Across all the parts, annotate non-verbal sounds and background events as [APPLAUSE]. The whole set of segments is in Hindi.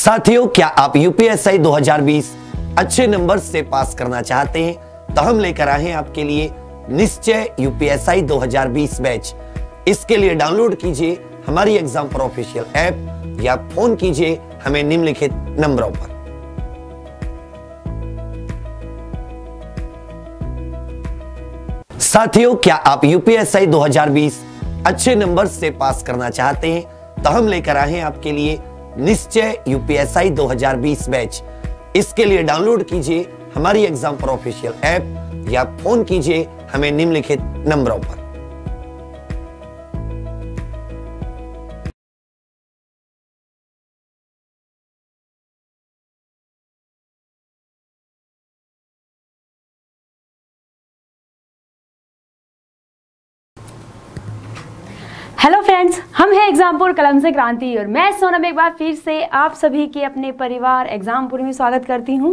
साथियों क्या आप यूपीएसआई 2020 अच्छे नंबर से पास करना चाहते हैं तो हम लेकर आए हैं आपके लिए निश्चय यूपीएसआई 2020 बैच इसके लिए डाउनलोड कीजिए हमारी एग्जाम पर ऑफिशियल ऐप या फोन कीजिए हमें निम्नलिखित नंबरों पर साथियों क्या आप यूपीएसआई 2020 अच्छे नंबर से पास करना चाहते हैं तो हम लेकर आए हैं आपके लिए निश्चय यूपीएसआई 2020 बैच इसके लिए डाउनलोड कीजिए हमारी एग्जाम पर ऑफिशियल ऐप या फोन कीजिए हमें निम्नलिखित नंबरों पर हम हैं एग्जामपुर कलम से क्रांति और मैं सोनम एक बार फिर से आप सभी के अपने परिवार एग्जामपुर में स्वागत करती हूं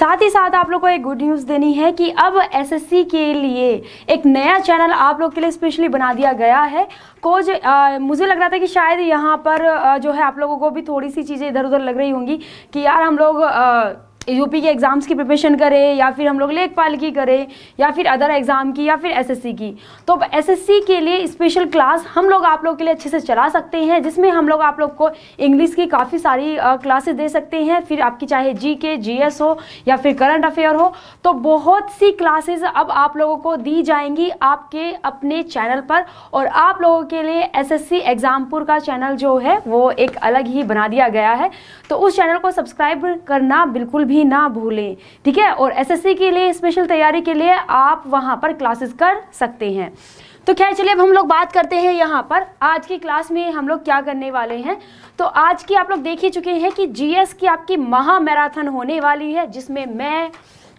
साथ ही साथ आप लोग को एक गुड न्यूज़ देनी है कि अब एसएससी के लिए एक नया चैनल आप लोग के लिए स्पेशली बना दिया गया है कोज आ, मुझे लग रहा था कि शायद यहाँ पर आ, जो है आप लोगों को भी थोड़ी सी चीज़ें इधर उधर लग रही होंगी कि यार हम लोग आ, यूपी के एग्ज़ाम्स की प्रिपरेशन करें या फिर हम लोग लेखपाल की करें या फिर अदर एग्ज़ाम की या फिर एसएससी की तो एसएससी के लिए स्पेशल क्लास हम लोग आप लोग के लिए अच्छे से चला सकते हैं जिसमें हम लोग आप लोग को इंग्लिश की काफ़ी सारी क्लासेस दे सकते हैं फिर आपकी चाहे जी के जी एस हो या फिर करंट अफेयर हो तो बहुत सी क्लासेज अब आप लोगों को दी जाएंगी आपके अपने चैनल पर और आप लोगों के लिए एस एग्ज़ामपुर का चैनल जो है वो एक अलग ही बना दिया गया है तो उस चैनल को सब्सक्राइब करना बिल्कुल भी भी ना भूलें ठीक है और एसएससी के लिए स्पेशल तैयारी के लिए आप वहाँ पर क्लासेस कर सकते हैं तो खैर चलिए अब हम लोग बात करते हैं यहाँ पर आज की क्लास में हम लोग क्या करने वाले हैं तो आज की आप लोग देख ही चुके हैं कि जीएस की आपकी महा मैराथन होने वाली है जिसमें मैं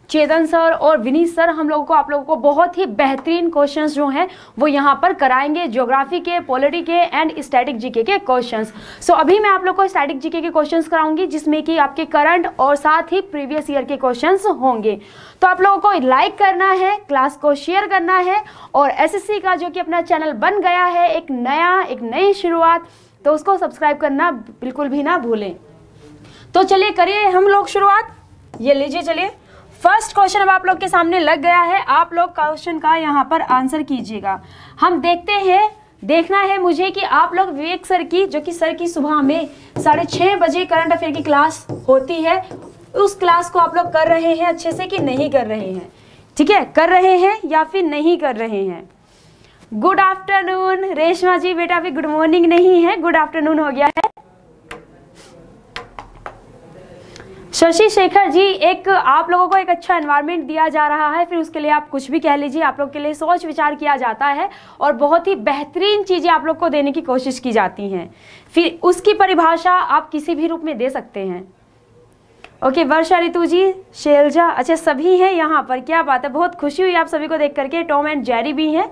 चेतन सर और विनीत सर हम लोगों को आप लोगों को बहुत ही बेहतरीन क्वेश्चंस जो हैं वो यहाँ पर कराएंगे ज्योग्राफी के पॉलिटी के एंड स्टैटिक जीके के क्वेश्चंस सो so, अभी मैं आप लोग को स्टैटिक जीके के क्वेश्चंस कराऊंगी जिसमें कि आपके करंट और साथ ही प्रीवियस ईयर के क्वेश्चंस होंगे तो आप लोगों को लाइक करना है क्लास को शेयर करना है और एस का जो कि अपना चैनल बन गया है एक नया एक नई शुरुआत तो उसको सब्सक्राइब करना बिल्कुल भी ना भूलें तो चलिए करिए हम लोग शुरुआत ये लीजिए चलिए फर्स्ट क्वेश्चन अब आप लोग के सामने लग गया है आप लोग क्वेश्चन का यहाँ पर आंसर कीजिएगा हम देखते हैं देखना है मुझे कि आप लोग विवेक सर की जो कि सर की सुबह में साढ़े छः बजे करंट अफेयर की क्लास होती है उस क्लास को आप लोग कर रहे हैं अच्छे से कि नहीं कर रहे हैं ठीक है कर रहे हैं या फिर नहीं कर रहे हैं गुड आफ्टरनून रेशमा जी बेटा अभी गुड मॉर्निंग नहीं है गुड आफ्टरनून हो गया है शशि शेखर जी एक आप लोगों को एक अच्छा एनवायरनमेंट दिया जा रहा है फिर उसके लिए आप कुछ भी कह लीजिए आप लोग के लिए सोच विचार किया जाता है और बहुत ही बेहतरीन चीज़ें आप लोग को देने की कोशिश की जाती हैं फिर उसकी परिभाषा आप किसी भी रूप में दे सकते हैं ओके वर्षा ऋतु जी शैलजा अच्छा सभी हैं यहाँ पर क्या बात है बहुत खुशी हुई आप सभी को देख करके टॉम एंड जेरी भी हैं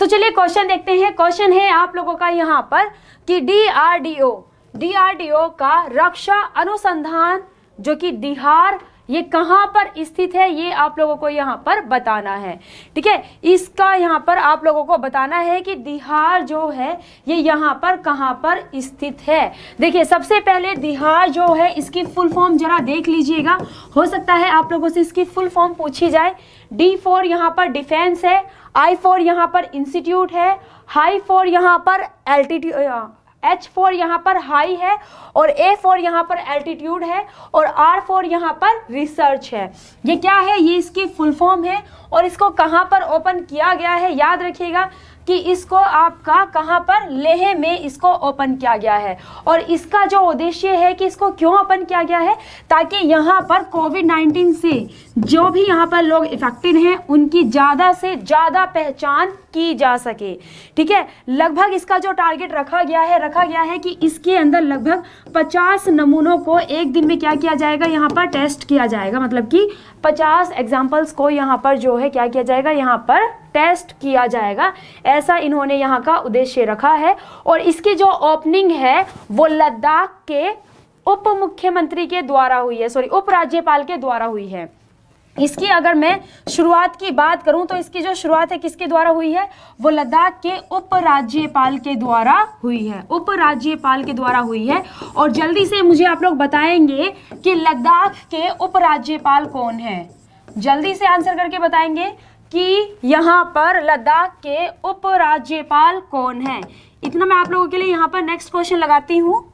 तो चलिए क्वेश्चन देखते हैं क्वेश्चन है आप लोगों का यहाँ पर कि डी डी ओ का रक्षा अनुसंधान जो कि बिहार ये कहाँ पर स्थित है ये आप लोगों को यहाँ पर बताना है ठीक है इसका यहाँ पर आप लोगों को बताना है कि बिहार जो है ये यहाँ पर कहाँ पर स्थित है देखिए सबसे पहले बिहार जो है इसकी फुल फॉर्म जरा देख लीजिएगा हो सकता है आप लोगों से इसकी फुल फॉर्म पूछी जाए डी फोर यहाँ पर डिफेंस है आई फोर यहाँ पर इंस्टीट्यूट है हाई फोर यहाँ पर एल्टीट्यू एच फोर यहाँ पर हाई है और ए फोर यहाँ पर एल्टीट्यूड है और आर फोर यहाँ पर रिसर्च है ये क्या है ये इसकी फुल फॉर्म है और इसको कहाँ पर ओपन किया गया है याद रखिएगा कि इसको आपका कहाँ पर लेह में इसको ओपन किया गया है और इसका जो उद्देश्य है कि इसको क्यों ओपन किया गया है ताकि यहाँ पर कोविड नाइन्टीन से जो भी यहाँ पर लोग इफेक्टेड हैं उनकी ज़्यादा से ज़्यादा पहचान की जा सके ठीक है लगभग इसका जो टारगेट रखा गया है रखा गया है कि इसके अंदर लगभग पचास नमूनों को एक दिन में क्या किया जाएगा यहाँ पर टेस्ट किया जाएगा मतलब कि पचास एग्जाम्पल्स को यहाँ पर जो है क्या किया जाएगा यहाँ पर टेस्ट किया जाएगा ऐसा इन्होंने यहाँ का उद्देश्य रखा है और इसकी जो ओपनिंग है वो लद्दाख के उप मुख्यमंत्री के द्वारा हुई है सॉरी उपराज्यपाल के द्वारा हुई है इसकी अगर मैं शुरुआत की बात करूं तो इसकी जो शुरुआत है किसके द्वारा हुई है वो लद्दाख के उपराज्यपाल के द्वारा हुई है उपराज्यपाल के द्वारा हुई है और जल्दी से मुझे आप लोग बताएंगे कि लद्दाख के उपराज्यपाल कौन है जल्दी से आंसर करके बताएंगे कि यहाँ पर लद्दाख के उपराज्यपाल कौन है इतना मैं आप लोगों के लिए यहाँ पर नेक्स्ट क्वेश्चन लगाती हूँ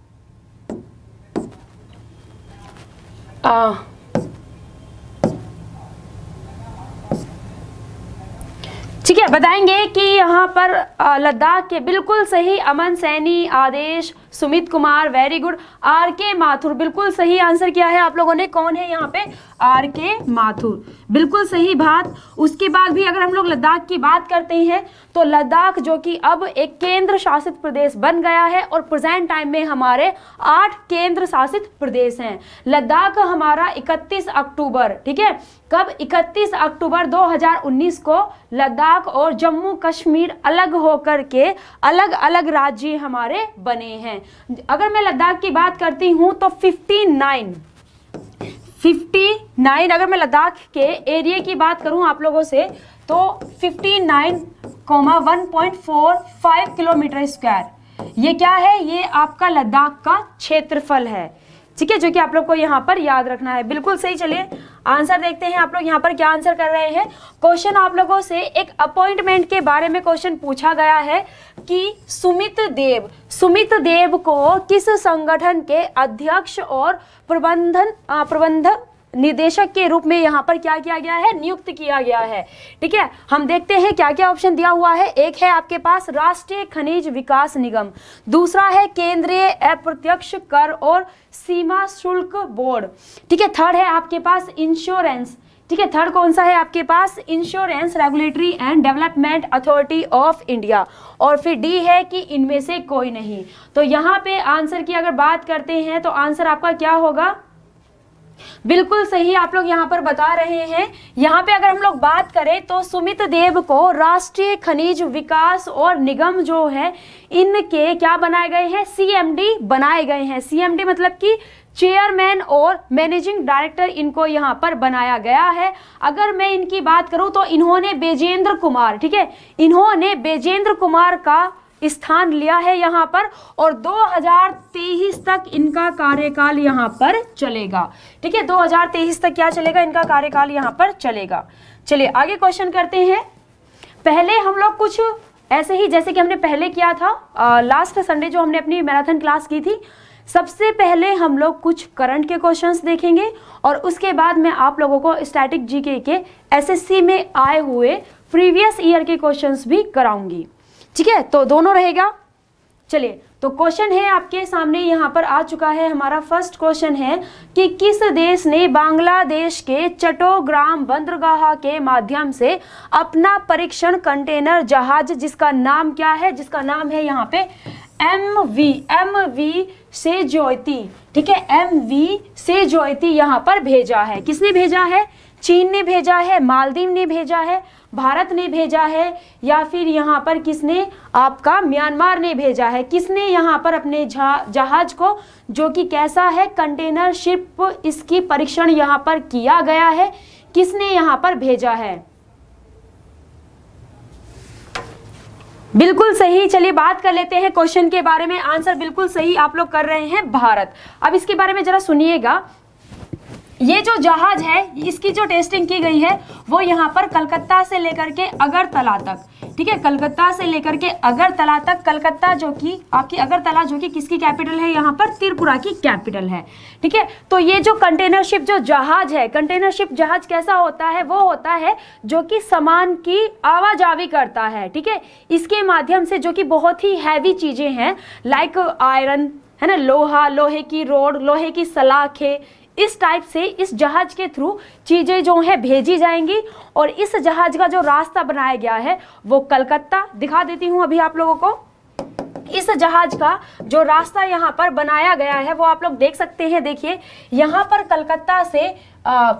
ठीक है बताएंगे कि यहाँ पर लद्दाख के बिल्कुल सही Aman Saini Aadesh Sumit Kumar very good R K Mathur बिल्कुल सही आंसर किया है आप लोगों ने कौन है यहाँ पे आर के माथुर बिल्कुल सही बात उसके बाद भी अगर हम लोग लद्दाख की बात करते हैं तो लद्दाख जो कि अब एक केंद्र शासित प्रदेश बन गया है और प्रेजेंट टाइम में हमारे आठ केंद्र शासित प्रदेश हैं लद्दाख हमारा 31 अक्टूबर ठीक है कब 31 अक्टूबर 2019 को लद्दाख और जम्मू कश्मीर अलग होकर के अलग अलग राज्य हमारे बने हैं अगर मैं लद्दाख की बात करती हूँ तो फिफ्टी नाइन फिफ्टी नाइन अगर मैं लद्दाख के एरिए की बात करूँ आप लोगों से तो fifty nine comma one point four five kilometre square ये क्या है ये आपका लद्दाख का क्षेत्रफल है ठीक है जो कि आप लोग को यहाँ पर याद रखना है बिल्कुल सही चलिए आंसर देखते हैं आप लोग यहाँ पर क्या आंसर कर रहे हैं क्वेश्चन आप लोगों से एक अपॉइंटमेंट के बारे में क्वेश्चन पूछा गया है कि सुमित देव सुमित देव को किस संगठन के अध्यक्ष और प्रबंधन प्रबंधक निदेशक के रूप में यहाँ पर क्या किया गया है नियुक्त किया गया है ठीक है हम देखते हैं क्या क्या ऑप्शन दिया हुआ है एक है आपके पास राष्ट्रीय खनिज विकास निगम दूसरा है केंद्रीय अप्रत्यक्ष कर और सीमा शुल्क बोर्ड ठीक है थर्ड है आपके पास इंश्योरेंस ठीक है थर्ड कौन सा है आपके पास insurance regulatory and development authority of India और फिर डी है कि इनमें से कोई नहीं तो यहाँ पे आंसर की अगर बात करते हैं तो आंसर आपका क्या होगा बिल्कुल सही आप लोग यहाँ पर बता रहे हैं यहाँ पे अगर हम लोग बात करें तो सुमित देव को राष्ट्रीय खनिज विकास और निगम जो है इनके क्या बनाए गए हैं सीएमडी बनाए गए हैं सीएमडी मतलब कि चेयरमैन और मैनेजिंग डायरेक्टर इनको यहाँ पर बनाया गया है अगर मैं इनकी बात करूँ तो इन्होंने बेजेंद्र कुमार ठीक है इन्होंने बेजेंद्र कुमार का स्थान लिया है यहाँ पर और 2023 तक इनका कार्यकाल यहाँ पर चलेगा ठीक है 2023 तक क्या चलेगा इनका कार्यकाल यहाँ पर चलेगा चलिए आगे क्वेश्चन करते हैं पहले हम लोग कुछ ऐसे ही जैसे कि हमने पहले किया था लास्ट संडे जो हमने अपनी मैराथन क्लास की थी सबसे पहले हम लोग कुछ करंट के क्वेश्चंस देखेंगे और उसके बाद मैं आप लोगों को स्टैटिक जीके के एसएससी में आए हुए प्रीवियस ईयर के क्वेश्चंस भी कराऊंगी ठीक है तो दोनों रहेगा चलिए तो क्वेश्चन है आपके सामने यहाँ पर आ चुका है हमारा फर्स्ट क्वेश्चन है कि किस देश ने बांग्लादेश के चटोग्राम बंदरगाह के माध्यम से अपना परीक्षण कंटेनर जहाज जिसका नाम क्या है जिसका नाम है यहाँ पे एम वी एम वी से ज्योति ठीक है एम वी से ज्योति यहाँ पर भेजा है किसने भेजा है चीन ने भेजा है मालदीव ने भेजा है भारत ने भेजा है या फिर यहाँ पर किसने आपका म्यांमार ने भेजा है किसने यहाँ पर अपने जहाज को जो कि कैसा है कंटेनर शिप इसकी परीक्षण यहाँ पर किया गया है किसने यहाँ पर भेजा है बिल्कुल सही चलिए बात कर लेते हैं क्वेश्चन के बारे में आंसर बिल्कुल सही आप लोग कर रहे हैं भारत अब इसके बारे में जरा सुनिएगा ये जो जहाज है इसकी जो टेस्टिंग की गई है वो यहाँ पर कलकत्ता से लेकर के अगरतला तक ठीक है कलकत्ता से लेकर के अगरतला तक कलकत्ता जो कि आपकी अगरतला जो कि किसकी कैपिटल है यहाँ पर त्रिपुरा की कैपिटल है ठीक है तो ये जो कंटेनरशिप जो जहाज है कंटेनरशिप जहाज कैसा होता है वो होता है जो कि सामान की आवाजावी करता है ठीक है इसके माध्यम से जो कि बहुत ही हैवी चीज़ें हैं लाइक आयरन है ना लोहा लोहे की रोड लोहे की सलाखें इस टाइप से इस जहाज के थ्रू चीज़ें जो हैं भेजी जाएंगी और इस जहाज का जो रास्ता बनाया गया है वो कलकत्ता दिखा देती हूँ अभी आप लोगों को इस जहाज का जो रास्ता यहाँ पर बनाया गया है वो आप लोग देख सकते हैं देखिए यहाँ पर कलकत्ता से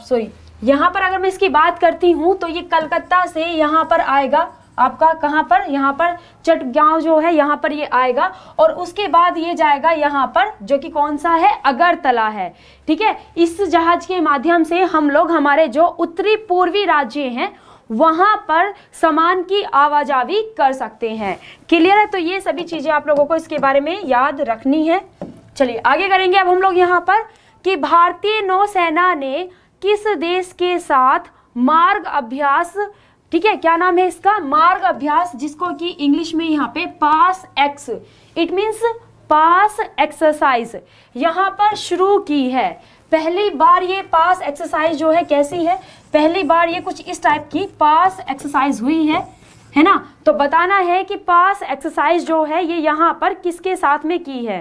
सॉरी यहाँ पर अगर मैं इसकी बात करती हूँ तो ये कलकत्ता से यहाँ पर आएगा आपका कहाँ पर यहाँ पर चटगांव जो है यहाँ पर ये आएगा और उसके बाद ये जाएगा यहाँ पर जो कि कौन सा है अगरतला है ठीक है इस जहाज के माध्यम से हम लोग हमारे जो उत्तरी पूर्वी राज्य हैं वहाँ पर सामान की आवाजावी कर सकते हैं क्लियर है तो ये सभी चीज़ें आप लोगों को इसके बारे में याद रखनी है चलिए आगे करेंगे अब हम लोग यहाँ पर कि भारतीय नौसेना ने किस देश के साथ मार्ग अभ्यास ठीक है क्या नाम है इसका मार्ग अभ्यास जिसको कि इंग्लिश में यहाँ पे pass ex it means pass exercise यहाँ पर शुरू की है पहली बार ये पास एक्सरसाइज जो है कैसी है पहली बार ये कुछ इस टाइप की पास एक्सरसाइज हुई है है ना तो बताना है कि पास एक्सरसाइज जो है ये यहाँ पर किसके साथ में की है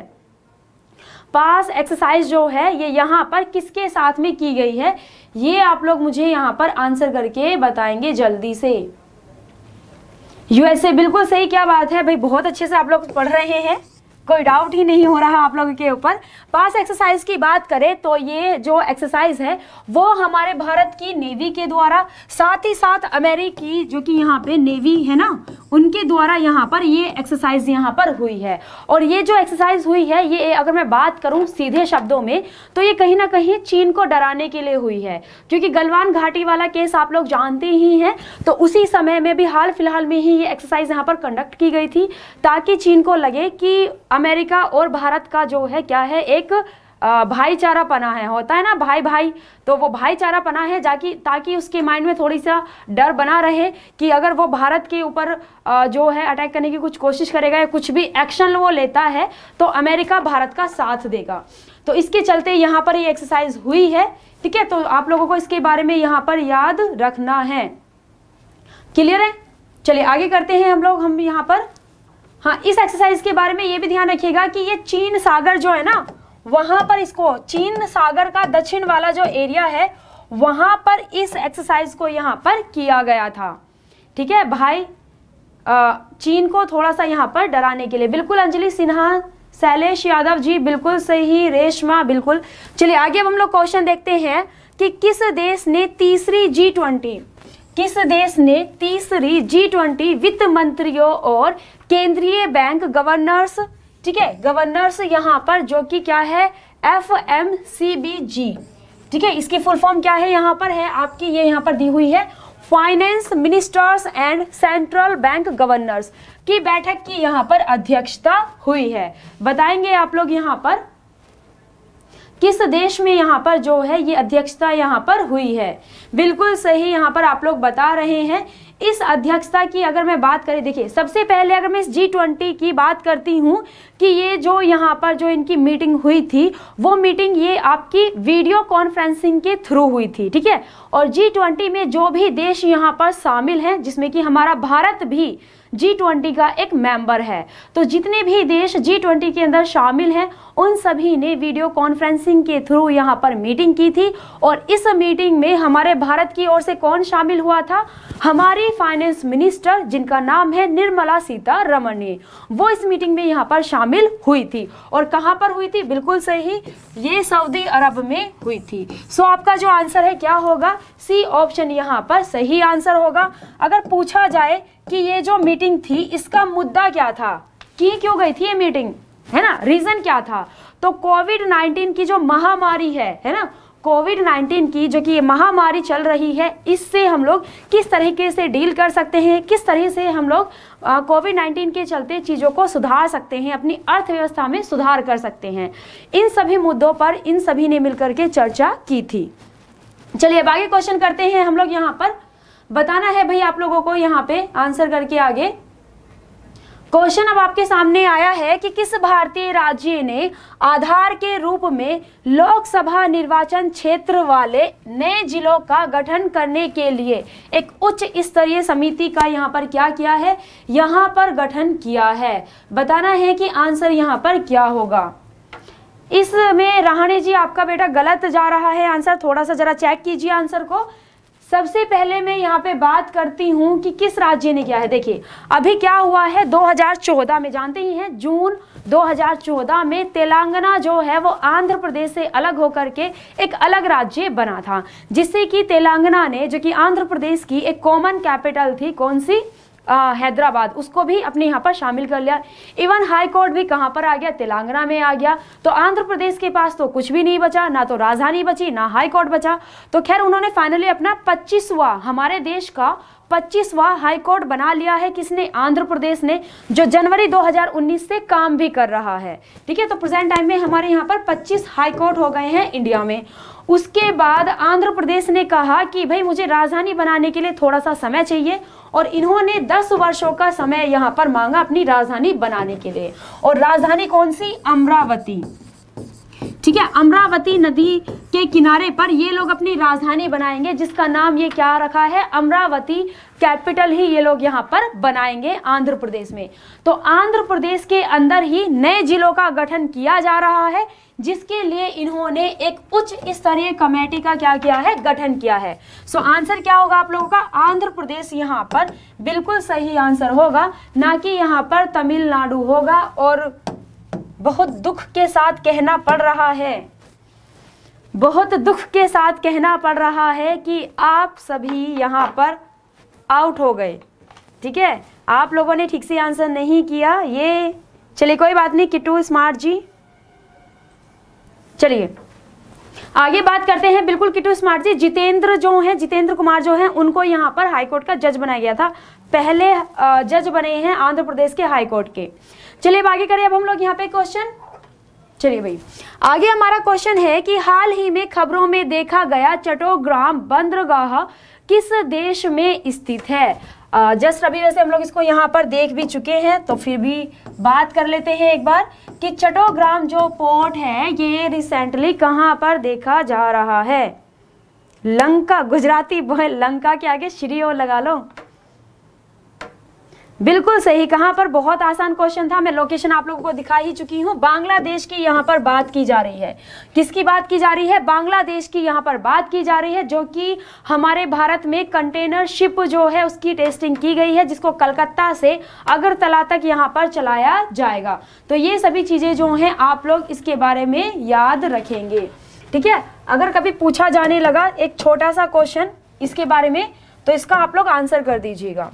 पास एक्सरसाइज जो है ये यहाँ पर किसके साथ में की गई है ये आप लोग मुझे यहाँ पर आंसर करके बताएंगे जल्दी से यूएसए बिल्कुल सही क्या बात है भाई बहुत अच्छे से आप लोग पढ़ रहे हैं कोई डाउट ही नहीं हो रहा आप लोगों के ऊपर पास एक्सरसाइज की बात करें तो ये जो एक्सरसाइज है वो हमारे भारत की नेवी के द्वारा साथ ही साथ अमेरिकी जो कि यहाँ पे नेवी है ना उनके द्वारा यहाँ पर ये एक्सरसाइज यहाँ पर हुई है और ये जो एक्सरसाइज हुई है ये अगर मैं बात करूँ सीधे शब्दों में तो ये कहीं ना कहीं चीन को डराने के लिए हुई है क्योंकि गलवान घाटी वाला केस आप लोग जानते ही हैं तो उसी समय में भी हाल फिलहाल में ही ये एक्सरसाइज यहाँ पर कंडक्ट की गई थी ताकि चीन को लगे कि अमेरिका और भारत का जो है क्या है एक भाईचारा पना है होता है ना भाई भाई तो वो भाईचारा पना है जाकि ताकि उसके माइंड में थोड़ी सा डर बना रहे कि अगर वो भारत के ऊपर जो है अटैक करने की कुछ कोशिश करेगा या कुछ भी एक्शन वो लेता है तो अमेरिका भारत का साथ देगा तो इसके चलते यहाँ पर ये एक्सरसाइज हुई है ठीक है तो आप लोगों को इसके बारे में यहाँ पर याद रखना है क्लियर है चलिए आगे करते हैं हम लोग हम यहाँ पर हाँ इस एक्सरसाइज के बारे में ये भी ध्यान रखिएगा कि ये चीन सागर जो है ना वहां पर इसको चीन सागर का दक्षिण वाला जो एरिया है वहां पर इस एक्सरसाइज को यहाँ पर किया गया था ठीक है भाई आ, चीन को थोड़ा सा यहाँ पर डराने के लिए बिल्कुल अंजलि सिन्हा शैलेश यादव जी बिल्कुल सही रेशमा बिल्कुल चलिए आगे अब हम लोग क्वेश्चन देखते हैं कि किस देश ने तीसरी जी ट्वेंटी किस देश ने तीसरी जी ट्वेंटी वित्त मंत्रियों और केंद्रीय बैंक गवर्नर्स ठीक है गवर्नर्स यहाँ पर जो कि क्या है F M C B G ठीक है इसकी फुल फॉर्म क्या है यहाँ पर है आपकी ये यहाँ पर दी हुई है finance ministers and central bank governors की बैठक की यहाँ पर अध्यक्षता हुई है बताएंगे आप लोग यहाँ पर किस देश में यहाँ पर जो है ये अध्यक्षता यहाँ पर हुई है बिल्कुल सही यहाँ पर आप लोग बता रहे हैं इस अध्यक्षता की अगर मैं बात करें देखिए सबसे पहले अगर मैं इस जी ट्वेंटी की बात करती हूँ कि ये जो यहाँ पर जो इनकी मीटिंग हुई थी वो मीटिंग ये आपकी वीडियो कॉन्फ्रेंसिंग के थ्रू हुई थी ठीक है और जी ट्वेंटी में जो भी देश यहाँ पर शामिल हैं जिसमें कि हमारा भारत भी जी ट्वेंटी का एक मेंबर है तो जितने भी देश जी ट्वेंटी के अंदर शामिल हैं उन सभी ने वीडियो कॉन्फ्रेंसिंग के थ्रू यहाँ पर मीटिंग की थी और इस मीटिंग में हमारे भारत की ओर से कौन शामिल हुआ था हमारी फाइनेंस मिनिस्टर जिनका नाम है निर्मला सीतारमण ने वो इस मीटिंग में यहाँ पर शामिल हुई थी और कहाँ पर हुई थी बिल्कुल सही ये सऊदी अरब में हुई थी सो आपका जो आंसर है क्या होगा सी ऑप्शन यहाँ पर सही आंसर होगा अगर पूछा जाए कि ये जो मीटिंग थी इसका मुद्दा क्या था की क्यों गई थी ये मीटिंग है ना रीजन क्या था तो कोविड नाइन्टीन की जो महामारी है है ना कोविड 19 की जो कि ये महामारी चल रही है इससे हम लोग किस तरीके से डील कर सकते हैं किस तरह से हम लोग कोविड 19 के चलते चीज़ों को सुधार सकते हैं अपनी अर्थव्यवस्था में सुधार कर सकते हैं इन सभी मुद्दों पर इन सभी ने मिलकर के चर्चा की थी चलिए अब आगे क्वेश्चन करते हैं हम लोग यहाँ पर बताना है भाई आप लोगों को यहाँ पे आंसर करके आगे क्वेश्चन अब आपके सामने आया है कि किस भारतीय राज्य ने आधार के रूप में लोकसभा निर्वाचन क्षेत्र वाले नए जिलों का गठन करने के लिए एक उच्च स्तरीय समिति का यहाँ पर क्या किया है यहाँ पर गठन किया है बताना है कि आंसर यहाँ पर क्या होगा इसमें रहाणे जी आपका बेटा गलत जा रहा है आंसर थोड़ा सा जरा चेक कीजिए आंसर को सबसे पहले मैं यहाँ पे बात करती हूँ कि किस राज्य ने किया है देखिए अभी क्या हुआ है 2014 में जानते ही हैं जून 2014 में तेलंगाना जो है वो आंध्र प्रदेश से अलग होकर के एक अलग राज्य बना था जिससे कि तेलंगाना ने जो कि आंध्र प्रदेश की एक कॉमन कैपिटल थी कौन सी आ, हैदराबाद उसको भी अपने यहाँ पर शामिल कर लिया इवन हाई कोर्ट भी कहाँ पर आ गया तेलंगाना में आ गया तो आंध्र प्रदेश के पास तो कुछ भी नहीं बचा ना तो राजधानी बची ना हाई कोर्ट बचा तो खैर उन्होंने फाइनली अपना पच्चीसवा हमारे देश का पच्चीसवा हाईकोर्ट बना लिया है किसने आंध्र प्रदेश ने जो जनवरी 2019 से काम भी कर रहा है ठीक है तो प्रेजेंट टाइम में हमारे यहाँ पर 25 हाईकोर्ट हो गए हैं इंडिया में उसके बाद आंध्र प्रदेश ने कहा कि भाई मुझे राजधानी बनाने के लिए थोड़ा सा समय चाहिए और इन्होंने 10 वर्षों का समय यहाँ पर मांगा अपनी राजधानी बनाने के लिए और राजधानी कौन सी अमरावती ठीक है अमरावती नदी के किनारे पर ये लोग अपनी राजधानी बनाएंगे जिसका नाम ये क्या रखा है अमरावती कैपिटल ही ये लोग यहाँ पर बनाएंगे आंध्र प्रदेश में तो आंध्र प्रदेश के अंदर ही नए जिलों का गठन किया जा रहा है जिसके लिए इन्होंने एक उच्च स्तरीय कमेटी का क्या किया है गठन किया है सो so, आंसर क्या होगा आप लोगों का आंध्र प्रदेश यहाँ पर बिल्कुल सही आंसर होगा ना कि यहाँ पर तमिलनाडु होगा और बहुत दुख के साथ कहना पड़ रहा है बहुत दुख के साथ कहना पड़ रहा है कि आप सभी यहाँ पर आउट हो गए ठीक है आप लोगों ने ठीक से आंसर नहीं किया ये चलिए कोई बात नहीं किटू स्मार्ट जी चलिए आगे बात करते हैं बिल्कुल किटू स्मार्ट जी जितेंद्र जो हैं जितेंद्र कुमार जो हैं उनको यहाँ पर हाईकोर्ट का जज बनाया गया था पहले जज बने हैं आंध्र प्रदेश के हाईकोर्ट के चलिए अब आगे करें अब हम लोग यहाँ पे क्वेश्चन चलिए भाई आगे हमारा क्वेश्चन है कि हाल ही में खबरों में देखा गया चटोग्राम बंदरगाह किस देश में स्थित है जस्ट अभी वैसे हम लोग इसको यहाँ पर देख भी चुके हैं तो फिर भी बात कर लेते हैं एक बार कि चटोग्राम जो पोर्ट है ये रिसेंटली कहाँ पर देखा जा रहा है लंका गुजराती लंका के आगे श्री ओ लगा लो बिल्कुल सही कहां पर बहुत आसान क्वेश्चन था मैं लोकेशन आप लोगों को दिखा ही चुकी हूँ बांग्लादेश की यहाँ पर बात की जा रही है किसकी बात की जा रही है बांग्लादेश की यहाँ पर बात की जा रही है जो कि हमारे भारत में कंटेनर शिप जो है उसकी टेस्टिंग की गई है जिसको कलकत्ता से अगरतला तक यहाँ पर चलाया जाएगा तो ये सभी चीज़ें जो हैं आप लोग इसके बारे में याद रखेंगे ठीक है अगर कभी पूछा जाने लगा एक छोटा सा क्वेश्चन इसके बारे में तो इसका आप लोग आंसर कर दीजिएगा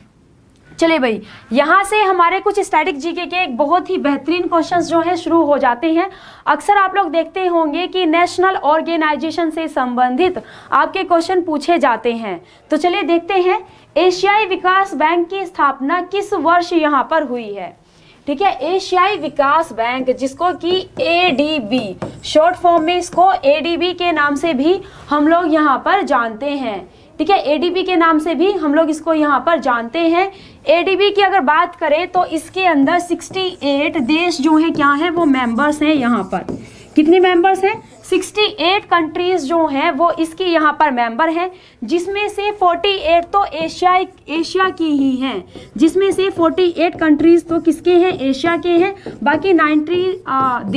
चले भाई यहाँ से हमारे कुछ स्टैटिक जीके के एक बहुत ही बेहतरीन क्वेश्चंस जो हैं शुरू हो जाते हैं अक्सर आप लोग देखते होंगे कि नेशनल ऑर्गेनाइजेशन से संबंधित आपके क्वेश्चन पूछे जाते हैं तो चलिए देखते हैं एशियाई विकास बैंक की स्थापना किस वर्ष यहाँ पर हुई है ठीक है एशियाई विकास बैंक जिसको कि ए शॉर्ट फॉर्म में इसको ए के नाम से भी हम लोग यहाँ पर जानते हैं ठीक है एडीबी के नाम से भी हम लोग इसको यहाँ पर जानते हैं एडीबी की अगर बात करें तो इसके अंदर 68 देश जो हैं क्या हैं वो मेंबर्स हैं यहाँ पर कितने मेंबर्स हैं 68 कंट्रीज़ जो हैं वो इसकी यहाँ पर मेंबर हैं जिसमें से 48 तो एशिया एशिया की ही हैं जिसमें से 48 कंट्रीज़ तो किसके हैं एशिया के हैं बाकी नाइन्टी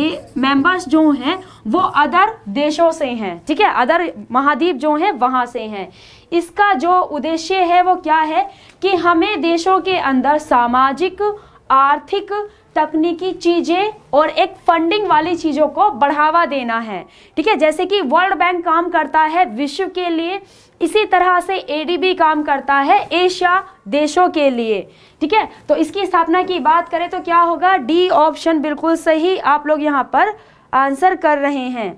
दे मेंबर्स जो हैं वो अदर देशों से हैं ठीक है अदर महाद्वीप जो हैं वहाँ से हैं इसका जो उद्देश्य है वो क्या है कि हमें देशों के अंदर सामाजिक आर्थिक तकनीकी चीज़ें और एक फंडिंग वाली चीज़ों को बढ़ावा देना है ठीक है जैसे कि वर्ल्ड बैंक काम करता है विश्व के लिए इसी तरह से एडीबी काम करता है एशिया देशों के लिए ठीक है तो इसकी स्थापना की बात करें तो क्या होगा डी ऑप्शन बिल्कुल सही आप लोग यहाँ पर आंसर कर रहे हैं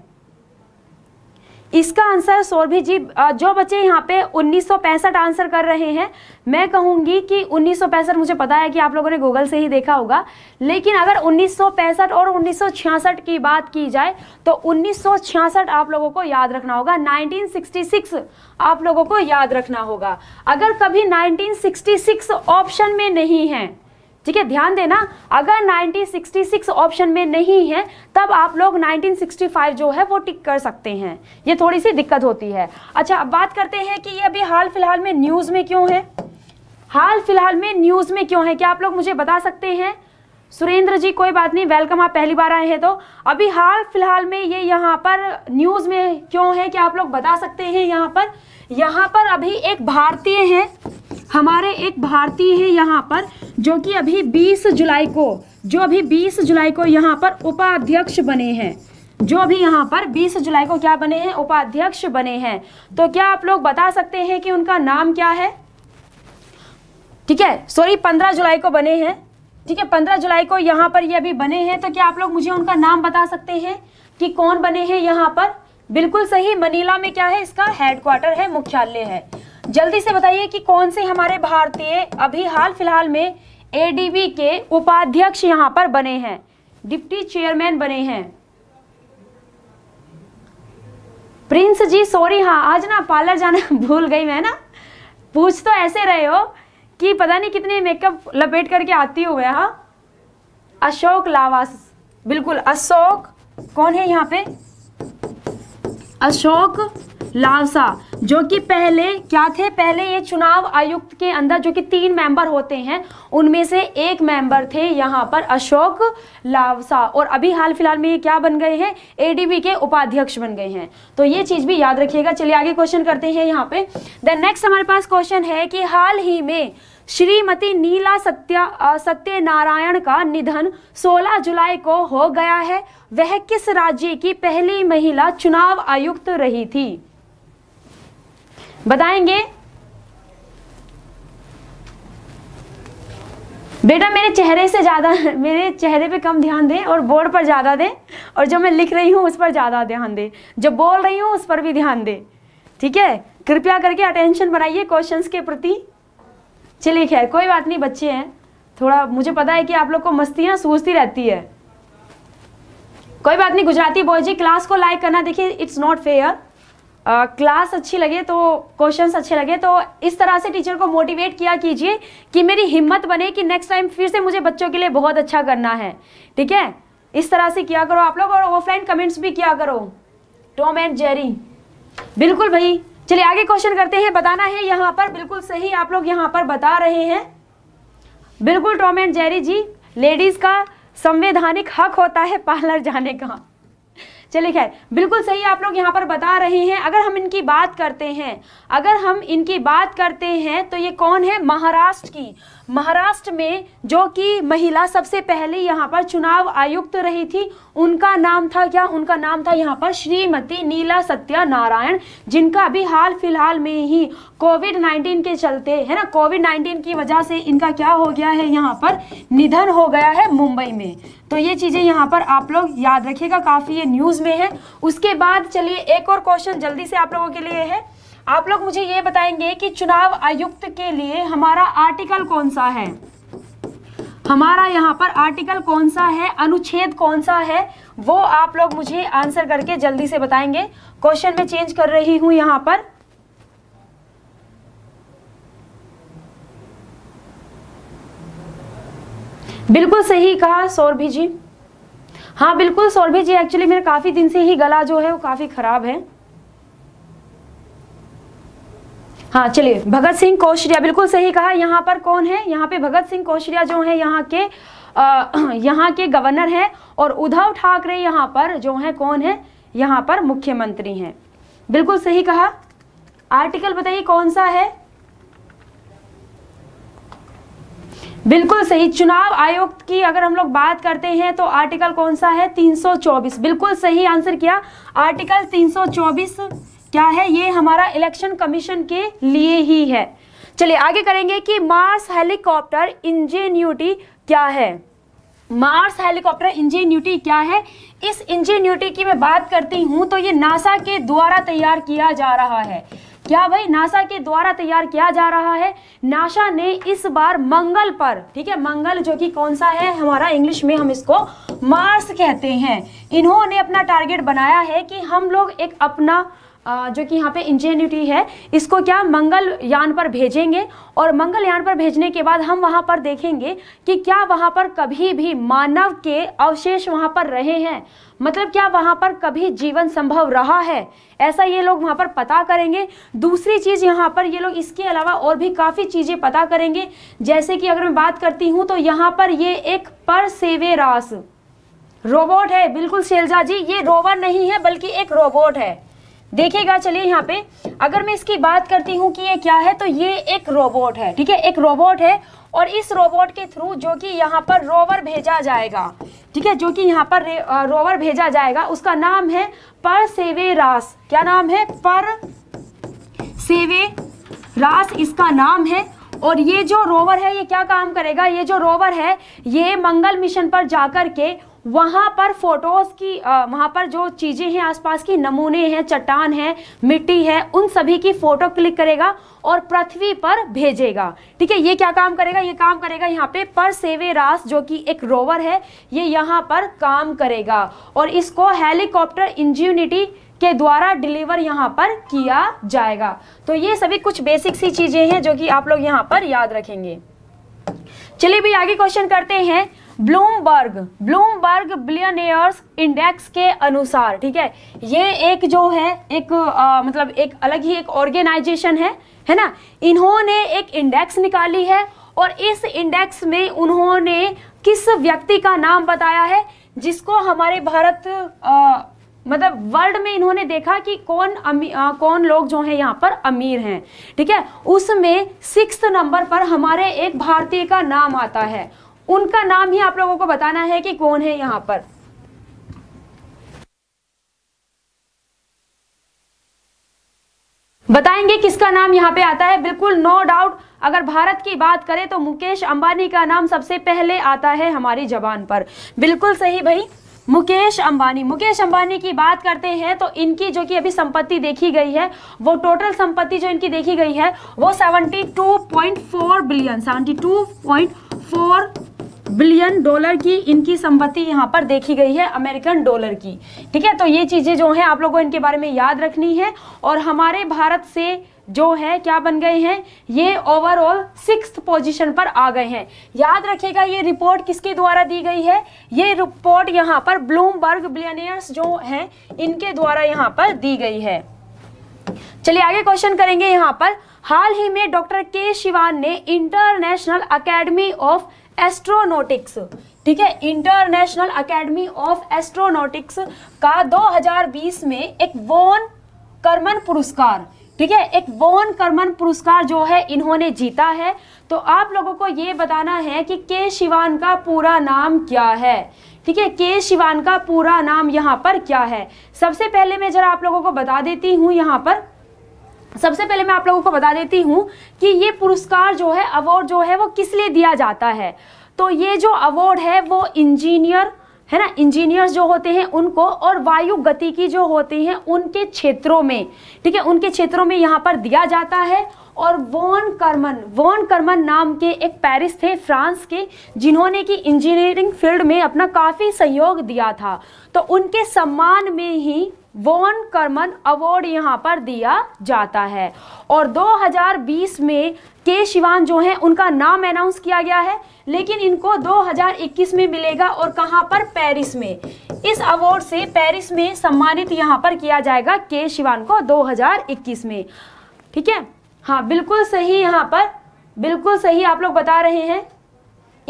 इसका आंसर सौरभी जी जो बच्चे यहाँ पे उन्नीस आंसर कर रहे हैं मैं कहूँगी कि उन्नीस मुझे पता है कि आप लोगों ने गूगल से ही देखा होगा लेकिन अगर उन्नीस और उन्नीस की बात की जाए तो उन्नीस आप लोगों को याद रखना होगा 1966 आप लोगों को याद रखना होगा अगर कभी 1966 ऑप्शन में नहीं है ठीक है ध्यान देना अगर 1966 ऑप्शन में नहीं है तब आप लोग 1965 जो है वो टिक कर सकते हैं ये थोड़ी सी दिक्कत होती है अच्छा अब बात करते हैं कि ये अभी हाल फिलहाल में न्यूज़ में क्यों है हाल फिलहाल में न्यूज़ में क्यों है क्या आप लोग मुझे बता सकते हैं सुरेंद्र जी कोई बात नहीं वेलकम आप पहली बार आए हैं तो अभी हाल फिलहाल में ये यहाँ पर न्यूज़ में क्यों है क्या आप लोग बता सकते हैं यहाँ पर यहाँ पर अभी एक भारतीय है हमारे एक भारतीय हैं यहाँ पर जो कि अभी 20 जुलाई को जो अभी 20 जुलाई को यहाँ पर उपाध्यक्ष बने हैं जो अभी यहाँ पर 20 जुलाई को क्या बने हैं उपाध्यक्ष बने हैं तो क्या आप लोग बता सकते हैं कि उनका नाम क्या है ठीक है सॉरी 15 जुलाई को बने हैं ठीक है 15 जुलाई को यहाँ पर ये अभी बने हैं तो क्या आप लोग मुझे उनका नाम बता सकते हैं कि कौन बने हैं यहाँ पर बिल्कुल सही मनीला में क्या है इसका हेडक्वार्टर है मुख्यालय है जल्दी से बताइए कि कौन से हमारे भारतीय अभी हाल फिलहाल में एडीबी के उपाध्यक्ष यहाँ पर बने हैं डिप्टी चेयरमैन बने हैं प्रिंस जी सॉरी हाँ आज ना पार्लर जाना [LAUGHS] भूल गई मैं ना पूछ तो ऐसे रहे हो कि पता नहीं कितने मेकअप लपेट करके आती हूँ मैं हाँ अशोक लावास बिल्कुल अशोक कौन है यहाँ पे अशोक लावसा जो कि पहले क्या थे पहले ये चुनाव आयुक्त के अंदर जो कि तीन मेंबर होते हैं उनमें से एक मेंबर थे यहाँ पर अशोक लावसा और अभी हाल फिलहाल में ये क्या बन गए हैं एडीबी के उपाध्यक्ष बन गए हैं तो ये चीज़ भी याद रखिएगा चलिए आगे क्वेश्चन करते हैं यहाँ पे द नेक्स्ट हमारे पास क्वेश्चन है कि हाल ही में श्रीमती नीला सत्या सत्यनारायण का निधन 16 जुलाई को हो गया है वह किस राज्य की पहली महिला चुनाव आयुक्त रही थी बताएंगे बेटा मेरे चेहरे से ज़्यादा मेरे चेहरे पे कम ध्यान दें और बोर्ड पर ज़्यादा दें और जो मैं लिख रही हूँ उस पर ज़्यादा ध्यान दें जो बोल रही हूँ उस पर भी ध्यान दें ठीक है कृपया करके अटेंशन बनाइए क्वेश्चंस के प्रति चलिए खैर कोई बात नहीं बच्चे हैं थोड़ा मुझे पता है कि आप लोग को मस्तियाँ सूझती रहती है कोई बात नहीं गुजराती बॉयजी क्लास को लाइक करना देखिए इट्स नॉट फेयर क्लास अच्छी लगे तो क्वेश्चंस अच्छे लगे तो इस तरह से टीचर को मोटिवेट किया कीजिए कि मेरी हिम्मत बने कि नेक्स्ट टाइम फिर से मुझे बच्चों के लिए बहुत अच्छा करना है ठीक है इस तरह से किया करो आप लोग और ऑफलाइन कमेंट्स भी किया करो टॉम एंड जेरी बिल्कुल भाई चलिए आगे क्वेश्चन करते हैं बताना है यहाँ पर बिल्कुल सही आप लोग यहाँ पर बता रहे हैं बिल्कुल Tom and Jerry ji ladies का संवैधानिक हक होता है पार्लर जाने का चलिए खैर बिल्कुल सही आप लोग यहाँ पर बता रहे हैं अगर हम इनकी बात करते हैं अगर हम इनकी बात करते हैं तो ये कौन है महाराष्ट्र की महाराष्ट्र में जो कि महिला सबसे पहले यहाँ पर चुनाव आयुक्त रही थी उनका नाम था क्या उनका नाम था यहाँ पर श्रीमती नीला सत्यानारायण जिनका अभी हाल फिलहाल में ही कोविड 19 के चलते है ना कोविड 19 की वजह से इनका क्या हो गया है यहाँ पर निधन हो गया है मुंबई में तो ये चीज़ें यहाँ पर आप लोग याद रखिएगा काफ़ी ये न्यूज़ में है उसके बाद चलिए एक और क्वेश्चन जल्दी से आप लोगों के लिए है आप लोग मुझे ये बताएंगे कि चुनाव आयुक्त के लिए हमारा आर्टिकल कौन सा है हमारा यहाँ पर आर्टिकल कौन सा है अनुच्छेद कौन सा है वो आप लोग मुझे आंसर करके जल्दी से बताएंगे क्वेश्चन में चेंज कर रही हूँ यहाँ पर बिल्कुल सही कहा सौरभी जी हाँ बिल्कुल सौरभी जी एक्चुअली मेरा काफ़ी दिन से ही गला जो है वो काफ़ी ख़राब है हाँ चलिए भगत सिंह कोशरिया बिल्कुल सही कहा यहाँ पर कौन है यहाँ पे भगत सिंह कोशरिया जो है यहाँ के [CLEARS THROAT] यहाँ के गवर्नर हैं और उद्धव ठाकरे यहाँ पर जो है कौन है यहाँ पर मुख्यमंत्री हैं बिल्कुल सही कहा आर्टिकल बताइए कौन सा है बिल्कुल सही चुनाव आयोग की अगर हम लोग बात करते हैं तो आर्टिकल कौन सा है 324 बिल्कुल सही आंसर किया आर्टिकल 324 क्या है ये हमारा इलेक्शन कमीशन के लिए ही है चलिए आगे करेंगे कि मार्स हेलीकॉप्टर इंजीन्यूटी क्या है मार्स हेलीकॉप्टर इंजीन्यूटी क्या है इस इंजीन्यूटी की मैं बात करती हूं तो ये नासा के द्वारा तैयार किया जा रहा है क्या भाई नासा के द्वारा तैयार किया जा रहा है नासा ने इस बार मंगल पर ठीक है मंगल जो कि कौन सा है हमारा इंग्लिश में हम इसको मार्स कहते हैं इन्होंने अपना टारगेट बनाया है कि हम लोग एक अपना जो कि यहाँ पे इंजेन्यूटी है इसको क्या मंगल यान पर भेजेंगे और मंगल यान पर भेजने के बाद हम वहाँ पर देखेंगे कि क्या वहाँ पर कभी भी मानव के अवशेष वहाँ पर रहे हैं मतलब क्या वहाँ पर कभी जीवन संभव रहा है ऐसा ये लोग वहाँ पर पता करेंगे दूसरी चीज़ यहाँ पर ये लोग इसके अलावा और भी काफ़ी चीज़ें पता करेंगे जैसे कि अगर मैं बात करती हूँ तो यहाँ पर ये एक पर सेवे रास रोबोट है बिल्कुल शैलजा जी ये रोवर नहीं है बल्कि एक रोबोट है देखिएगा चलिए यहाँ पे अगर मैं इसकी बात करती हूँ कि ये क्या है तो ये एक रोबोट है ठीक है एक रोबोट है और इस रोबोट के थ्रू जो कि यहाँ पर रोवर भेजा जाएगा ठीक है जो कि यहाँ पर रोवर भेजा जाएगा उसका नाम है पर सेवे रास क्या नाम है पर सेवे रास इसका नाम है और ये जो रोवर है ये क्या काम करेगा ये जो रोवर है ये मंगल मिशन पर जाकर के वहाँ पर फोटोज़ की वहाँ पर जो चीज़ें हैं आसपास की नमूने हैं चट्टान है मिट्टी है उन सभी की फ़ोटो क्लिक करेगा और पृथ्वी पर भेजेगा ठीक है ये क्या काम करेगा ये काम करेगा यहाँ पे पर सेवे रास जो कि एक रोवर है ये यहाँ पर काम करेगा और इसको हेलीकॉप्टर इंजीनिटी के द्वारा डिलीवर यहाँ पर किया जाएगा तो ये सभी कुछ बेसिक सी चीज़ें हैं जो कि आप लोग यहाँ पर याद रखेंगे चलिए भी आगे क्वेश्चन करते हैं ब्लूमबर्ग ब्लूमबर्ग बिलियनियर्स इंडेक्स के अनुसार ठीक है ये एक जो है एक आ, मतलब एक अलग ही एक ऑर्गेनाइजेशन है है ना इन्होंने एक इंडेक्स निकाली है और इस इंडेक्स में उन्होंने किस व्यक्ति का नाम बताया है जिसको हमारे भारत आ, मतलब वर्ल्ड में इन्होंने देखा कि कौन अमी, आ, कौन लोग जो हैं यहाँ पर अमीर हैं ठीक है उसमें सिक्स नंबर पर हमारे एक भारतीय का नाम आता है उनका नाम ही आप लोगों को बताना है कि कौन है यहां पर बताएंगे किसका नाम यहां पे आता है बिल्कुल नो डाउट अगर भारत की बात करें तो मुकेश अंबानी का नाम सबसे पहले आता है हमारी जबान पर बिल्कुल सही भाई मुकेश अंबानी मुकेश अंबानी की बात करते हैं तो इनकी जो कि अभी संपत्ति देखी गई है वो टोटल संपत्ति जो इनकी देखी गई है वो 72.4 बिलियन 72.4 बिलियन डॉलर की इनकी संपत्ति यहाँ पर देखी गई है अमेरिकन डॉलर की ठीक है तो ये चीज़ें जो है आप लोगों इनके बारे में याद रखनी है और हमारे भारत से जो है क्या बन गए हैं ये ओवरऑल सिक्स पोजीशन पर आ गए हैं याद रखिएगा ये रिपोर्ट किसके द्वारा दी गई है ये रिपोर्ट यहाँ पर ब्लूमबर्ग बिलियनियर्स जो हैं इनके द्वारा यहाँ पर दी गई है चलिए आगे क्वेश्चन करेंगे यहाँ पर हाल ही में डॉक्टर के शिवान ने इंटरनेशनल अकेडमी ऑफ एस्ट्रोनोटिक्स ठीक है इंटरनेशनल एकेडमी ऑफ एस्ट्रोनोटिक्स का 2020 में एक वोन कर्मन पुरस्कार ठीक है एक वोन कर्मन पुरस्कार जो है इन्होंने जीता है तो आप लोगों को ये बताना है कि के शिवान का पूरा नाम क्या है ठीक है के शिवान का पूरा नाम यहाँ पर क्या है सबसे पहले मैं जरा आप लोगों को बता देती हूँ यहाँ पर सबसे पहले मैं आप लोगों को बता देती हूँ कि ये पुरस्कार जो है अवार्ड जो है वो किस लिए दिया जाता है तो ये जो अवार्ड है वो इंजीनियर है ना इंजीनियर्स जो होते हैं उनको और वायु गति की जो होती हैं उनके क्षेत्रों में ठीक है उनके क्षेत्रों में यहाँ पर दिया जाता है और वॉन कर्मन वॉन कर्मन नाम के एक पेरिस थे फ्रांस के जिन्होंने कि इंजीनियरिंग फील्ड में अपना काफ़ी सहयोग दिया था तो उनके सम्मान में ही वॉन कर्मन अवार्ड यहाँ पर दिया जाता है और 2020 में के शिवान जो हैं उनका नाम अनाउंस किया गया है लेकिन इनको 2021 में मिलेगा और कहाँ पर पेरिस में इस अवार्ड से पेरिस में सम्मानित यहाँ पर किया जाएगा के शिवान को 2021 में ठीक है हाँ बिल्कुल सही यहाँ पर बिल्कुल सही आप लोग बता रहे हैं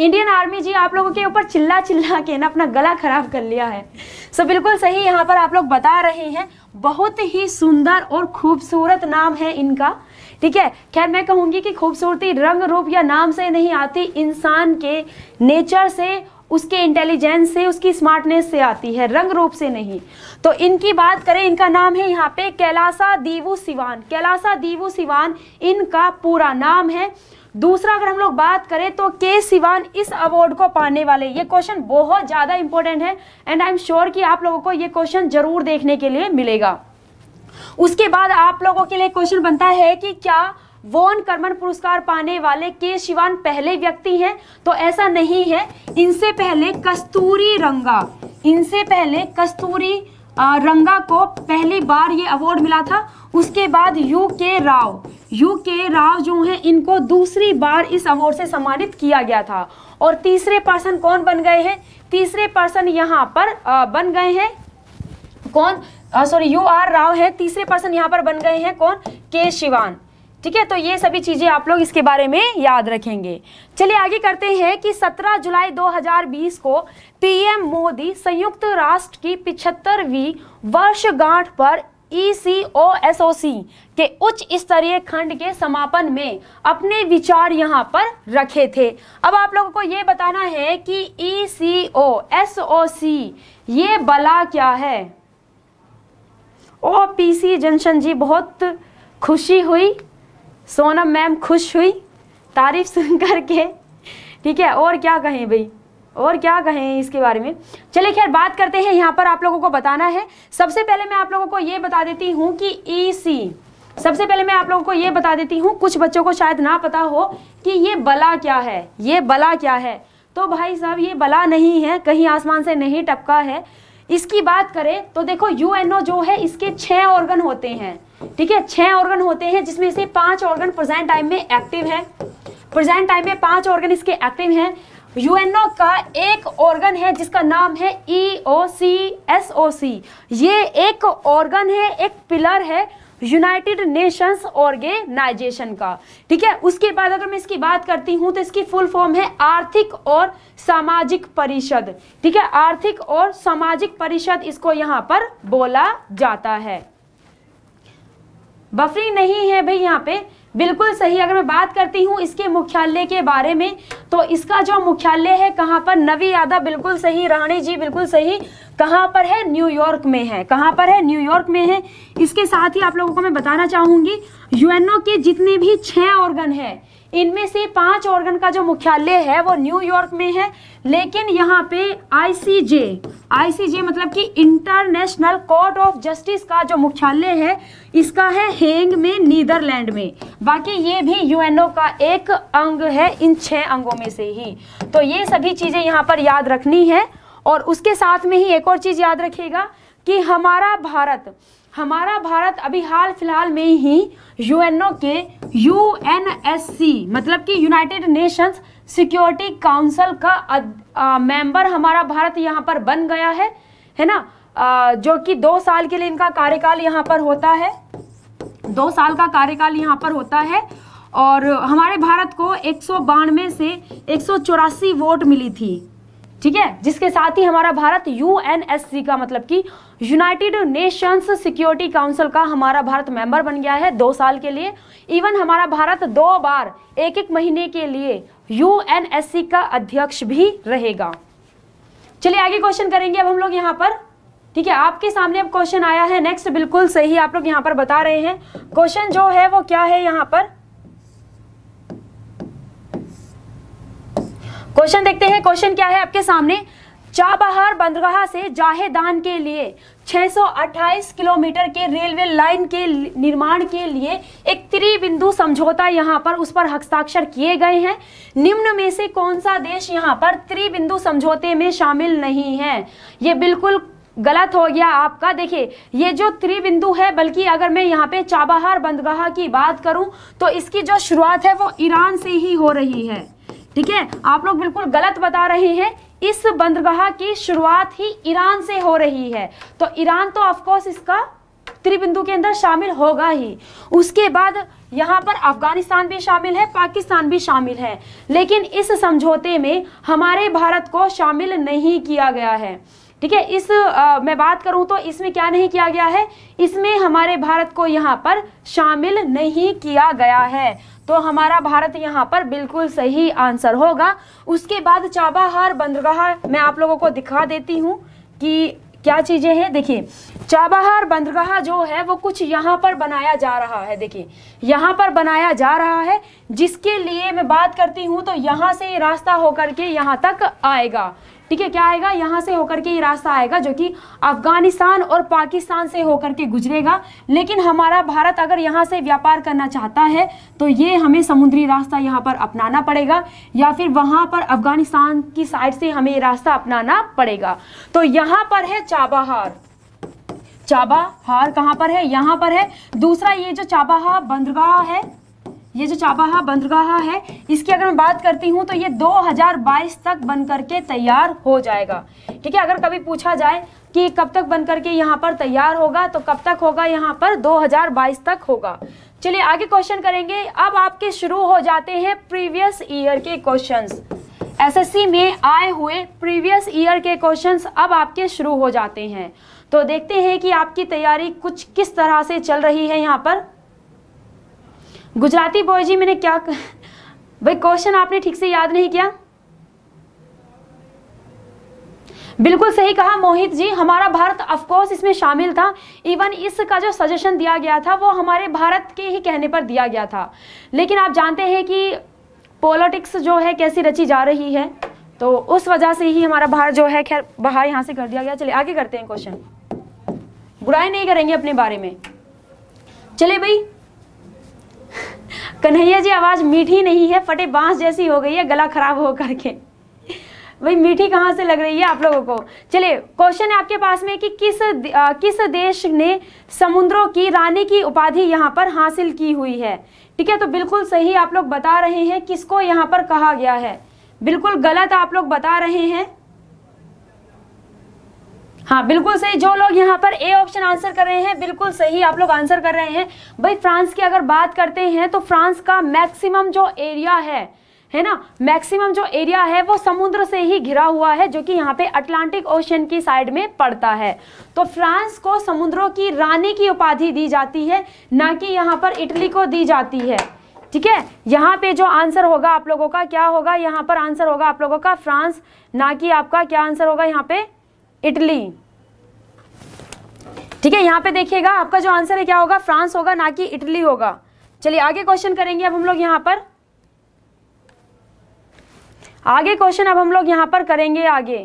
इंडियन आर्मी जी आप लोगों के ऊपर चिल्ला चिल्ला के ना अपना गला खराब कर लिया है सो so, बिल्कुल सही यहाँ पर आप लोग बता रहे हैं बहुत ही सुंदर और खूबसूरत नाम है इनका ठीक है खैर मैं कहूँगी कि खूबसूरती रंग रूप या नाम से नहीं आती इंसान के नेचर से उसके इंटेलिजेंस से उसकी स्मार्टनेस से आती है रंग रूप से नहीं तो इनकी बात करें इनका नाम है यहाँ पे कैलासा दीवू सिवान कैलासा दीवू सिवान इनका पूरा नाम है दूसरा अगर हम लोग बात करें तो के सिवान इस अवार्ड को पाने वाले ये क्वेश्चन बहुत ज़्यादा इंपॉर्टेंट है एंड आई एम श्योर कि आप लोगों को ये क्वेश्चन जरूर देखने के लिए मिलेगा उसके बाद आप लोगों के लिए क्वेश्चन बनता है कि क्या वोन कर्मन पुरस्कार पाने वाले के शिवान पहले व्यक्ति हैं तो ऐसा नहीं है इनसे पहले कस्तूरी रंगा इनसे पहले कस्तूरी रंगा को पहली बार ये अवार्ड मिला था उसके बाद यू के राव यू के राव जो हैं इनको दूसरी बार इस अवार्ड से सम्मानित किया गया था और तीसरे पर्सन कौन बन गए हैं तीसरे पर्सन यहाँ पर आ, बन गए हैं कौन सॉरी यू आर राव है तीसरे पर्सन यहाँ पर बन गए हैं कौन के शिवान ठीक है तो ये सभी चीज़ें आप लोग इसके बारे में याद रखेंगे चलिए आगे करते हैं कि 17 जुलाई 2020 को पीएम मोदी संयुक्त राष्ट्र की पिछहत्तरवीं वर्षगांठ पर ईसीओएसओसी e के उच्च स्तरीय खंड के समापन में अपने विचार यहाँ पर रखे थे अब आप लोगों को ये बताना है कि ईसीओएसओसी e ये बला क्या है ओ ओपीसी जंक्शन जी बहुत खुशी हुई सोनम मैम खुश हुई तारीफ सुन कर के ठीक है और क्या कहें भाई और क्या कहें इसके बारे में चलिए खैर बात करते हैं यहाँ पर आप लोगों को बताना है सबसे पहले मैं आप लोगों को ये बता देती हूँ कि ईसी e सबसे पहले मैं आप लोगों को ये बता देती हूँ कुछ बच्चों को शायद ना पता हो कि ये बला क्या है ये बला क्या है तो भाई साहब ये बला नहीं है कहीं आसमान से नहीं टपका है इसकी बात करें तो देखो यूएनओ जो है इसके छह ऑर्गन होते हैं ठीक है छह ऑर्गन होते हैं जिसमें से पांच ऑर्गन प्रेजेंट टाइम में एक्टिव है प्रेजेंट टाइम में पांच ऑर्गन इसके एक्टिव हैं यूएनओ का एक ऑर्गन है जिसका नाम है ई ओ सी एस ओ सी ये एक ऑर्गन है एक पिलर है यूनाइटेड नेशंस ऑर्गेनाइजेशन का ठीक है उसके बाद अगर मैं इसकी बात करती हूं तो इसकी फुल फॉर्म है आर्थिक और सामाजिक परिषद ठीक है आर्थिक और सामाजिक परिषद इसको यहां पर बोला जाता है बफरिंग नहीं है भाई यहाँ पे बिल्कुल सही अगर मैं बात करती हूँ इसके मुख्यालय के बारे में तो इसका जो मुख्यालय है कहाँ पर नवी यादव बिल्कुल सही रानी जी बिल्कुल सही कहाँ पर है न्यूयॉर्क में है कहाँ पर है न्यूयॉर्क में है इसके साथ ही आप लोगों को मैं बताना चाहूँगी यूएनओ के जितने भी छः ऑर्गन है इनमें से पांच ऑर्गन का जो मुख्यालय है वो न्यूयॉर्क में है लेकिन यहाँ पे आईसीजे आईसीजे मतलब कि इंटरनेशनल कोर्ट ऑफ जस्टिस का जो मुख्यालय है इसका है हेंग में नीदरलैंड में बाकी ये भी यूएनओ का एक अंग है इन छह अंगों में से ही तो ये सभी चीज़ें यहाँ पर याद रखनी है और उसके साथ में ही एक और चीज़ याद रखेगा कि हमारा भारत हमारा भारत अभी हाल फिलहाल में ही यूएनओ के यूएनएससी मतलब कि यूनाइटेड नेशंस सिक्योरिटी काउंसिल का मेंबर हमारा भारत यहाँ पर बन गया है है ना आ, जो कि दो साल के लिए इनका कार्यकाल यहाँ पर होता है दो साल का कार्यकाल यहाँ पर होता है और हमारे भारत को एक से एक वोट मिली थी ठीक है जिसके साथ ही हमारा भारत यूएनएससी का मतलब कि यूनाइटेड नेशंस सिक्योरिटी काउंसिल का हमारा भारत मेंबर बन गया है दो साल के लिए इवन हमारा भारत दो बार एक एक महीने के लिए यूएनएससी का अध्यक्ष भी रहेगा चलिए आगे क्वेश्चन करेंगे अब हम लोग यहाँ पर ठीक है आपके सामने अब क्वेश्चन आया है नेक्स्ट बिल्कुल सही आप लोग यहाँ पर बता रहे हैं क्वेश्चन जो है वो क्या है यहाँ पर क्वेश्चन देखते हैं क्वेश्चन क्या है आपके सामने चाबहार बंदरगाह से जाहेदान के लिए 628 किलोमीटर के रेलवे लाइन के निर्माण के लिए एक त्रिबिंदु समझौता यहाँ पर उस पर हस्ताक्षर किए गए हैं निम्न में से कौन सा देश यहाँ पर त्रिबिंदु समझौते में शामिल नहीं है ये बिल्कुल गलत हो गया आपका देखिए ये जो त्रिबिंदु है बल्कि अगर मैं यहाँ पे चाबहार बंदगाह की बात करूँ तो इसकी जो शुरुआत है वो ईरान से ही हो रही है ठीक है आप लोग बिल्कुल गलत बता रहे हैं इस बंदरगाह की शुरुआत ही ईरान से हो रही है तो ईरान तो ऑफकोर्स इसका त्रिबिंदु के अंदर शामिल होगा ही उसके बाद यहाँ पर अफगानिस्तान भी शामिल है पाकिस्तान भी शामिल है लेकिन इस समझौते में हमारे भारत को शामिल नहीं किया गया है ठीक है इस आ, मैं बात करूं तो इसमें क्या नहीं किया गया है इसमें हमारे भारत को यहाँ पर शामिल नहीं किया गया है तो हमारा भारत यहाँ पर बिल्कुल सही आंसर होगा उसके बाद चाबाहार बंदरगाह मैं आप लोगों को दिखा देती हूँ कि क्या चीज़ें हैं देखिए चाबाहार बंदरगाह जो है वो कुछ यहाँ पर बनाया जा रहा है देखिए यहाँ पर बनाया जा रहा है जिसके लिए मैं बात करती हूँ तो यहाँ से रास्ता होकर के यहाँ तक आएगा ठीक है क्या आएगा यहाँ से होकर के ये रास्ता आएगा जो कि अफगानिस्तान और पाकिस्तान से होकर के गुजरेगा लेकिन हमारा भारत अगर यहाँ से व्यापार करना चाहता है तो ये हमें समुद्री रास्ता यहाँ पर अपनाना पड़ेगा या फिर वहाँ पर अफगानिस्तान की साइड से हमें ये रास्ता अपनाना पड़ेगा तो यहाँ पर है चाबाहार चाबाहार कहाँ पर है यहाँ पर है दूसरा ये जो चाबाहार बंदरगाह है ये जो चाबाहा बंदरगाह है इसकी अगर मैं बात करती हूँ तो ये 2022 तक बन करके तैयार हो जाएगा ठीक है अगर कभी पूछा जाए कि कब तक बन करके यहाँ पर तैयार होगा तो कब तक होगा यहाँ पर 2022 तक होगा चलिए आगे क्वेश्चन करेंगे अब आपके शुरू हो जाते हैं प्रीवियस ईयर के क्वेश्चन एस में आए हुए प्रीवियस ईयर के क्वेश्चन अब आपके शुरू हो जाते हैं तो देखते हैं कि आपकी तैयारी कुछ किस तरह से चल रही है यहाँ पर गुजराती बॉय जी मैंने क्या भाई क्वेश्चन आपने ठीक से याद नहीं किया बिल्कुल सही कहा मोहित जी हमारा भारत अफकोर्स इसमें शामिल था इवन इसका जो सजेशन दिया गया था वो हमारे भारत के ही कहने पर दिया गया था लेकिन आप जानते हैं कि पॉलिटिक्स जो है कैसी रची जा रही है तो उस वजह से ही हमारा भारत जो है खैर बाहर यहाँ से कर दिया गया चलिए आगे करते हैं क्वेश्चन बुराई नहीं करेंगे अपने बारे में चले भाई कन्हैया जी आवाज़ मीठी नहीं है फटे बांस जैसी हो गई है गला खराब हो करके भाई मीठी कहाँ से लग रही है आप लोगों को चलिए क्वेश्चन है आपके पास में कि किस आ, किस देश ने समुद्रों की रानी की उपाधि यहाँ पर हासिल की हुई है ठीक है तो बिल्कुल सही आप लोग बता रहे हैं किसको यहाँ पर कहा गया है बिल्कुल गलत आप लोग बता रहे हैं हाँ बिल्कुल सही जो लोग यहाँ पर ए ऑप्शन आंसर कर रहे हैं बिल्कुल सही आप लोग आंसर कर रहे हैं भाई फ्रांस की अगर बात करते हैं तो फ्रांस का मैक्सिमम जो एरिया है है ना मैक्सिमम जो एरिया है वो समुद्र से ही घिरा हुआ है जो कि यहाँ पे अटलांटिक ओशन की साइड में पड़ता है तो फ्रांस को समुद्रों की रानी की उपाधि दी जाती है ना कि यहाँ पर इटली को दी जाती है ठीक है यहाँ पे जो आंसर होगा आप लोगों का क्या होगा यहाँ पर आंसर होगा आप लोगों का फ्रांस ना कि आपका क्या आंसर होगा यहाँ पे इटली ठीक है यहाँ पे देखिएगा आपका जो आंसर है क्या होगा फ्रांस होगा ना कि इटली होगा चलिए आगे क्वेश्चन करेंगे अब हम लोग यहाँ पर आगे क्वेश्चन अब हम लोग यहाँ पर करेंगे आगे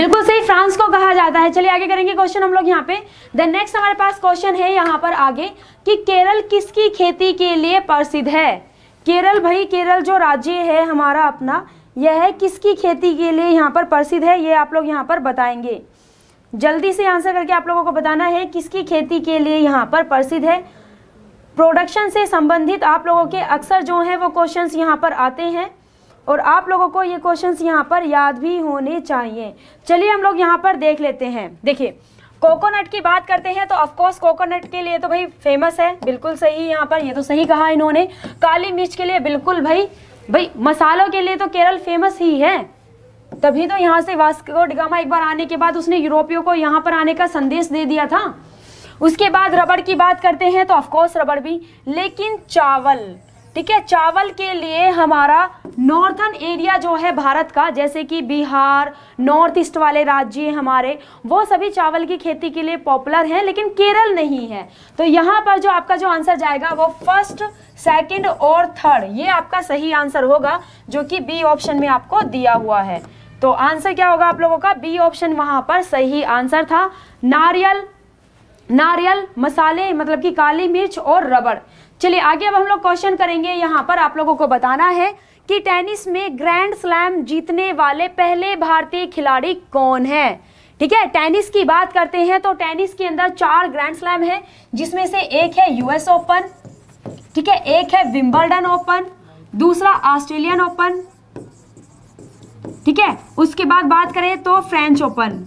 बिल्कुल सही फ्रांस को कहा जाता है चलिए आगे करेंगे क्वेश्चन हम लोग यहाँ पे देन नेक्स्ट हमारे पास क्वेश्चन है यहाँ पर आगे कि केरल किसकी खेती के लिए प्रसिद्ध है केरल भाई केरल जो राज्य है हमारा अपना यह है किसकी खेती के लिए यहाँ पर प्रसिद्ध है ये आप लोग यहाँ पर बताएंगे जल्दी से आंसर करके आप लोगों को बताना है किसकी खेती के लिए यहाँ पर प्रसिद्ध है प्रोडक्शन से संबंधित आप लोगों के अक्सर जो हैं वो क्वेश्चंस यहाँ पर आते हैं और आप लोगों को ये क्वेश्चंस यहाँ पर याद भी होने चाहिए चलिए हम लोग यहाँ पर देख लेते हैं देखिए कोकोनट की बात करते हैं तो ऑफकोर्स कोकोनट के लिए तो भाई फेमस है बिल्कुल सही यहाँ पर ये तो सही कहा इन्होंने काली मिर्च के लिए बिल्कुल भाई भाई मसालों के लिए तो केरल फेमस ही है तभी तो यहाँ से वास्को डिगामा एक बार आने के बाद उसने यूरोपियों को यहाँ पर आने का संदेश दे दिया था उसके बाद रबड़ की बात करते हैं तो ऑफकोर्स रबड़ भी लेकिन चावल ठीक है चावल के लिए हमारा नॉर्थन एरिया जो है भारत का जैसे कि बिहार नॉर्थ ईस्ट वाले राज्य हमारे वो सभी चावल की खेती के लिए पॉपुलर हैं लेकिन केरल नहीं है तो यहाँ पर जो आपका जो आंसर जाएगा वो फर्स्ट सेकंड और थर्ड ये आपका सही आंसर होगा जो कि बी ऑप्शन में आपको दिया हुआ है तो आंसर क्या होगा आप लोगों का बी ऑप्शन वहाँ पर सही आंसर था नारियल नारियल मसाले मतलब कि काली मिर्च और रबड़ चलिए आगे अब हम लोग क्वेश्चन करेंगे यहाँ पर आप लोगों को बताना है कि टेनिस में ग्रैंड स्लैम जीतने वाले पहले भारतीय खिलाड़ी कौन है ठीक है टेनिस की बात करते हैं तो टेनिस के अंदर चार ग्रैंड स्लैम है जिसमें से एक है यूएस ओपन ठीक है एक है विम्बलडन ओपन दूसरा ऑस्ट्रेलियन ओपन ठीक है उसके बाद बात करें तो फ्रेंच ओपन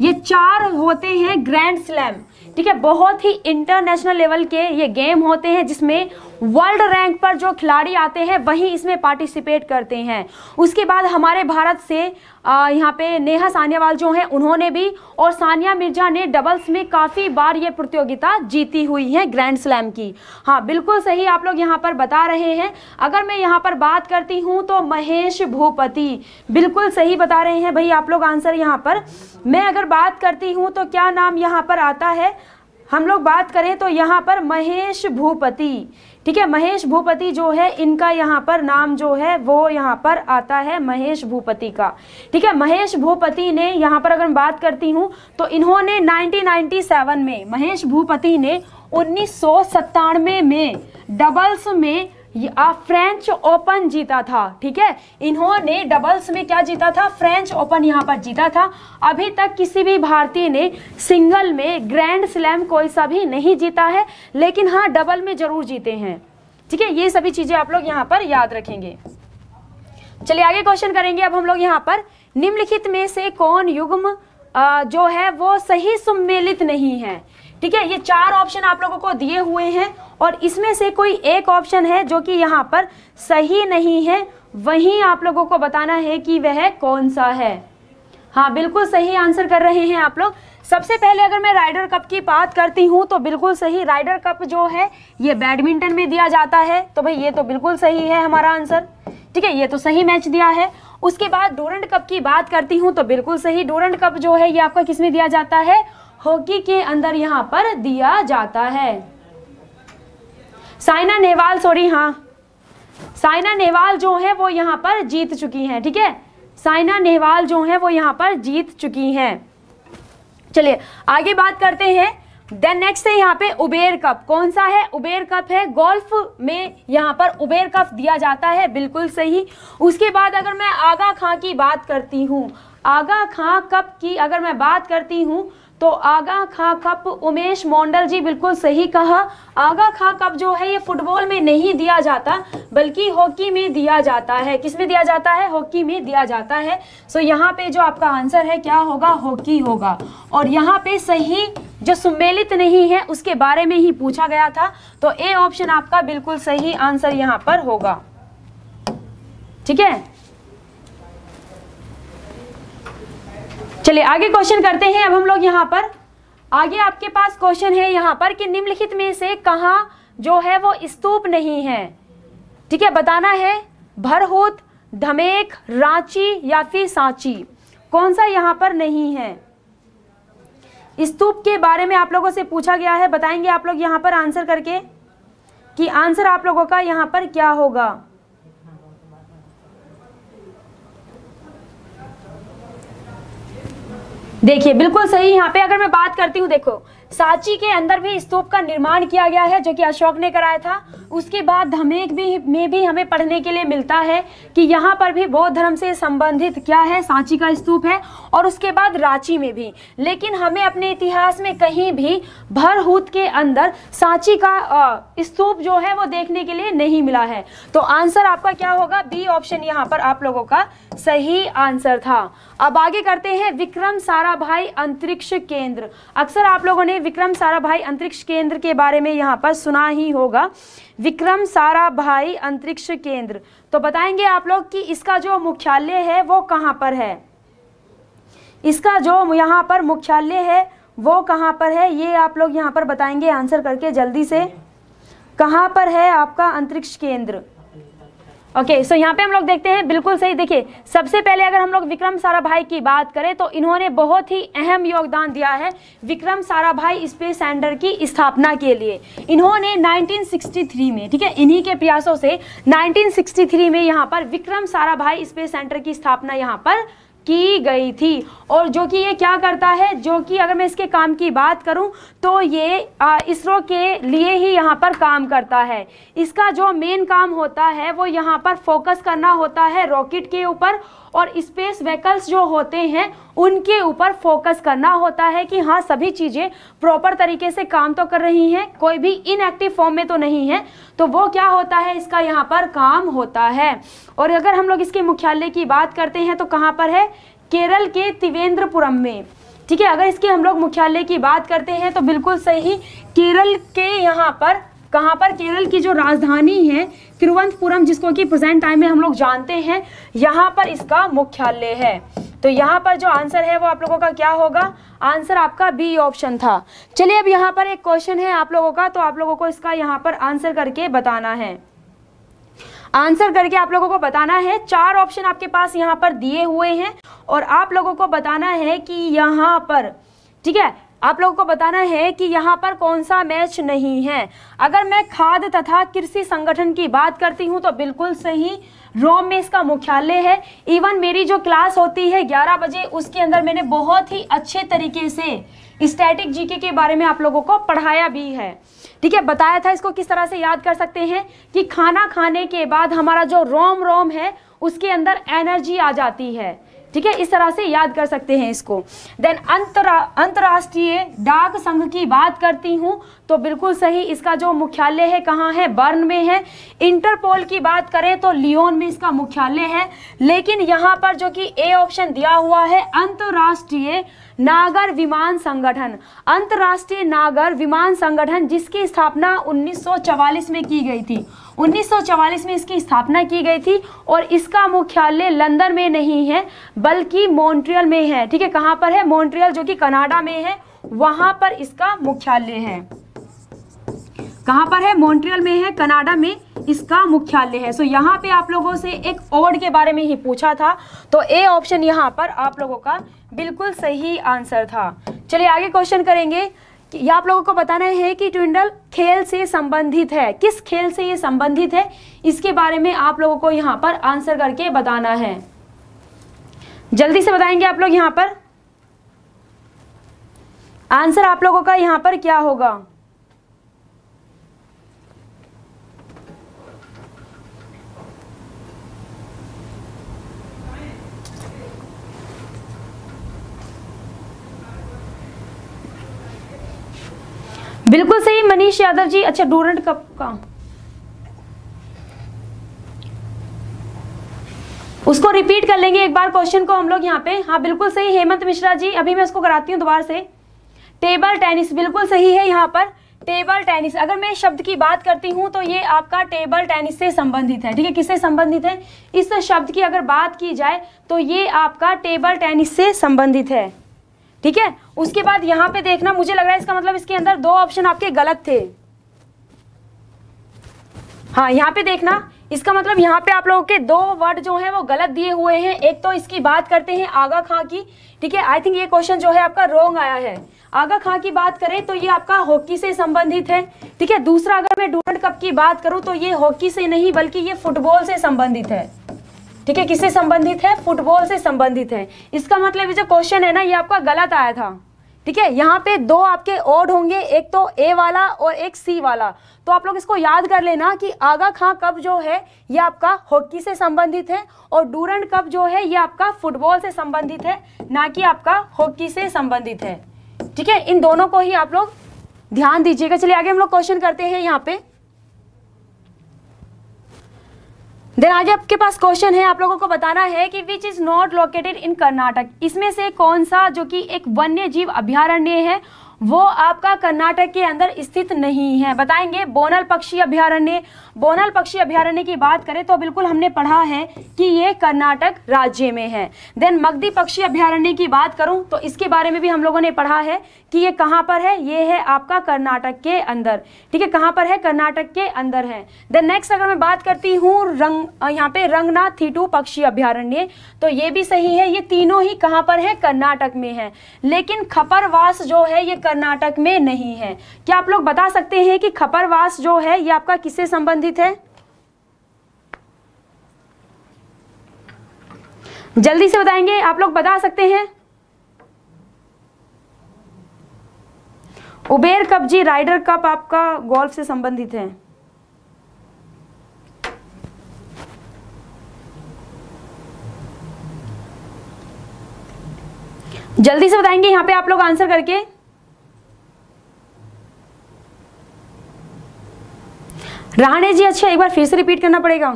ये चार होते हैं ग्रैंड स्लैम ठीक है बहुत ही इंटरनेशनल लेवल के ये गेम होते हैं जिसमें वर्ल्ड रैंक पर जो खिलाड़ी आते हैं वहीं इसमें पार्टिसिपेट करते हैं उसके बाद हमारे भारत से यहाँ पे नेहा सानियावाल जो हैं उन्होंने भी और सानिया मिर्जा ने डबल्स में काफ़ी बार ये प्रतियोगिता जीती हुई है ग्रैंड स्लैम की हाँ बिल्कुल सही आप लोग यहाँ पर बता रहे हैं अगर मैं यहाँ पर बात करती हूँ तो महेश भूपति बिल्कुल सही बता रहे हैं भाई आप लोग आंसर यहाँ पर मैं अगर बात करती हूँ तो क्या नाम यहाँ पर आता है हम लोग बात करें तो यहाँ पर महेश भूपति ठीक है महेश भूपति जो है इनका यहाँ पर नाम जो है वो यहाँ पर आता है महेश भूपति का ठीक है महेश भूपति ने यहाँ पर अगर बात करती हूँ तो इन्होंने 1997 में महेश भूपति ने उन्नीस में डबल्स में फ्रेंच ओपन जीता था ठीक है इन्होंने डबल्स में क्या जीता था फ्रेंच ओपन यहाँ पर जीता था अभी तक किसी भी भारतीय ने सिंगल में ग्रैंड स्लैम कोई सा भी नहीं जीता है लेकिन हाँ डबल में जरूर जीते हैं ठीक है ये सभी चीज़ें आप लोग यहाँ पर याद रखेंगे चलिए आगे क्वेश्चन करेंगे अब हम लोग यहाँ पर निम्नलिखित में से कौन युग्म जो है वो सही सम्मिलित नहीं है ठीक है ये चार ऑप्शन आप लोगों को दिए हुए हैं और इसमें से कोई एक ऑप्शन है जो कि यहाँ पर सही नहीं है वहीं आप लोगों को बताना है कि वह कौन सा है हाँ बिल्कुल सही आंसर कर रहे हैं आप लोग सबसे पहले अगर मैं राइडर कप की बात करती हूँ तो बिल्कुल सही राइडर कप जो है ये बैडमिंटन में दिया जाता है तो भाई ये तो बिल्कुल सही है हमारा आंसर ठीक है ये तो सही मैच दिया है उसके बाद डोरेंट कप की बात करती हूँ तो बिल्कुल सही डोरेंट कप जो है ये आपका किस में दिया जाता है हॉकी के अंदर यहाँ पर दिया जाता है साइना नेहवाल सॉरी हाँ साइना नेहवाल जो है वो यहाँ पर जीत चुकी हैं ठीक है ठीके? साइना नेहवाल जो है वो यहाँ पर जीत चुकी हैं चलिए आगे बात करते हैं देन नेक्स्ट है यहाँ पे उबेर कप कौन सा है उबेर कप है गोल्फ में यहाँ पर उबेर कप दिया जाता है बिल्कुल सही उसके बाद अगर मैं आगा खां की बात करती हूँ आगा खां कप की अगर मैं बात करती हूँ तो आगा खा कप उमेश मोंडल जी बिल्कुल सही कहा आगा खा कप जो है ये फुटबॉल में नहीं दिया जाता बल्कि हॉकी में दिया जाता है किस में दिया जाता है हॉकी में दिया जाता है सो so, यहाँ पे जो आपका आंसर है क्या होगा हॉकी होगा और यहाँ पे सही जो सुमेलित नहीं है उसके बारे में ही पूछा गया था तो ए ऑप्शन आपका बिल्कुल सही आंसर यहाँ पर होगा ठीक है चलिए आगे क्वेश्चन करते हैं अब हम लोग यहाँ पर आगे आपके पास क्वेश्चन है यहाँ पर कि निम्नलिखित में से कहाँ जो है वो स्तूप नहीं है ठीक है बताना है भरहूत धमेक रांची या फिर सांची कौन सा यहाँ पर नहीं है स्तूप के बारे में आप लोगों से पूछा गया है बताएंगे आप लोग यहाँ पर आंसर करके कि आंसर आप लोगों का यहाँ पर क्या होगा देखिए बिल्कुल सही यहाँ पे अगर मैं बात करती हूँ देखो सांची के अंदर भी स्तूप का निर्माण किया गया है जो कि अशोक ने कराया था उसके बाद धमेक भी में भी हमें पढ़ने के लिए मिलता है कि यहाँ पर भी बौद्ध धर्म से संबंधित क्या है सांची का स्तूप है और उसके बाद रांची में भी लेकिन हमें अपने इतिहास में कहीं भी भरहूत के अंदर सांची का स्तूप जो है वो देखने के लिए नहीं मिला है तो आंसर आपका क्या होगा बी ऑप्शन यहाँ पर आप लोगों का सही आंसर था अब आगे करते हैं विक्रम साराभाई अंतरिक्ष केंद्र अक्सर आप लोगों ने विक्रम साराभाई अंतरिक्ष केंद्र के बारे में यहाँ पर सुना ही होगा विक्रम साराभाई अंतरिक्ष केंद्र तो बताएंगे आप लोग कि इसका जो मुख्यालय है वो कहाँ पर है इसका जो यहाँ पर मुख्यालय है वो कहाँ पर है ये आप लोग यहाँ पर बताएंगे आंसर करके जल्दी से कहाँ पर है आपका अंतरिक्ष केंद्र ओके सो यहाँ पे हम लोग देखते हैं बिल्कुल सही देखिए सबसे पहले अगर हम लोग विक्रम साराभाई की बात करें तो इन्होंने बहुत ही अहम योगदान दिया है विक्रम साराभाई स्पेस सेंटर की स्थापना के लिए इन्होंने 1963 में ठीक है इन्हीं के प्रयासों से 1963 में यहाँ पर विक्रम साराभाई स्पेस सेंटर की स्थापना यहाँ पर की गई थी और जो कि ये क्या करता है जो कि अगर मैं इसके काम की बात करूं तो ये इसरो के लिए ही यहाँ पर काम करता है इसका जो मेन काम होता है वो यहाँ पर फोकस करना होता है रॉकेट के ऊपर और स्पेस व्हीकल्स जो होते हैं उनके ऊपर फोकस करना होता है कि हाँ सभी चीज़ें प्रॉपर तरीके से काम तो कर रही हैं कोई भी इनएक्टिव फॉर्म में तो नहीं है तो वो क्या होता है इसका यहाँ पर काम होता है और अगर हम लोग इसके मुख्यालय की बात करते हैं तो कहाँ पर है केरल के त्रिवेंद्रपुरम में ठीक है अगर इसके हम लोग मुख्यालय की बात करते हैं तो बिल्कुल सही केरल के यहाँ पर कहाँ पर केरल की जो राजधानी है तिरुवंतपुरम जिसको कि प्रेजेंट टाइम में हम लोग जानते हैं यहाँ पर इसका मुख्यालय है तो यहाँ पर जो आंसर है वो आप लोगों का क्या होगा आंसर आपका बी ऑप्शन था चलिए अब यहाँ पर एक क्वेश्चन है आप लोगों का तो आप लोगों को इसका यहाँ पर आंसर करके बताना है आंसर करके आप लोगों को बताना है चार ऑप्शन आपके पास यहाँ पर दिए हुए हैं और आप लोगों को बताना है कि यहाँ पर ठीक है आप लोगों को बताना है कि यहाँ पर कौन सा मैच नहीं है अगर मैं खाद तथा कृषि संगठन की बात करती हूँ तो बिल्कुल सही रोम में इसका मुख्यालय है इवन मेरी जो क्लास होती है 11 बजे उसके अंदर मैंने बहुत ही अच्छे तरीके से स्टैटिक जीके के बारे में आप लोगों को पढ़ाया भी है ठीक है बताया था इसको किस तरह से याद कर सकते हैं कि खाना खाने के बाद हमारा जो रोम रोम है उसके अंदर एनर्जी आ जाती है ठीक है इस तरह से याद कर सकते हैं इसको देन अंतरा अंतर्राष्ट्रीय डाक संघ की बात करती हूँ तो बिल्कुल सही इसका जो मुख्यालय है कहाँ है बर्न में है इंटरपोल की बात करें तो लियोन में इसका मुख्यालय है लेकिन यहाँ पर जो कि ए ऑप्शन दिया हुआ है अंतर्राष्ट्रीय नागर विमान संगठन अंतर्राष्ट्रीय नागर विमान संगठन जिसकी स्थापना 1944 में की गई थी 1944 में इसकी स्थापना की गई थी और इसका मुख्यालय लंदन में नहीं है बल्कि मॉन्ट्रियल में है ठीक है कहाँ पर है मॉन्ट्रियल जो कि कनाडा में है वहाँ पर इसका मुख्यालय है कहाँ पर है मॉन्ट्रियल में है कनाडा में इसका मुख्यालय है सो so, यहाँ पे आप लोगों से एक ओड के बारे में ही पूछा था तो ए ऑप्शन यहाँ पर आप लोगों का बिल्कुल सही आंसर था चलिए आगे क्वेश्चन करेंगे ये आप लोगों को बताना है कि ट्विंडल खेल से संबंधित है किस खेल से ये संबंधित है इसके बारे में आप लोगों को यहाँ पर आंसर करके बताना है जल्दी से बताएंगे आप लोग यहाँ पर आंसर आप लोगों का यहाँ पर क्या होगा बिल्कुल सही मनीष यादव जी अच्छा डोरंट कप का उसको रिपीट कर लेंगे एक बार क्वेश्चन को हम लोग यहाँ पे हाँ बिल्कुल सही हेमंत मिश्रा जी अभी मैं उसको कराती हूँ दोबारा से टेबल टेनिस बिल्कुल सही है यहाँ पर टेबल टेनिस अगर मैं शब्द की बात करती हूँ तो ये आपका टेबल टेनिस से संबंधित है ठीक है किससे संबंधित है इस शब्द की अगर बात की जाए तो ये आपका टेबल टेनिस से संबंधित है ठीक है उसके बाद यहाँ पे देखना मुझे लग रहा है इसका मतलब इसके अंदर दो ऑप्शन आपके गलत थे हाँ यहाँ पे देखना इसका मतलब यहाँ पे आप लोगों के दो वर्ड जो है वो गलत दिए हुए हैं एक तो इसकी बात करते हैं आगा खां की ठीक है आई थिंक ये क्वेश्चन जो है आपका रोंग आया है आगा खां की बात करें तो ये आपका हॉकी से संबंधित है ठीक है दूसरा अगर मैं डूरंड कप की बात करूं तो ये हॉकी से नहीं बल्कि ये फुटबॉल से संबंधित है ठीक है किससे संबंधित है फुटबॉल से संबंधित है इसका मतलब जो क्वेश्चन है ना ये आपका गलत आया था ठीक है यहाँ पे दो आपके ओड होंगे एक तो ए वाला और एक सी वाला तो आप लोग इसको याद कर लेना कि आगा खां कब जो है ये आपका हॉकी से संबंधित है और डूरन कब जो है ये आपका फुटबॉल से संबंधित है ना कि आपका हॉकी से संबंधित है ठीक है इन दोनों को ही आप लोग ध्यान दीजिएगा चलिए आगे हम लोग क्वेश्चन करते हैं यहाँ पे देन आगे आपके पास क्वेश्चन है आप लोगों को बताना है कि which is not located in Karnataka इसमें से कौन सा जो कि एक वन्य जीव अभ्यारण्य है वो आपका कर्नाटक के अंदर स्थित नहीं है बताएंगे बोनल पक्षी अभ्यारण्य बोनल पक्षी अभ्यारण्य की बात करें तो बिल्कुल हमने पढ़ा है कि ये कर्नाटक राज्य में है देन मगधी पक्षी अभ्यारण्य की बात करूं तो इसके बारे में भी हम लोगों ने पढ़ा है कि ये कहाँ पर है ये है आपका कर्नाटक के अंदर ठीक है कहाँ पर है कर्नाटक के अंदर है देन नेक्स्ट अगर मैं बात करती हूँ रंग यहाँ पे रंगनाथ थीटू पक्षी अभ्यारण्य तो ये भी सही है ये तीनों ही कहाँ पर है कर्नाटक में है लेकिन खपरवास जो है ये कर्नाटक में नहीं है क्या आप लोग बता सकते हैं कि खपरवास जो है ये आपका किससे संबंधित संबंधित है जल्दी से बताएंगे आप लोग बता सकते हैं उबेर कप जी राइडर कप आपका गोल्फ से संबंधित है जल्दी से बताएंगे यहां पे आप लोग आंसर करके राणे जी अच्छा एक बार फिर से रिपीट करना पड़ेगा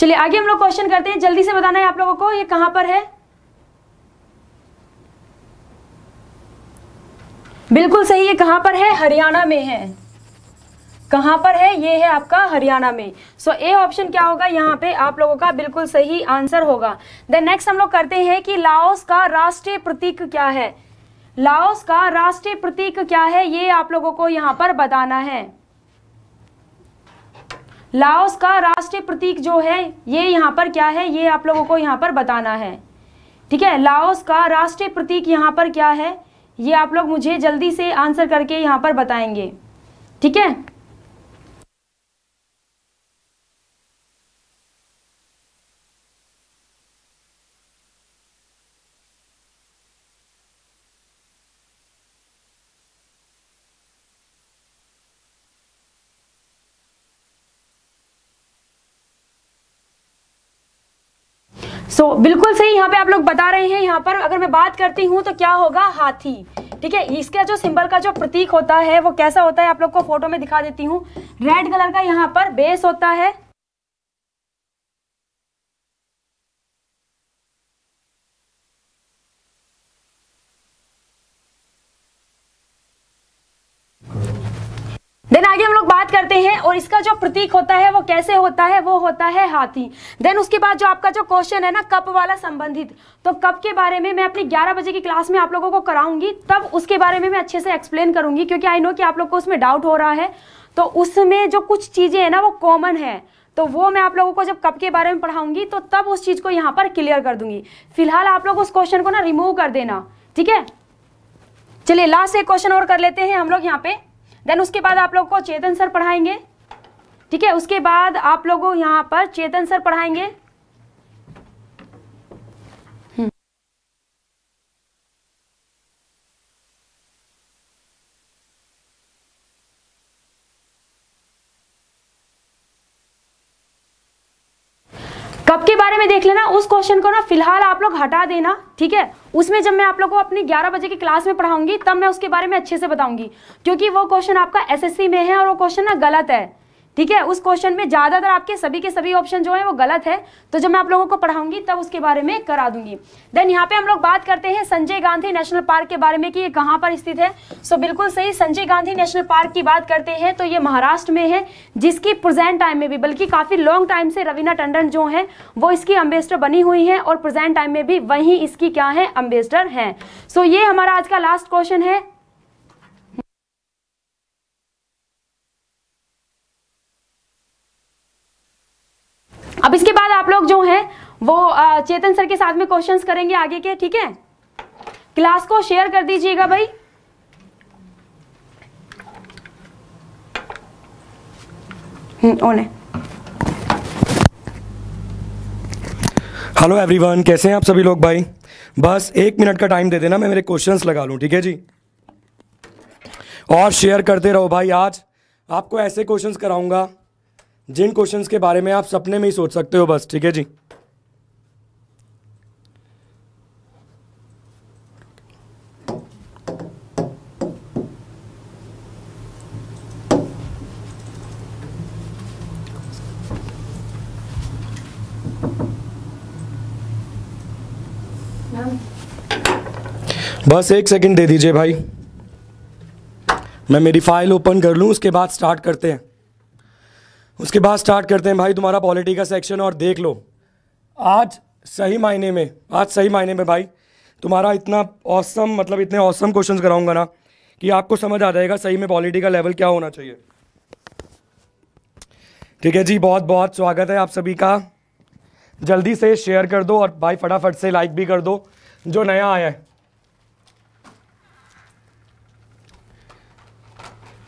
चलिए आगे हम लोग क्वेश्चन करते हैं जल्दी से बताना है आप लोगों को ये कहां पर है बिल्कुल सही ये कहां पर है हरियाणा में है कहां पर है ये है आपका हरियाणा में सो ए ऑप्शन क्या होगा यहाँ पे आप लोगों का बिल्कुल सही आंसर होगा देन नेक्स्ट हम लोग करते हैं कि लाओस का राष्ट्रीय प्रतीक क्या है लाओस का राष्ट्रीय प्रतीक क्या है ये आप लोगों को यहाँ पर बताना है लाओस का राष्ट्रीय प्रतीक जो है ये यहाँ पर क्या है ये आप लोगों को यहाँ पर बताना है ठीक है लाओस का राष्ट्रीय प्रतीक यहाँ पर क्या है ये आप लोग मुझे जल्दी से आंसर करके यहाँ पर बताएंगे ठीक है तो बिल्कुल सही यहाँ पे आप लोग बता रहे हैं यहाँ पर अगर मैं बात करती हूँ तो क्या होगा हाथी ठीक है इसका जो सिंबल का जो प्रतीक होता है वो कैसा होता है आप लोग को फोटो में दिखा देती हूँ रेड कलर का यहाँ पर बेस होता है करते हैं और इसका जो प्रतीक होता है वो कैसे होता है वो होता है हाथी देन उसके बाद जो आपका जो क्वेश्चन है ना कप वाला संबंधित तो कप के बारे में मैं अपनी 11 बजे की क्लास में आप लोगों को कराऊंगी तब उसके बारे में मैं अच्छे से एक्सप्लेन करूंगी क्योंकि आई नो कि आप लोग को उसमें डाउट हो रहा है तो उसमें जो कुछ चीज़ें हैं ना वो कॉमन है तो वो मैं आप लोगों को जब कप के बारे में पढ़ाऊंगी तो तब उस चीज़ को यहाँ पर क्लियर कर दूंगी फिलहाल आप लोग उस क्वेश्चन को ना रिमूव कर देना ठीक है चलिए लास्ट एक क्वेश्चन और कर लेते हैं हम लोग यहाँ पे देन उसके बाद आप लोग को चेतन सर पढ़ाएंगे ठीक है उसके बाद आप लोगों यहाँ पर चेतन सर पढ़ाएंगे देख लेना उस क्वेश्चन को ना फिलहाल आप लोग हटा देना ठीक है उसमें जब मैं आप लोग को अपनी 11 बजे की क्लास में पढ़ाऊंगी तब मैं उसके बारे में अच्छे से बताऊंगी क्योंकि वो क्वेश्चन आपका एसएससी में है और वो क्वेश्चन ना गलत है ठीक है उस क्वेश्चन में ज़्यादातर आपके सभी के सभी ऑप्शन जो है वो गलत है तो जब मैं आप लोगों को पढ़ाऊंगी तब उसके बारे में करा दूंगी देन यहाँ पे हम लोग बात करते हैं संजय गांधी नेशनल पार्क के बारे में कि ये कहाँ पर स्थित है सो so, बिल्कुल सही संजय गांधी नेशनल पार्क की बात करते हैं तो ये महाराष्ट्र में है जिसकी प्रेजेंट टाइम में भी बल्कि काफ़ी लॉन्ग टाइम से रवीना टंडन जो है वो इसकी अम्बेसडर बनी हुई है और प्रेजेंट टाइम में भी वही इसकी क्या है अम्बेसडर है सो so, ये हमारा आज का लास्ट क्वेश्चन है अब इसके बाद आप लोग जो है वो चेतन सर के साथ में क्वेश्चंस करेंगे आगे के ठीक है क्लास को शेयर कर दीजिएगा भाई हम्म, ओने हेलो एवरीवन कैसे हैं आप सभी लोग भाई बस एक मिनट का टाइम दे देना मैं मेरे क्वेश्चंस लगा लूं ठीक है जी और शेयर करते रहो भाई आज आपको ऐसे क्वेश्चंस कराऊंगा जिन क्वेश्चंस के बारे में आप सपने में ही सोच सकते हो बस ठीक है जी बस एक सेकंड दे दीजिए भाई मैं मेरी फाइल ओपन कर लूँ उसके बाद स्टार्ट करते हैं उसके बाद स्टार्ट करते हैं भाई तुम्हारा पॉलिटी का सेक्शन और देख लो आज सही मायने में आज सही मायने में भाई तुम्हारा इतना औसम मतलब इतने औसम क्वेश्चंस कराऊंगा ना कि आपको समझ आ जाएगा सही में पॉलिटी का लेवल क्या होना चाहिए ठीक है जी बहुत बहुत स्वागत है आप सभी का जल्दी से शेयर कर दो और भाई फटाफट से लाइक भी कर दो जो नया आया है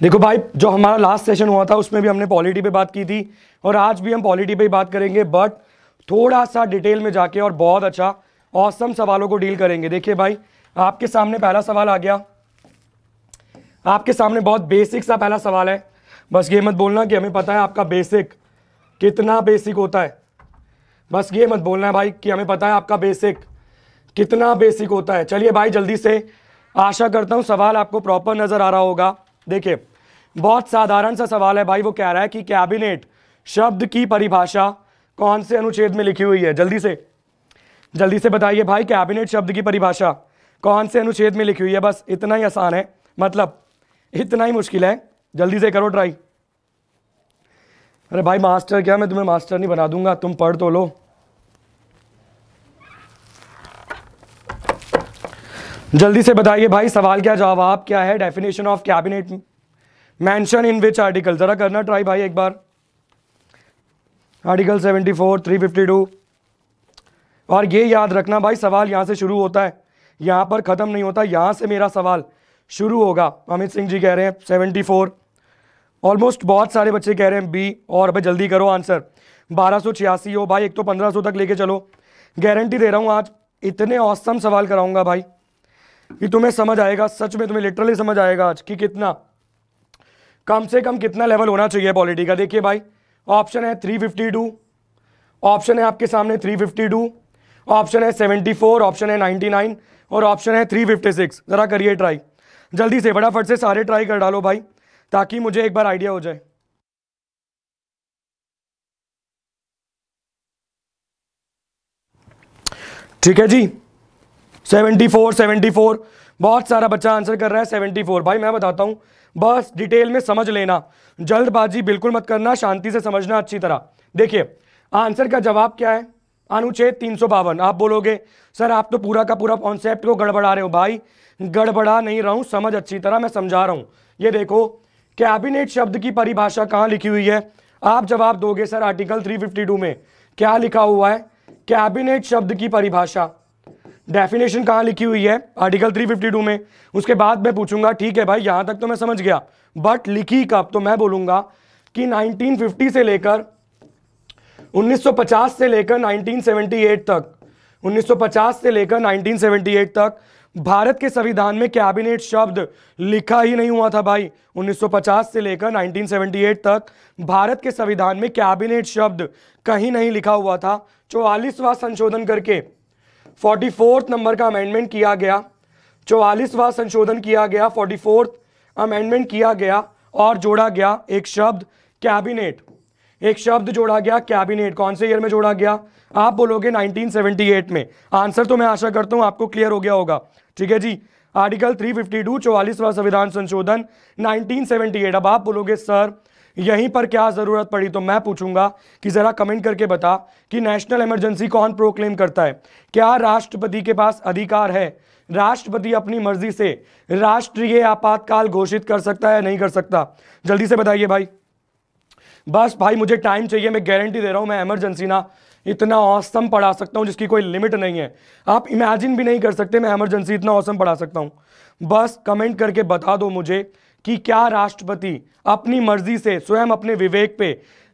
देखो भाई जो हमारा लास्ट सेशन हुआ था उसमें भी हमने पॉलिटी पे बात की थी और आज भी हम पॉलिटी पे ही बात करेंगे बट थोड़ा सा डिटेल में जाके और बहुत अच्छा औसम सवालों को डील करेंगे देखिए भाई आपके सामने पहला सवाल आ गया आपके सामने बहुत बेसिक सा पहला सवाल है बस ये मत बोलना कि हमें पता है आपका बेसिक कितना बेसिक होता है बस ये मत बोलना है भाई कि हमें पता है आपका बेसिक कितना बेसिक होता है चलिए भाई जल्दी से आशा करता हूँ सवाल आपको प्रॉपर नज़र आ रहा होगा देखिए बहुत साधारण सा सवाल है भाई वो कह रहा है कि कैबिनेट शब्द की परिभाषा कौन से अनुच्छेद में लिखी हुई है जल्दी से जल्दी से बताइए भाई कैबिनेट शब्द की परिभाषा कौन से अनुच्छेद में लिखी हुई है बस इतना ही आसान है मतलब इतना ही मुश्किल है जल्दी से करो ट्राई अरे भाई मास्टर क्या मैं तुम्हें मास्टर नहीं बना दूंगा तुम पढ़ तो लो जल्दी से बताइए भाई सवाल क्या जवाब क्या है definition of cabinet mention in which article ज़रा करना ट्राई भाई एक बार आर्टिकल 74 352 और ये याद रखना भाई सवाल यहाँ से शुरू होता है यहाँ पर ख़त्म नहीं होता यहाँ से मेरा सवाल शुरू होगा अमित सिंह जी कह रहे हैं 74 ऑलमोस्ट बहुत सारे बच्चे कह रहे हैं बी और भाई जल्दी करो आंसर बारह हो भाई एक तो पंद्रह तक लेके चलो गारंटी दे रहा हूँ आज इतने औसम सवाल कराऊंगा भाई कि तुम्हें समझ आएगा सच में तुम्हें लिटरली समझ आएगा आज कि कितना कम से कम कितना लेवल होना चाहिए पॉलिटी का देखिए भाई ऑप्शन है थ्री फिफ्टी टू ऑप्शन है आपके सामने थ्री फिफ्टी टू ऑप्शन है सेवेंटी फोर ऑप्शन है नाइन्टी नाइन और ऑप्शन है थ्री फिफ्टी सिक्स ज़रा करिए ट्राई जल्दी से फटाफट से सारे ट्राई कर डालो भाई ताकि मुझे एक बार आइडिया हो जाए ठीक है जी सेवेंटी फोर सेवेंटी फोर बहुत सारा बच्चा आंसर कर रहा है सेवेंटी फोर भाई मैं बताता हूँ बस डिटेल में समझ लेना जल्दबाजी बिल्कुल मत करना शांति से समझना अच्छी तरह देखिए आंसर का जवाब क्या है अनुच्छेद तीन सौ बावन आप बोलोगे सर आप तो पूरा का पूरा कॉन्सेप्ट को गड़बड़ा रहे हो भाई गड़बड़ा नहीं रहा हूँ समझ अच्छी तरह मैं समझा रहा हूँ ये देखो कैबिनेट शब्द की परिभाषा कहाँ लिखी हुई है आप जवाब दोगे सर आर्टिकल टू में क्या लिखा हुआ है कैबिनेट शब्द की परिभाषा डेफिनेशन कहाँ लिखी हुई है आर्टिकल 352 में उसके बाद मैं पूछूंगा ठीक है भाई यहाँ तक तो मैं समझ गया बट लिखी कब तो मैं बोलूंगा कि 1950 से लेकर 1950 से लेकर 1978 तक 1950 से लेकर 1978 तक भारत के संविधान में कैबिनेट शब्द लिखा ही नहीं हुआ था भाई 1950 से लेकर 1978 तक भारत के संविधान में कैबिनेट शब्द कहीं नहीं लिखा हुआ था चौवालीसवा संशोधन करके फोर्टी फोर्थ नंबर का अमेंडमेंट किया गया चौवालीसवा संशोधन किया गया फोर्टी फोर्थ अमेंडमेंट किया गया और जोड़ा गया एक शब्द कैबिनेट एक शब्द जोड़ा गया कैबिनेट कौन से ईयर में जोड़ा गया आप बोलोगे 1978 में आंसर तो मैं आशा करता हूं आपको क्लियर हो गया होगा ठीक है जी आर्टिकल 352 फिफ्टी संविधान संशोधन 1978 अब आप बोलोगे सर यहीं पर क्या ज़रूरत पड़ी तो मैं पूछूंगा कि ज़रा कमेंट करके बता कि नेशनल इमरजेंसी कौन प्रोक्लेम करता है क्या राष्ट्रपति के पास अधिकार है राष्ट्रपति अपनी मर्जी से राष्ट्रीय आपातकाल घोषित कर सकता है नहीं कर सकता जल्दी से बताइए भाई बस भाई मुझे टाइम चाहिए मैं गारंटी दे रहा हूं मैं इमरजेंसी ना इतना औसम पढ़ा सकता हूँ जिसकी कोई लिमिट नहीं है आप इमेजिन भी नहीं कर सकते मैं इमरजेंसी इतना औसम पढ़ा सकता हूँ बस कमेंट करके बता दो मुझे कि क्या राष्ट्रपति अपनी मर्जी से स्वयं अपने विवेक पे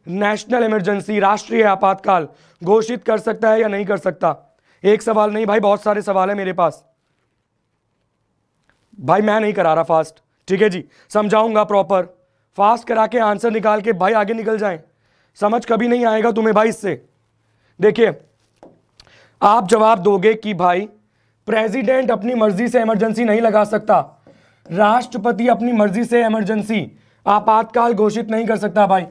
नेशनल इमरजेंसी राष्ट्रीय आपातकाल घोषित कर सकता है या नहीं कर सकता एक सवाल नहीं भाई बहुत सारे सवाल है मेरे पास भाई मैं नहीं करा रहा फास्ट ठीक है जी समझाऊंगा प्रॉपर फास्ट करा के आंसर निकाल के भाई आगे निकल जाए समझ कभी नहीं आएगा तुम्हें भाई इससे देखिए आप जवाब दोगे कि भाई प्रेसिडेंट अपनी मर्जी से इमरजेंसी नहीं लगा सकता राष्ट्रपति अपनी मर्जी से इमरजेंसी आपातकाल घोषित नहीं कर सकता भाई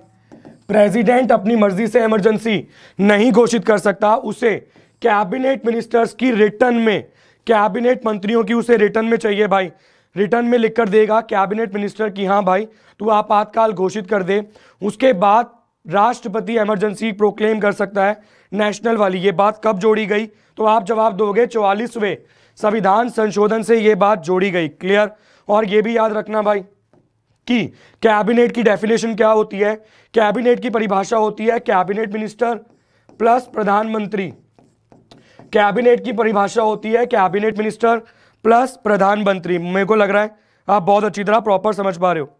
प्रेसिडेंट अपनी मर्जी से इमरजेंसी नहीं घोषित कर सकता उसे कैबिनेट मिनिस्टर्स की रिटर्न में कैबिनेट मंत्रियों की उसे रिटर्न में चाहिए भाई रिटर्न में लिख कर देगा कैबिनेट मिनिस्टर की हाँ भाई तू आपातकाल घोषित कर दे उसके बाद राष्ट्रपति इमरजेंसी प्रोक्लेम कर सकता है नेशनल वाली ये बात कब जोड़ी गई तो आप जवाब दोगे चौवालीसवें संविधान संशोधन से ये बात जोड़ी गई क्लियर और ये भी याद रखना भाई कि कैबिनेट की डेफिनेशन क्या होती है कैबिनेट की परिभाषा होती है कैबिनेट मिनिस्टर प्लस प्रधानमंत्री कैबिनेट की परिभाषा होती है कैबिनेट मिनिस्टर प्लस प्रधानमंत्री मेरे को लग रहा है आप बहुत अच्छी तरह प्रॉपर समझ पा रहे हो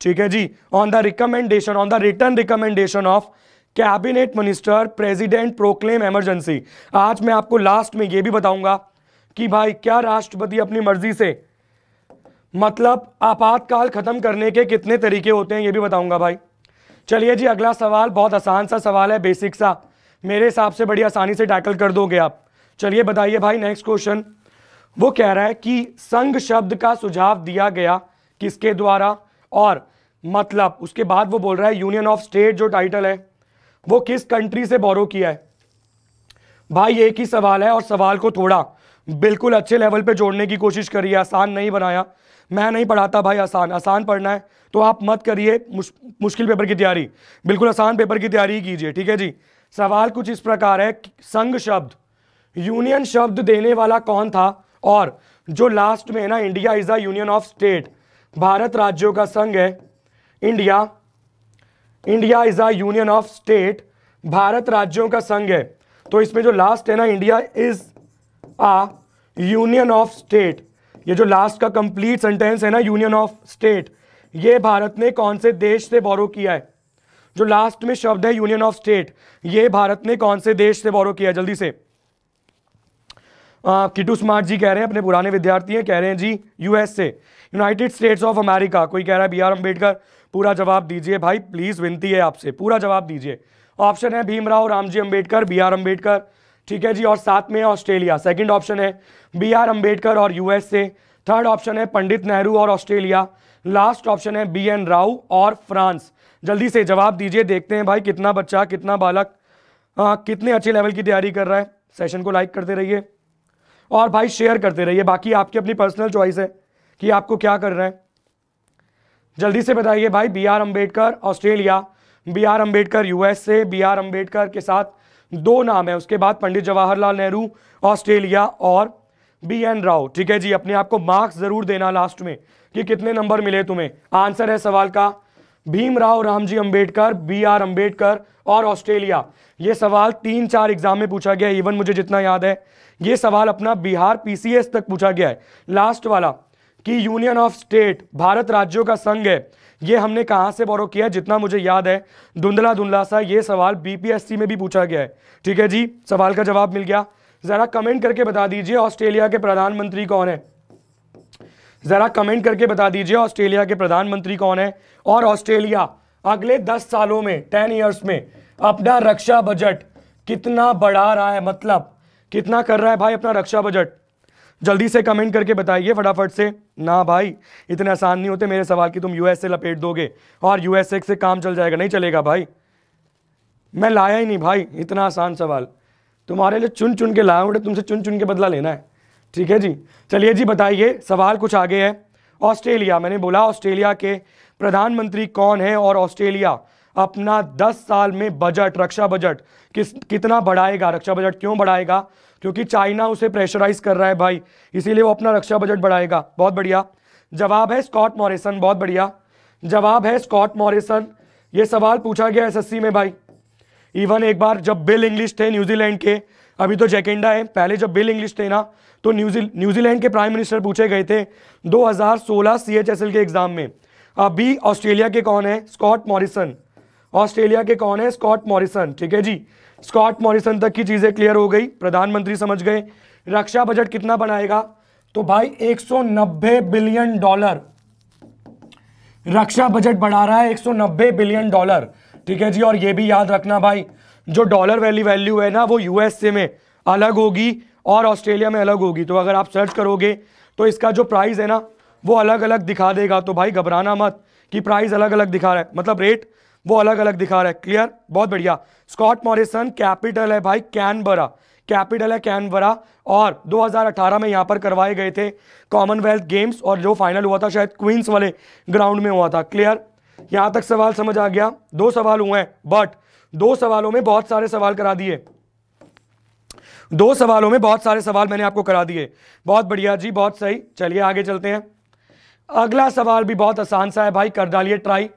ठीक है जी on the recommendation on the written recommendation of cabinet minister president proclaim emergency आज मैं आपको लास्ट में ये भी बताऊंगा कि भाई क्या राष्ट्रपति अपनी मर्जी से मतलब आपातकाल ख़त्म करने के कितने तरीके होते हैं ये भी बताऊंगा भाई चलिए जी अगला सवाल बहुत आसान सा सवाल है बेसिक सा मेरे हिसाब से बड़ी आसानी से टैकल कर दोगे आप चलिए बताइए भाई नेक्स्ट क्वेश्चन वो कह रहा है कि संघ शब्द का सुझाव दिया गया किसके द्वारा और मतलब उसके बाद वो बोल रहा है यूनियन ऑफ स्टेट जो टाइटल है वो किस कंट्री से बोरो किया है भाई एक ही सवाल है और सवाल को थोड़ा बिल्कुल अच्छे लेवल पे जोड़ने की कोशिश करिए आसान नहीं बनाया मैं नहीं पढ़ाता भाई आसान आसान पढ़ना है तो आप मत करिए मुश, मुश्किल पेपर की तैयारी बिल्कुल आसान पेपर की तैयारी कीजिए ठीक है जी सवाल कुछ इस प्रकार है संघ शब्द यूनियन शब्द देने वाला कौन था और जो लास्ट में है ना India is a union of state Bharat राज्यों का संघ है India India is a union of state Bharat राज्यों का संघ है तो इसमें जो लास्ट है ना India is a union of state ये जो लास्ट का कंप्लीट सेंटेंस है ना यूनियन ऑफ स्टेट ये भारत ने कौन से देश से बोरो किया है जो लास्ट में शब्द है यूनियन ऑफ स्टेट ये भारत ने कौन से देश से बोरो किया जल्दी से किटू स्मार्ट जी कह रहे हैं अपने पुराने विद्यार्थी हैं कह रहे हैं जी यूएस से यूनाइटेड स्टेट्स ऑफ अमेरिका कोई कह रहा है बी आर अम्बेडकर पूरा जवाब दीजिए भाई प्लीज़ विनती है आपसे पूरा जवाब दीजिए ऑप्शन है भीमराव रामजी अम्बेडकर बी आर अम्बेडकर ठीक है जी और साथ में ऑस्ट्रेलिया सेकंड ऑप्शन है बी आर अम्बेडकर और यूएसए थर्ड ऑप्शन है पंडित नेहरू और ऑस्ट्रेलिया लास्ट ऑप्शन है बी एन राव और फ्रांस जल्दी से जवाब दीजिए देखते हैं भाई कितना बच्चा कितना बालक आ, कितने अच्छे लेवल की तैयारी कर रहा है सेशन को लाइक करते रहिए और भाई शेयर करते रहिए बाकी आपकी अपनी पर्सनल चॉइस है कि आपको क्या कर रहे हैं जल्दी से बताइए भाई B R Ambedkar Australia B R Ambedkar USA B R Ambedkar के साथ दो नाम है उसके बाद पंडित जवाहरलाल नेहरू ऑस्ट्रेलिया और बी एन राव ठीक है जी अपने आप को मार्क्स जरूर देना लास्ट में कि कितने नंबर मिले तुम्हें आंसर है सवाल का भीमराव रामजी अंबेडकर बी आर अंबेडकर और ऑस्ट्रेलिया ये सवाल तीन चार एग्जाम में पूछा गया है इवन मुझे जितना याद है ये सवाल अपना बिहार पीसीएस तक पूछा गया है लास्ट वाला कि यूनियन ऑफ स्टेट भारत राज्यों का संघ है ये हमने कहाँ से बोरो किया जितना मुझे याद है धुंधला धुंधला सा ये सवाल बीपीएससी में भी पूछा गया है ठीक है जी सवाल का जवाब मिल गया ज़रा कमेंट करके बता दीजिए ऑस्ट्रेलिया के प्रधानमंत्री कौन है ज़रा कमेंट करके बता दीजिए ऑस्ट्रेलिया के प्रधानमंत्री कौन है और ऑस्ट्रेलिया अगले दस सालों में टेन ईयर्स में अपना रक्षा बजट कितना बढ़ा रहा है मतलब कितना कर रहा है भाई अपना रक्षा बजट जल्दी से कमेंट करके बताइए फटाफट से ना भाई इतने आसान नहीं होते मेरे सवाल की तुम यूएस से लपेट दोगे और यूएस से काम चल जाएगा नहीं चलेगा भाई मैं लाया ही नहीं भाई इतना आसान सवाल तुम्हारे लिए चुन चुन के लाया हूँ तुमसे चुन चुन के बदला लेना है ठीक है जी चलिए जी बताइए सवाल कुछ आगे है ऑस्ट्रेलिया मैंने बोला ऑस्ट्रेलिया के प्रधानमंत्री कौन है और ऑस्ट्रेलिया अपना 10 साल में बजट रक्षा बजट किस कितना बढ़ाएगा रक्षा बजट क्यों बढ़ाएगा क्योंकि चाइना उसे प्रेशराइज कर रहा है भाई इसीलिए वो अपना रक्षा बजट बढ़ाएगा बहुत बढ़िया जवाब है स्कॉट मॉरिसन बहुत बढ़िया जवाब है स्कॉट मॉरिसन ये सवाल पूछा गया एसएससी में भाई इवन एक बार जब बिल इंग्लिश थे न्यूजीलैंड के अभी तो जैकेंडा है पहले जब बिल इंग्लिश थे ना तो न्यूजी न्यूजीलैंड के प्राइम मिनिस्टर पूछे गए थे 2016 हजार के एग्जाम में अभी ऑस्ट्रेलिया के कौन है स्कॉट मॉरिसन ऑस्ट्रेलिया के कौन है स्कॉट मॉरिसन ठीक है जी स्कॉट मॉरिसन तक की चीज़ें क्लियर हो गई प्रधानमंत्री समझ गए रक्षा बजट कितना बनाएगा तो भाई 190 बिलियन डॉलर रक्षा बजट बढ़ा रहा है 190 बिलियन डॉलर ठीक है जी और ये भी याद रखना भाई जो डॉलर वैली वैल्यू है ना वो यूएसए में अलग होगी और ऑस्ट्रेलिया में अलग होगी तो अगर आप सर्च करोगे तो इसका जो प्राइस है ना वो अलग अलग दिखा देगा तो भाई घबराना मत कि प्राइस अलग अलग दिखा रहा है मतलब रेट वो अलग अलग दिखा रहा है क्लियर बहुत बढ़िया स्कॉट मॉरिसन कैपिटल है भाई कैनबरा कैपिटल है कैनबरा और 2018 में यहाँ पर करवाए गए थे कॉमनवेल्थ गेम्स और जो फाइनल हुआ था शायद क्वींस वाले ग्राउंड में हुआ था क्लियर यहाँ तक सवाल समझ आ गया दो सवाल हुए हैं बट दो सवालों में बहुत सारे सवाल करा दिए दो सवालों में बहुत सारे सवाल मैंने आपको करा दिए बहुत बढ़िया जी बहुत सही चलिए आगे चलते हैं अगला सवाल भी बहुत आसान सा है भाई कर डालिए ट्राई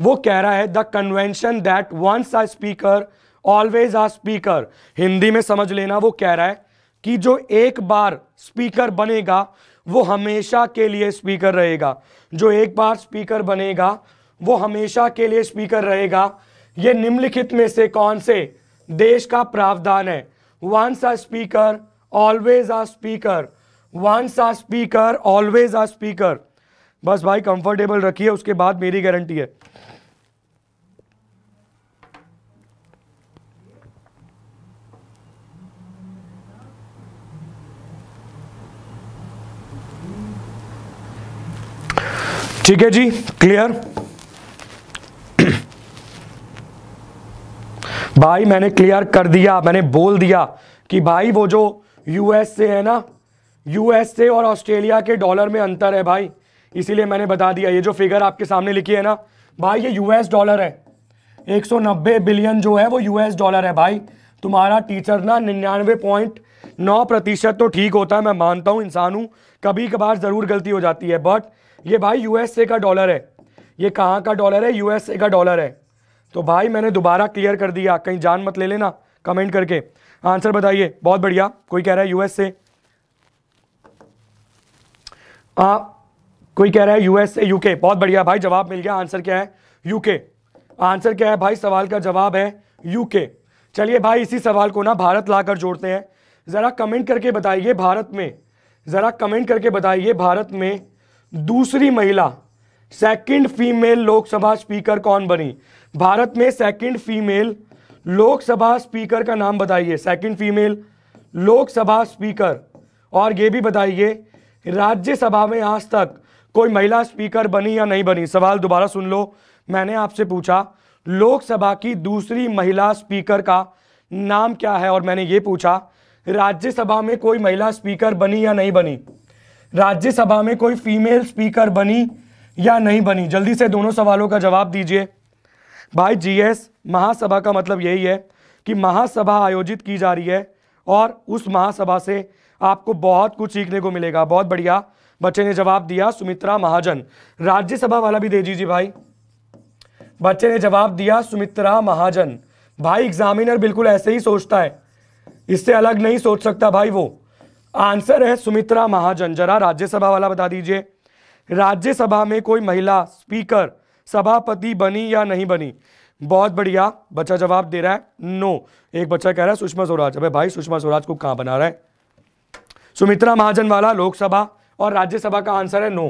वो कह रहा है the convention that once a speaker always a speaker Hindi में समझ लेना वो कह रहा है कि जो एक बार स्पीकर बनेगा वो हमेशा के लिए स्पीकर रहेगा जो एक बार स्पीकर बनेगा वो हमेशा के लिए स्पीकर रहेगा ये निम्नलिखित में से कौन से देश का प्रावधान है once a speaker always a speaker once a speaker always a speaker बस भाई कंफर्टेबल रखिए उसके बाद मेरी गारंटी है ठीक है जी क्लियर [CLEARS THROAT] भाई मैंने क्लियर कर दिया मैंने बोल दिया कि भाई वो जो यूएस से है ना यूएस से और ऑस्ट्रेलिया के डॉलर में अंतर है भाई इसीलिए मैंने बता दिया ये जो फिगर आपके सामने लिखी है ना भाई ये यूएस डॉलर है 190 बिलियन जो है वो यूएस डॉलर है भाई तुम्हारा टीचर ना निन्यानवे पॉइंट नौ प्रतिशत तो ठीक होता है मैं मानता हूँ इंसान हूँ कभी कभार ज़रूर गलती हो जाती है बट ये भाई यूएसए का डॉलर है ये कहाँ का डॉलर है यूएसए का डॉलर है तो भाई मैंने दोबारा क्लियर कर दिया कहीं जान मत ले लेना कमेंट करके आंसर बताइए बहुत बढ़िया कोई कह रहा है यूएसए कोई कह रहा है यूएसए यूके बहुत बढ़िया भाई जवाब मिल गया आंसर क्या है यूके आंसर क्या है भाई सवाल का जवाब है यूके चलिए भाई इसी सवाल को ना भारत लाकर जोड़ते हैं ज़रा कमेंट करके बताइए भारत में ज़रा कमेंट करके बताइए भारत में दूसरी महिला सेकंड फीमेल लोकसभा स्पीकर कौन बनी भारत में सेकंड फीमेल लोकसभा स्पीकर का नाम बताइए सेकंड फीमेल लोकसभा स्पीकर और ये भी बताइए राज्यसभा में आज तक कोई महिला स्पीकर बनी या नहीं बनी सवाल दोबारा सुन लो मैंने आपसे पूछा लोकसभा की दूसरी महिला स्पीकर का नाम क्या है और मैंने ये पूछा राज्यसभा में कोई महिला स्पीकर बनी या नहीं बनी राज्यसभा में कोई फीमेल स्पीकर बनी या नहीं बनी जल्दी से दोनों सवालों का जवाब दीजिए भाई जीएस महासभा का मतलब यही है कि महासभा आयोजित की जा रही है और उस महासभा से आपको बहुत कुछ सीखने को मिलेगा बहुत बढ़िया बच्चे ने जवाब दिया सुमित्रा महाजन राज्यसभा वाला भी दे दीजिए भाई बच्चे ने जवाब दिया सुमित्रा महाजन भाई एग्जामिनर बिल्कुल ऐसे ही सोचता है इससे अलग नहीं सोच सकता भाई वो आंसर है सुमित्रा महाजन जरा राज्यसभा वाला बता दीजिए राज्यसभा में कोई महिला स्पीकर सभापति बनी या नहीं बनी बहुत बढ़िया बच्चा जवाब दे रहा है नो एक बच्चा कह रहा है सुषमा स्वराज अबे भाई सुषमा स्वराज को कहां बना रहा है सुमित्रा महाजन वाला लोकसभा और राज्यसभा का आंसर है नो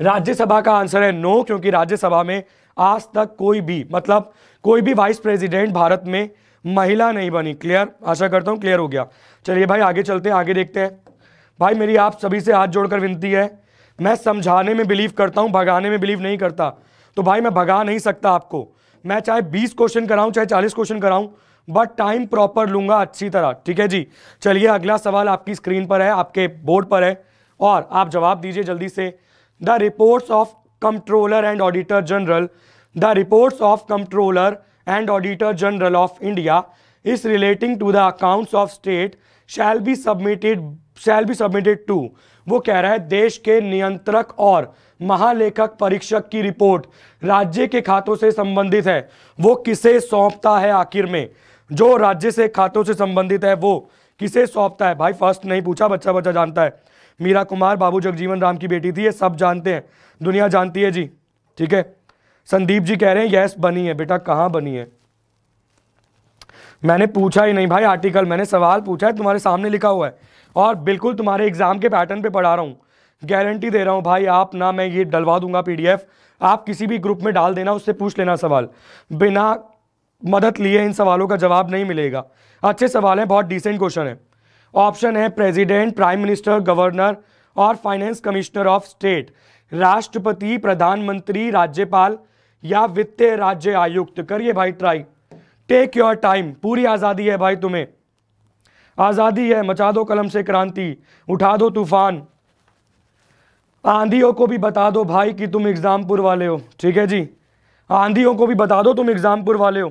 राज्यसभा का आंसर है नो क्योंकि राज्यसभा में आज तक कोई भी मतलब कोई भी वाइस प्रेसिडेंट भारत में महिला नहीं बनी क्लियर आशा करता हूं क्लियर हो गया चलिए भाई आगे चलते हैं आगे देखते हैं भाई मेरी आप सभी से हाथ जोड़कर विनती है मैं समझाने में बिलीव करता हूँ भगाने में बिलीव नहीं करता तो भाई मैं भगा नहीं सकता आपको मैं चाहे बीस क्वेश्चन कराऊं चाहे चालीस क्वेश्चन कराऊं बट टाइम प्रॉपर लूंगा अच्छी तरह ठीक है जी चलिए अगला सवाल आपकी स्क्रीन पर है आपके बोर्ड पर है और आप जवाब दीजिए जल्दी से the reports of controller and auditor general the reports of controller and auditor general of India is relating to the accounts of state shall be submitted shall be submitted to वो कह रहा है देश के नियंत्रक और महालेखक परीक्षक की रिपोर्ट राज्य के खातों से संबंधित है वो किसे सौंपता है आखिर में जो राज्य से खातों से संबंधित है वो किसे सौंपता है भाई फर्स्ट नहीं पूछा बच्चा बच्चा जानता है मीरा कुमार बाबू जगजीवन राम की बेटी थी ये सब जानते हैं दुनिया जानती है जी ठीक है संदीप जी कह रहे हैं यस बनी है बेटा कहाँ बनी है मैंने पूछा ही नहीं भाई आर्टिकल मैंने सवाल पूछा है तुम्हारे सामने लिखा हुआ है और बिल्कुल तुम्हारे एग्ज़ाम के पैटर्न पे पढ़ा रहा हूँ गारंटी दे रहा हूँ भाई आप ना मैं ये डलवा दूंगा पीडीएफ आप किसी भी ग्रुप में डाल देना उससे पूछ लेना सवाल बिना मदद लिए इन सवालों का जवाब नहीं मिलेगा अच्छे सवाल हैं बहुत डिसेंट क्वेश्चन है ऑप्शन है प्रेजिडेंट प्राइम मिनिस्टर गवर्नर और फाइनेंस कमिश्नर ऑफ स्टेट राष्ट्रपति प्रधानमंत्री राज्यपाल या वित्तीय राज्य आयुक्त करिए भाई ट्राई टेक योर टाइम पूरी आज़ादी है भाई तुम्हें आज़ादी है मचा दो कलम से क्रांति उठा दो तूफान आंधियों को भी बता दो भाई कि तुम एग्ज़ामपुर वाले हो ठीक है जी आंधियों को भी बता दो तुम एग्ज़ामपुर वाले हो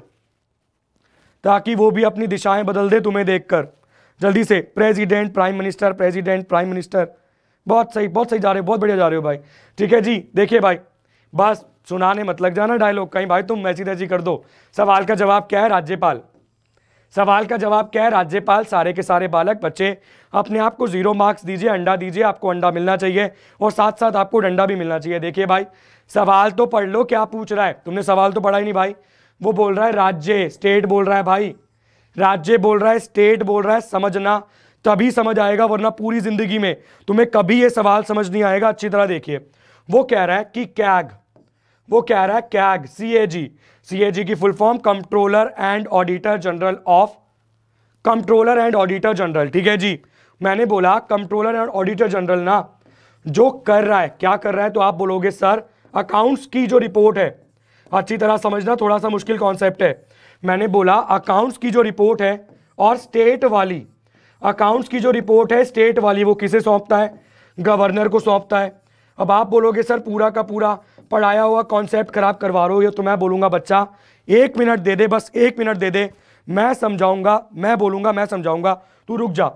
ताकि वो भी अपनी दिशाएं बदल दे तुम्हें देखकर जल्दी से president prime minister president prime minister बहुत सही बहुत सही जा रहे हो बहुत बढ़िया जा रहे हो भाई ठीक है जी देखिए भाई बस सुनाने मत लग जाना डायलॉग कहीं भाई तुम मैची रैची कर दो सवाल का जवाब क्या है राज्यपाल सवाल का जवाब क्या है राज्यपाल सारे के सारे बालक बच्चे अपने आप को जीरो मार्क्स दीजिए अंडा दीजिए आपको अंडा मिलना चाहिए और साथ साथ आपको डंडा भी मिलना चाहिए देखिए भाई सवाल तो पढ़ लो क्या पूछ रहा है तुमने सवाल तो पढ़ा ही नहीं भाई वो बोल रहा है राज्य स्टेट बोल रहा है भाई राज्य बोल रहा है स्टेट बोल रहा है समझना तभी समझ आएगा वरना पूरी जिंदगी में तुम्हें कभी ये सवाल समझ नहीं आएगा अच्छी तरह देखिए वो कह रहा है कि कैग वो क्या रहा है CAG C A ji C A G की full form controller and auditor general of controller and auditor general ठीक है जी मैंने बोला कंट्रोलर एंड ऑडिटर जनरल ना जो कर रहा है क्या कर रहा है तो आप बोलोगे सर अकाउंट्स की जो रिपोर्ट है अच्छी तरह समझना थोड़ा सा मुश्किल कॉन्सेप्ट है मैंने बोला अकाउंट्स की जो रिपोर्ट है और स्टेट वाली अकाउंट्स की जो रिपोर्ट है स्टेट वाली वो किसे सौंपता है गवर्नर को सौंपता है अब आप बोलोगे सर पूरा का पूरा पढ़ाया हुआ कॉन्सेप्ट ख़राब करवा रहे हो तो मैं बोलूँगा बच्चा एक मिनट दे दे बस एक मिनट दे दे मैं समझाऊंगा मैं बोलूँगा मैं समझाऊंगा तू रुक जा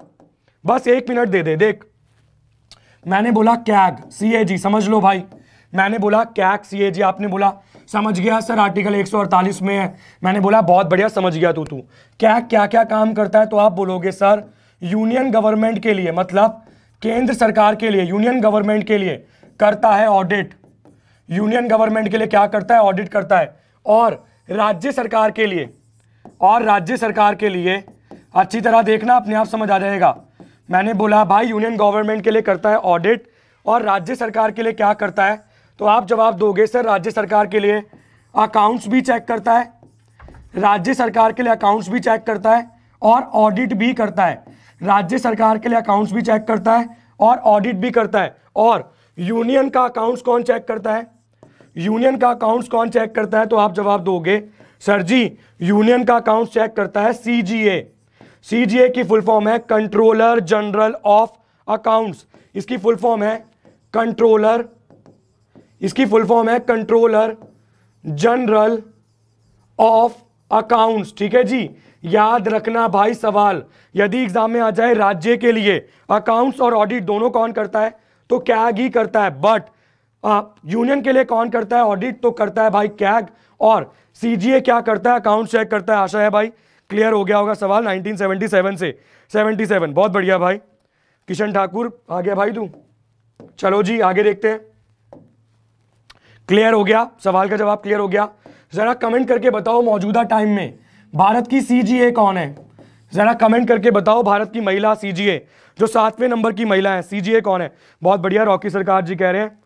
बस एक मिनट दे दे देख मैंने बोला कैग सी ए जी समझ लो भाई मैंने बोला कैग सी ए जी आपने बोला समझ गया सर आर्टिकल 148 में है मैंने बोला बहुत बढ़िया समझ गया तू तू क्या क्या क्या काम करता है तो आप बोलोगे सर यूनियन गवर्नमेंट के लिए मतलब केंद्र सरकार के लिए यूनियन गवर्नमेंट के लिए करता है ऑडिट यूनियन गवर्नमेंट के लिए क्या करता है ऑडिट करता है और राज्य सरकार के लिए और राज्य सरकार के लिए अच्छी तरह देखना अपने आप समझ आ जाएगा मैंने बोला भाई यूनियन गवर्नमेंट के लिए करता है ऑडिट और राज्य सरकार के लिए क्या करता है तो आप जवाब दोगे सर राज्य सरकार के लिए अकाउंट्स भी चेक करता है राज्य सरकार के लिए अकाउंट्स भी चेक करता है और ऑडिट भी करता है राज्य सरकार के लिए अकाउंट्स भी चेक करता है और ऑडिट भी करता है और यूनियन का अकाउंट्स कौन चेक करता है यूनियन का अकाउंट्स कौन चेक करता है तो आप जवाब दोगे सर जी यूनियन का अकाउंट चेक करता है सीजीए सीजीए की फुल फॉर्म है कंट्रोलर जनरल ऑफ अकाउंट्स इसकी फुल फॉर्म है कंट्रोलर इसकी फुल फॉर्म है कंट्रोलर जनरल ऑफ अकाउंट्स ठीक है जी याद रखना भाई सवाल यदि एग्जाम में आ जाए राज्य के लिए अकाउंट्स और ऑडिट दोनों कौन करता है तो क्या ही करता है बट यूनियन के लिए कौन करता है ऑडिट तो करता है भाई कैग और सीजीए क्या करता है अकाउंट चेक करता है आशा है भाई क्लियर हो गया होगा सवाल 1977 से 77 बहुत बढ़िया भाई किशन ठाकुर आ गया भाई तू चलो जी आगे देखते हैं क्लियर हो गया सवाल का जवाब क्लियर हो गया जरा कमेंट करके बताओ मौजूदा टाइम में भारत की सीजीए कौन है जरा कमेंट करके बताओ भारत की महिला सीजीए जो सातवें नंबर की महिला है सीजीए कौन है बहुत बढ़िया रॉकी सरकार जी कह रहे हैं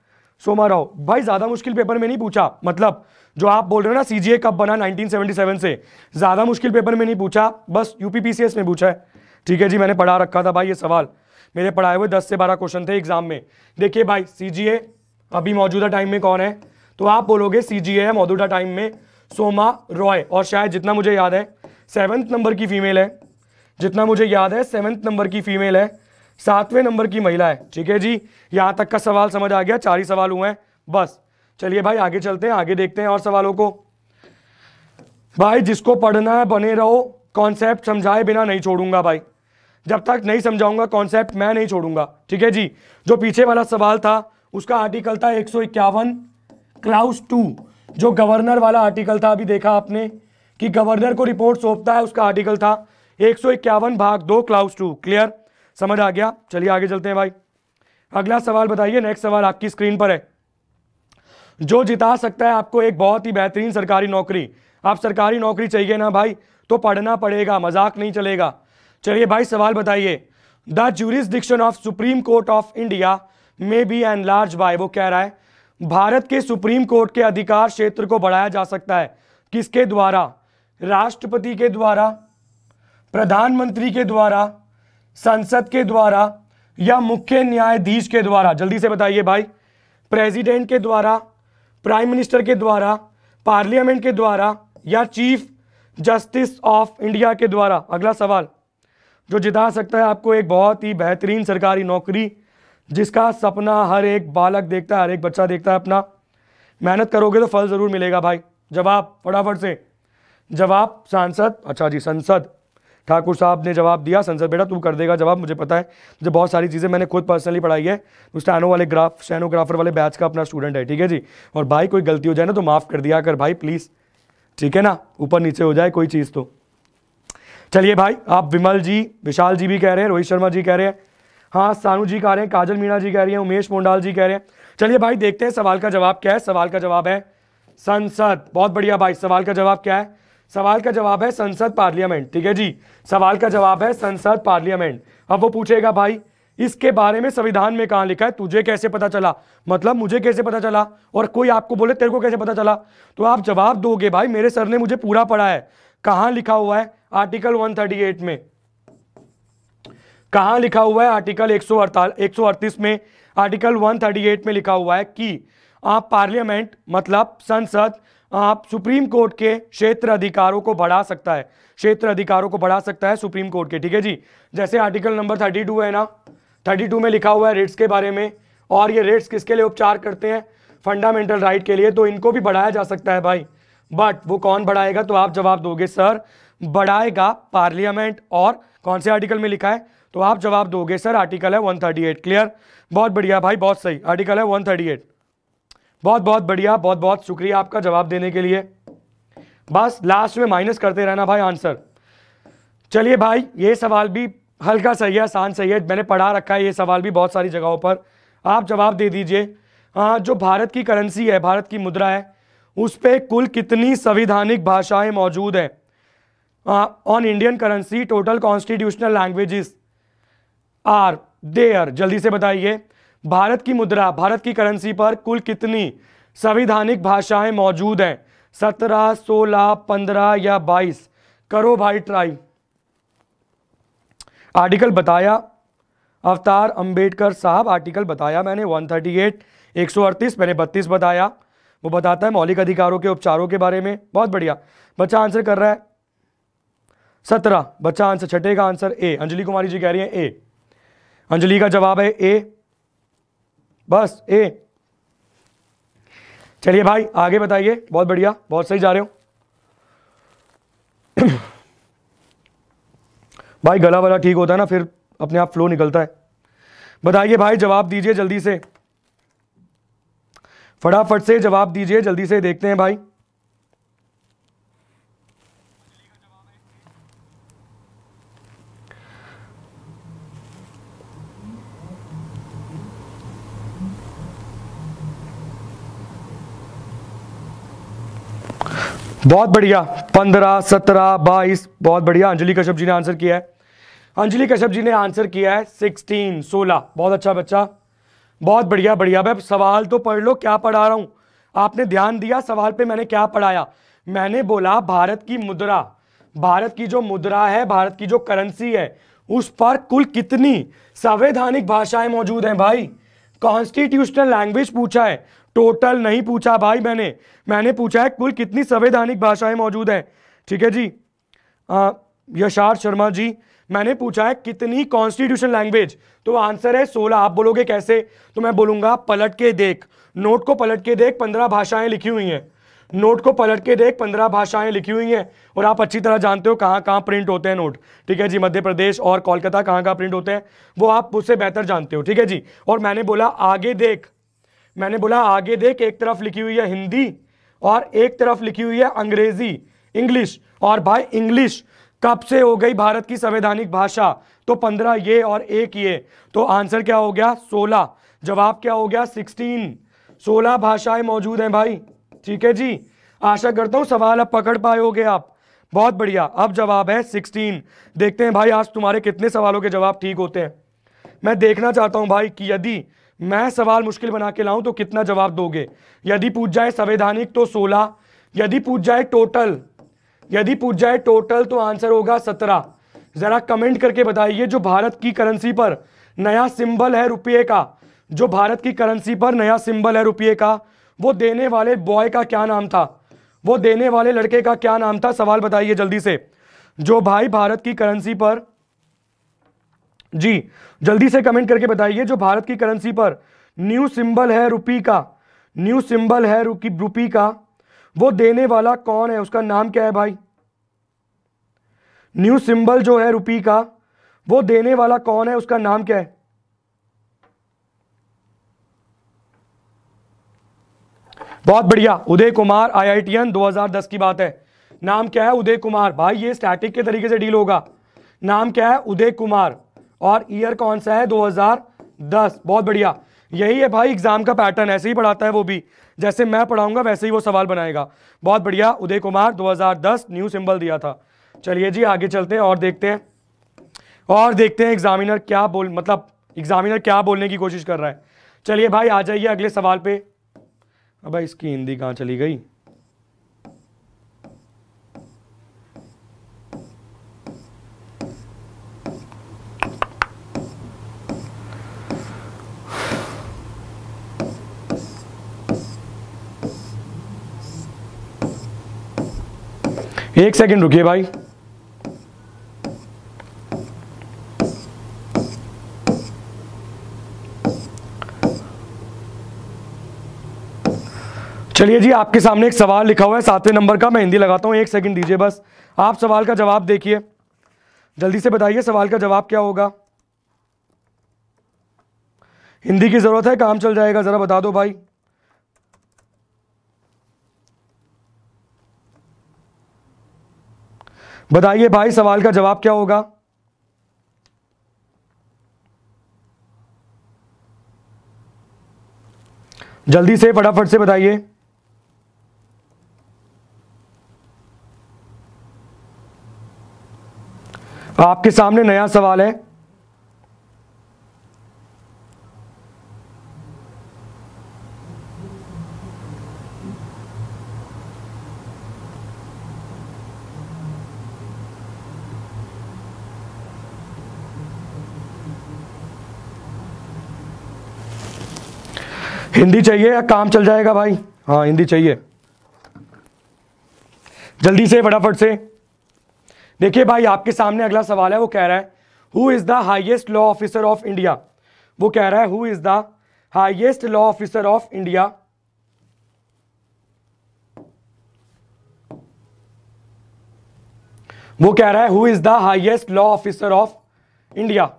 सोमा राव भाई ज़्यादा मुश्किल पेपर में नहीं पूछा मतलब जो आप बोल रहे हो ना सीजीए कब बना 1977 से ज़्यादा मुश्किल पेपर में नहीं पूछा बस यूपीपीसीएस में पूछा है ठीक है जी मैंने पढ़ा रखा था भाई ये सवाल मेरे पढ़ाए हुए दस से बारह क्वेश्चन थे एग्जाम में देखिए भाई सी अभी मौजूदा टाइम में कौन है तो आप बोलोगे सी है मौजूदा टाइम में सोमा रॉय और शायद जितना मुझे याद है सेवन्थ नंबर की फीमेल है जितना मुझे याद है सेवन्थ नंबर की फीमेल है सातवें नंबर की महिला है ठीक है जी यहाँ तक का सवाल समझ आ गया चार ही सवाल हुए हैं बस चलिए भाई आगे चलते हैं आगे देखते हैं और सवालों को भाई जिसको पढ़ना है बने रहो कॉन्सेप्ट समझाए बिना नहीं छोड़ूंगा भाई जब तक नहीं समझाऊंगा कॉन्सेप्ट मैं नहीं छोड़ूंगा ठीक है जी जो पीछे वाला सवाल था उसका आर्टिकल था एक इक्यावन क्लाउस टू जो गवर्नर वाला आर्टिकल था अभी देखा आपने कि गवर्नर को रिपोर्ट सौंपता है उसका आर्टिकल था एक भाग दो क्लाउस टू क्लियर समझ आ गया चलिए आगे चलते हैं भाई अगला सवाल बताइए नेक्स्ट सवाल आपकी स्क्रीन पर है जो जिता सकता है आपको एक बहुत ही बेहतरीन सरकारी नौकरी आप सरकारी नौकरी चाहिए ना भाई तो पढ़ना पड़ेगा मजाक नहीं चलेगा चलिए भाई सवाल बताइए the decision of Supreme Court of India में बी एन लार्ज बाय वो कह रहा है भारत के सुप्रीम कोर्ट के अधिकार क्षेत्र को बढ़ाया जा सकता है किसके द्वारा राष्ट्रपति के द्वारा प्रधानमंत्री के द्वारा संसद के द्वारा या मुख्य न्यायाधीश के द्वारा जल्दी से बताइए भाई प्रेसिडेंट के द्वारा प्राइम मिनिस्टर के द्वारा पार्लियामेंट के द्वारा या चीफ जस्टिस ऑफ इंडिया के द्वारा अगला सवाल जो जिता सकता है आपको एक बहुत ही बेहतरीन सरकारी नौकरी जिसका सपना हर एक बालक देखता है हर एक बच्चा देखता है अपना मेहनत करोगे तो फल ज़रूर मिलेगा भाई जवाब फटाफट से जवाब सांसद अच्छा जी संसद ठाकुर साहब ने जवाब दिया संसद बेटा तू कर देगा जवाब मुझे पता है मुझे बहुत सारी चीज़ें मैंने खुद पर्सनली पढ़ाई है स्टैनो वाले ग्राफ स्टैनोग्राफर वाले बैच का अपना स्टूडेंट है ठीक है जी और भाई कोई गलती हो जाए ना तो माफ़ कर दिया कर भाई प्लीज़ ठीक है ना ऊपर नीचे हो जाए कोई चीज़ तो चलिए भाई आप विमल जी विशाल जी भी कह रहे हैं रोहित शर्मा जी कह रहे हैं हाँ सानू जी कह रहे हैं काजल मीणा जी कह रही हैं उमेश मोंडाल जी कह रहे हैं चलिए भाई देखते हैं सवाल का जवाब क्या है सवाल का जवाब है संसद बहुत बढ़िया भाई सवाल का जवाब क्या है सवाल का जवाब है संसद पार्लियामेंट ठीक है जी सवाल का जवाब है संसद पार्लियामेंट अब वो पूछेगा भाई इसके बारे में संविधान में कहा लिखा है तुझे कैसे पता चला मतलब मुझे कैसे पता चला और कोई आपको बोले तेरे को कैसे पता चला तो आप जवाब दोगे भाई मेरे सर ने मुझे पूरा पढ़ा है कहाँ लिखा हुआ है आर्टिकल 138 में कहा लिखा हुआ है आर्टिकल एक सौ में आर्टिकल 138 में लिखा हुआ है कि आप पार्लियामेंट मतलब संसद आप सुप्रीम कोर्ट के क्षेत्र अधिकारों को बढ़ा सकता है क्षेत्र अधिकारों को बढ़ा सकता है सुप्रीम कोर्ट के ठीक है जी जैसे आर्टिकल नंबर थर्टी टू है ना थर्टी टू में लिखा हुआ है रेट्स के बारे में और ये रेट्स किसके लिए उपचार करते हैं फंडामेंटल राइट के लिए तो इनको भी बढ़ाया जा सकता है भाई बट वो कौन बढ़ाएगा तो आप जवाब दोगे सर बढ़ाएगा पार्लियामेंट और कौन से आर्टिकल में लिखा है तो आप जवाब दोगे सर आर्टिकल है 138 क्लियर बहुत बढ़िया भाई बहुत सही आर्टिकल है 138 बहुत बहुत बढ़िया बहुत बहुत शुक्रिया आपका जवाब देने के लिए बस लास्ट में माइनस करते रहना भाई आंसर चलिए भाई ये सवाल भी हल्का सही है आसान सही है मैंने पढ़ा रखा है ये सवाल भी बहुत सारी जगहों पर आप जवाब दे दीजिए हाँ जो भारत की करेंसी है भारत की मुद्रा है उस पर कुल कितनी संविधानिक भाषाएं मौजूद हैं on Indian currency total constitutional languages are there जल्दी से बताइए भारत की मुद्रा भारत की करेंसी पर कुल कितनी संविधानिक भाषाएं मौजूद हैं सत्रह सोलह पंद्रह या बाईस करो भाई ट्राई आर्टिकल बताया अवतार अंबेडकर साहब आर्टिकल बताया मैंने 138 138 मैंने 32 बताया वो बताता है मौलिक अधिकारों के उपचारों के बारे में बहुत बढ़िया बच्चा आंसर कर रहा है सत्रह बच्चा आंसर छठे का आंसर ए अंजलि कुमारी जी कह रही है ए अंजलि का जवाब है ए बस ए चलिए भाई आगे बताइए बहुत बढ़िया बहुत सही जा रहे हो [CLEARS THROAT] भाई गला वाला ठीक होता है ना फिर अपने आप फ्लो निकलता है बताइए भाई जवाब दीजिए जल्दी से फटाफट से जवाब दीजिए जल्दी से देखते हैं भाई बहुत बढ़िया पंद्रह सत्रह बाईस बहुत बढ़िया अंजलि कश्यप जी ने आंसर किया है अंजलि कश्यप जी ने आंसर किया है सिक्सटीन सोलह बहुत अच्छा बच्चा बहुत बढ़िया बढ़िया भाई सवाल तो पढ़ लो क्या पढ़ा रहा हूँ आपने ध्यान दिया सवाल पे मैंने क्या पढ़ाया मैंने बोला भारत की मुद्रा भारत की जो मुद्रा है भारत की जो करेंसी है उस पर कुल कितनी संवैधानिक भाषाएं मौजूद हैं भाई कॉन्स्टिट्यूशनल लैंग्वेज पूछा है टोटल नहीं पूछा भाई मैंने मैंने पूछा है कुल कितनी संवैधानिक भाषाएं मौजूद हैं ठीक है जी यशार शर्मा जी मैंने पूछा है कितनी कॉन्स्टिट्यूशन लैंग्वेज तो आंसर है सोलह आप बोलोगे कैसे तो मैं बोलूंगा पलट के देख नोट को पलट के देख पंद्रह भाषाएं लिखी हुई हैं नोट को पलट के देख पंद्रह भाषाएं लिखी हुई हैं और आप अच्छी तरह जानते हो कहाँ कहाँ प्रिंट होते हैं नोट ठीक है जी मध्य प्रदेश और कोलकाता कहाँ कहाँ प्रिंट होते हैं वो आप उससे बेहतर जानते हो ठीक है जी और मैंने बोला आगे देख मैंने बोला आगे देख एक तरफ लिखी हुई है हिंदी और एक तरफ लिखी हुई है अंग्रेजी इंग्लिश और भाई इंग्लिश कब से हो गई भारत की संवैधानिक भाषा तो पंद्रह ये और एक ये तो आंसर क्या हो गया सोलह जवाब क्या हो गया सिक्सटीन सोलह भाषाएं मौजूद हैं भाई ठीक है जी आशा करता हूँ सवाल अब पकड़ पाए हो आप बहुत बढ़िया अब जवाब है सिक्सटीन देखते हैं भाई आज तुम्हारे कितने सवालों के जवाब ठीक होते हैं मैं देखना चाहता हूँ भाई कि यदि मैं सवाल मुश्किल बना के लाऊं तो कितना जवाब दोगे यदि पूछ जाए संवैधानिक तो सोलह यदि पूछ जाए टोटल यदि पूछ जाए टोटल तो आंसर होगा सत्रह ज़रा कमेंट करके बताइए जो भारत की करेंसी पर नया सिंबल है रुपये का जो भारत की करेंसी पर नया सिंबल है रुपये का वो देने वाले बॉय का क्या नाम था वो देने वाले लड़के का क्या नाम था सवाल बताइए जल्दी से जो भाई भारत की करेंसी पर जी जल्दी से कमेंट करके बताइए जो भारत की करेंसी पर न्यू सिंबल है रुपी का न्यू सिंबल है रुकी रुपी का वो देने वाला कौन है उसका नाम क्या है भाई न्यू सिंबल जो है रुपी का वो देने वाला कौन है उसका नाम क्या है बहुत बढ़िया उदय कुमार आईआईटीएन 2010 की बात है नाम क्या है उदय कुमार भाई ये स्टैटिक के तरीके से डील होगा नाम क्या है उदय कुमार और ईयर कौन सा है 2010 बहुत बढ़िया यही है भाई एग्जाम का पैटर्न ऐसे ही पढ़ाता है वो भी जैसे मैं पढ़ाऊंगा वैसे ही वो सवाल बनाएगा बहुत बढ़िया उदय कुमार 2010 न्यू सिंबल दिया था चलिए जी आगे चलते हैं और देखते हैं और देखते हैं एग्जामिनर क्या बोल मतलब एग्जामिनर क्या बोलने की कोशिश कर रहा है चलिए भाई आ जाइए अगले सवाल पे भाई इसकी हिंदी कहाँ चली गई एक सेकंड रुकिए भाई चलिए जी आपके सामने एक सवाल लिखा हुआ है सातवें नंबर का मैं हिंदी लगाता हूं एक सेकंड दीजिए बस आप सवाल का जवाब देखिए जल्दी से बताइए सवाल का जवाब क्या होगा हिंदी की ज़रूरत है काम चल जाएगा ज़रा बता दो भाई बताइए भाई सवाल का जवाब क्या होगा जल्दी से फटाफट से बताइए आपके सामने नया सवाल है हिंदी चाहिए या काम चल जाएगा भाई हाँ हिंदी चाहिए जल्दी से फटाफट से देखिए भाई आपके सामने अगला सवाल है वो कह रहा है who is the highest law officer of India वो कह रहा है who is the highest law officer of India वो कह रहा है who is the highest law officer of India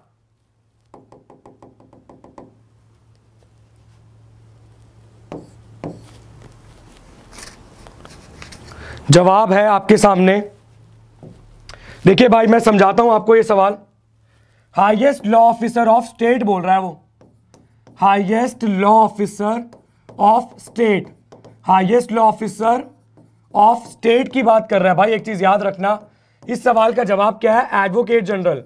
जवाब है आपके सामने देखिए भाई मैं समझाता हूं आपको ये सवाल highest law officer of state बोल रहा है वो highest law officer of state highest law officer of state की बात कर रहा है भाई एक चीज याद रखना इस सवाल का जवाब क्या है एडवोकेट जनरल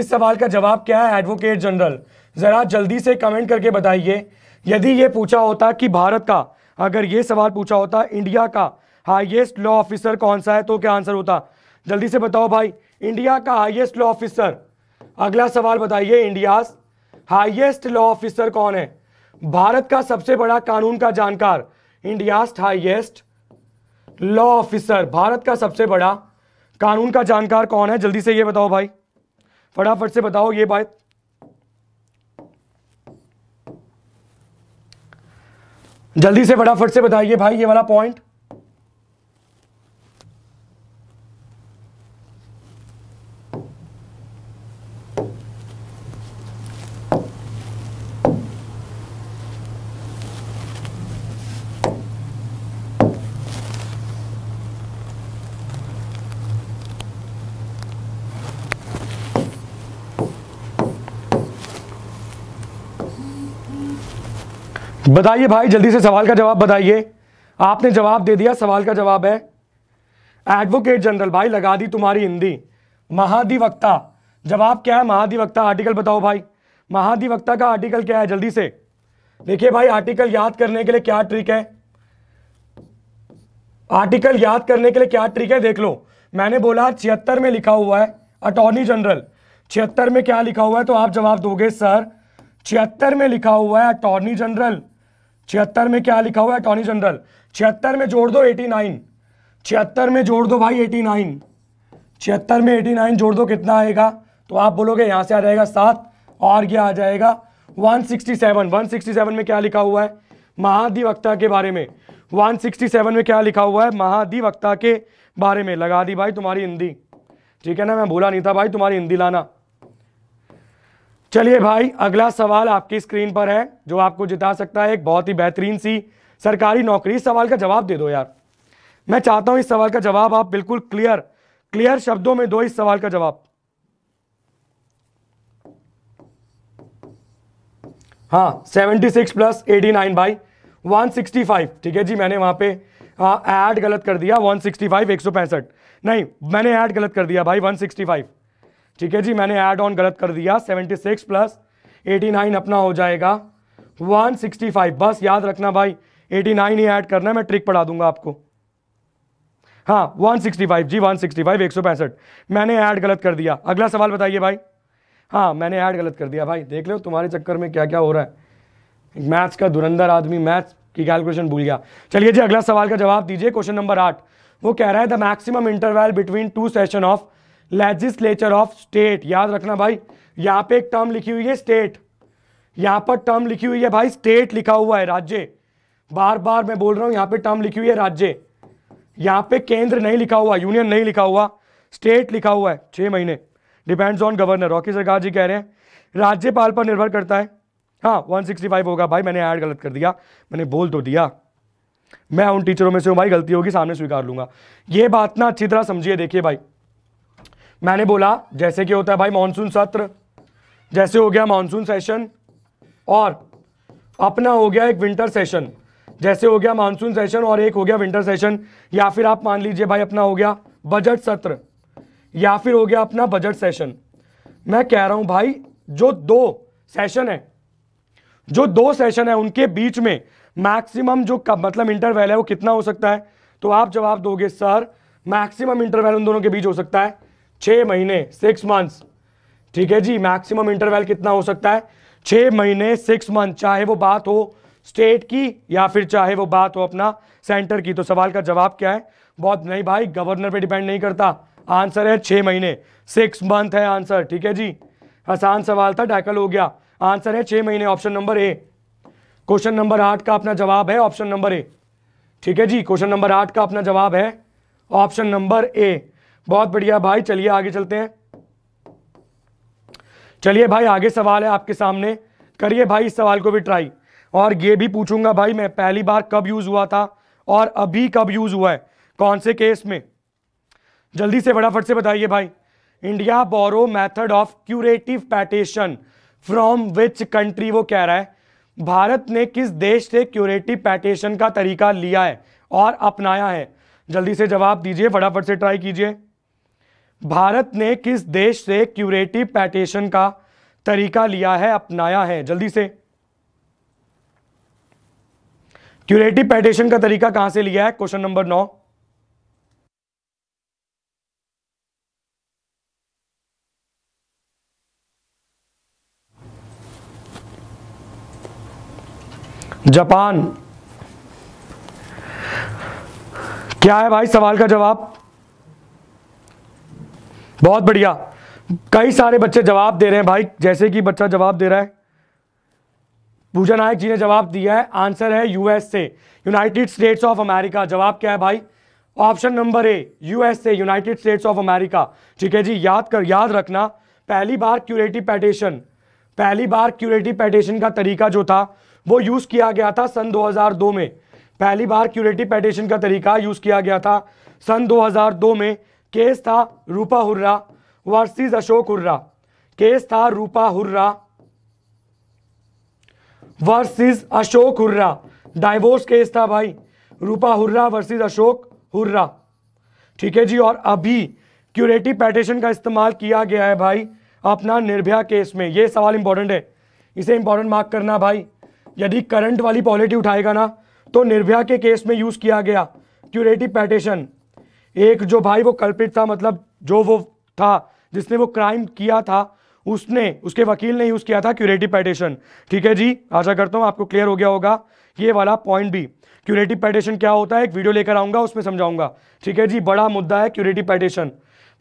इस सवाल का जवाब क्या है एडवोकेट जनरल जरा जल्दी से कमेंट करके बताइए यदि ये पूछा होता कि भारत का अगर ये सवाल पूछा होता इंडिया का हाईएस्ट लॉ ऑफिसर कौन सा है तो क्या आंसर होता जल्दी से बताओ भाई इंडिया का हाईएस्ट लॉ ऑफिसर अगला सवाल बताइए इंडिया हाईएस्ट लॉ ऑफिसर कौन है भारत का सबसे बड़ा कानून का जानकार India's highest law officer Bharat का सबसे बड़ा कानून का जानकार कौन है जल्दी से ये बताओ भाई फटाफट से बताओ ये बात जल्दी से फटाफट से बताइए भाई ये वाला पॉइंट बताइए भाई जल्दी से सवाल का जवाब बताइए आपने जवाब दे दिया सवाल का जवाब है एडवोकेट जनरल भाई लगा दी तुम्हारी हिंदी महाधिवक्ता जवाब क्या है महाधिवक्ता आर्टिकल बताओ भाई महाधिवक्ता का आर्टिकल क्या है जल्दी से देखिए भाई आर्टिकल याद करने के लिए क्या ट्रिक है आर्टिकल याद करने के लिए क्या ट्रिक है देख लो मैंने बोला छिहत्तर में लिखा हुआ है अटॉर्नी जनरल छिहत्तर में क्या लिखा हुआ है तो आप जवाब दोगे सर छिहत्तर में लिखा हुआ है अटॉर्नी जनरल छिहत्तर में क्या लिखा हुआ है अटॉर्नी जनरल छिहत्तर में जोड़ दो एटी नाइन छिहत्तर में जोड़ दो भाई एटी नाइन छिहत्तर में एटी नाइन जोड़ दो कितना आएगा तो आप बोलोगे यहाँ से आ जाएगा सात और यह आ जाएगा one sixty seven one sixty seven में क्या लिखा हुआ है महाधिवक्ता के बारे में वन सिक्सटी सेवन में क्या लिखा हुआ है महाधिवक्ता के बारे में लगा दी भाई तुम्हारी हिंदी ठीक है ना मैं भूला नहीं था भाई तुम्हारी हिंदी लाना चलिए भाई अगला सवाल आपकी स्क्रीन पर है जो आपको जिता सकता है एक बहुत ही बेहतरीन सी सरकारी नौकरी इस सवाल का जवाब दे दो यार मैं चाहता हूं इस सवाल का जवाब आप बिल्कुल क्लियर क्लियर शब्दों में दो इस सवाल का जवाब हाँ 76 प्लस 89 बाई 165 ठीक है जी मैंने वहां पे हाँ, ऐड गलत कर दिया 165 165 नहीं मैंने ऐड गलत कर दिया भाई 165 ठीक है जी मैंने ऐड ऑन गलत कर दिया 76 प्लस 89 अपना हो जाएगा 165 बस याद रखना भाई 89 ही ऐड करना है मैं ट्रिक पढ़ा दूंगा आपको हाँ 165 जी 165 पैंसठ मैंने ऐड गलत कर दिया अगला सवाल बताइए भाई हाँ मैंने ऐड गलत कर दिया भाई देख लो तुम्हारे चक्कर में क्या क्या हो रहा है मैथ्स का दुरंधर आदमी मैथ्स की कैलकुलेशन भूल गया चलिए जी अगला सवाल का जवाब दीजिए क्वेश्चन नंबर आठ वो कह रहा है the maximum interval between two session of legislature of state याद रखना भाई यहां पे एक टर्म लिखी हुई है स्टेट यहां पर टर्म लिखी हुई है भाई स्टेट लिखा हुआ है राज्य बार बार मैं बोल रहा हूं यहां पे टर्म लिखी हुई है राज्य यहां पे केंद्र नहीं लिखा हुआ यूनियन नहीं लिखा हुआ स्टेट लिखा हुआ है छह महीने डिपेंड्स ऑन गवर्नर रॉकी सरकार जी कह रहे हैं राज्यपाल पर निर्भर करता है हाँ वन होगा भाई मैंने ऐड गलत कर दिया मैंने बोल तो दिया मैं उन टीचरों में से हूँ भाई गलती होगी सामने स्वीकार लूंगा ये बात ना अच्छी तरह समझिए देखिए भाई मैंने बोला जैसे कि होता है भाई मानसून सत्र जैसे हो गया मानसून सेशन और अपना हो गया एक विंटर सेशन जैसे हो गया मानसून सेशन और एक हो गया विंटर सेशन या फिर आप मान लीजिए भाई अपना हो गया बजट सत्र या फिर हो गया अपना बजट सेशन मैं कह रहा हूं भाई जो दो सेशन है जो दो सेशन है उनके बीच में मैक्सिमम जो कब मतलब इंटरवल है वो कितना हो सकता है तो आप जवाब दोगे सर मैक्सिमम इंटरवल उन दोनों के बीच हो सकता है छः महीने सिक्स मंथ्स ठीक है जी मैक्सिमम इंटरवल कितना हो सकता है छः महीने सिक्स मंथ चाहे वो बात हो स्टेट की या फिर चाहे वो बात हो अपना सेंटर की तो सवाल का जवाब क्या है बहुत नहीं भाई गवर्नर पे डिपेंड नहीं करता आंसर है छः महीने सिक्स मंथ है आंसर ठीक है जी आसान सवाल था टैकल हो गया आंसर है छः महीने option number A question number आठ का अपना जवाब है ऑप्शन नंबर ए ठीक है जी क्वेश्चन नंबर आठ का अपना जवाब है ऑप्शन नंबर ए बहुत बढ़िया भाई चलिए आगे चलते हैं चलिए भाई आगे सवाल है आपके सामने करिए भाई इस सवाल को भी ट्राई और ये भी पूछूंगा भाई मैं पहली बार कब यूज़ हुआ था और अभी कब यूज़ हुआ है कौन से केस में जल्दी से फटाफट से बताइए भाई India borrow method of curative petition from which country वो कह रहा है भारत ने किस देश से क्यूरेटिव पैटेशन का तरीका लिया है और अपनाया है जल्दी से जवाब दीजिए फटाफट से ट्राई कीजिए भारत ने किस देश से क्यूरेटिव पैटेशन का तरीका लिया है अपनाया है जल्दी से क्यूरेटिव पैटेशन का तरीका कहां से लिया है क्वेश्चन नंबर नौ जापान क्या है भाई सवाल का जवाब बहुत बढ़िया कई सारे बच्चे जवाब दे रहे हैं भाई जैसे कि बच्चा जवाब दे रहा है पूजा नायक जी ने जवाब दिया है आंसर है USA United States of America जवाब क्या है भाई option number A USA United States of America ठीक है जी याद कर याद रखना पहली बार क्यूरेटिव पैटेशन पहली बार क्यूरेटिव पैटेशन का तरीका जो था वो यूज़ किया गया था सन 2002 में पहली बार क्यूरेटिव पैटेशन का तरीका यूज़ किया गया था सन 2002 में केस था रूपा हुर्रा वर्सेस अशोक हुर्रा केस था Rupa Hurra versus Ashok Hurra divorce case था भाई रूपा हुर्रा वर्सेस अशोक हुर्रा ठीक है जी और अभी क्यूरेटिव पैटेशन का इस्तेमाल किया गया है भाई अपना निर्भया केस में ये सवाल इंपॉर्टेंट है इसे इंपॉर्टेंट मार्क करना भाई यदि करंट वाली पॉलिटी उठाएगा ना तो निर्भया के केस में यूज़ किया गया क्यूरेटिव पैटेशन एक जो भाई वो कल्पित था मतलब जो वो था जिसने वो क्राइम किया था उसने उसके वकील ने यूज़ किया था क्यूरेटिव पेटिशन ठीक है जी आशा करता हूँ आपको क्लियर हो गया होगा ये वाला पॉइंट भी क्यूरेटिव पेटिशन क्या होता है एक वीडियो लेकर आऊंगा उसमें समझाऊंगा ठीक है जी बड़ा मुद्दा है क्यूरेटिव पेटिशन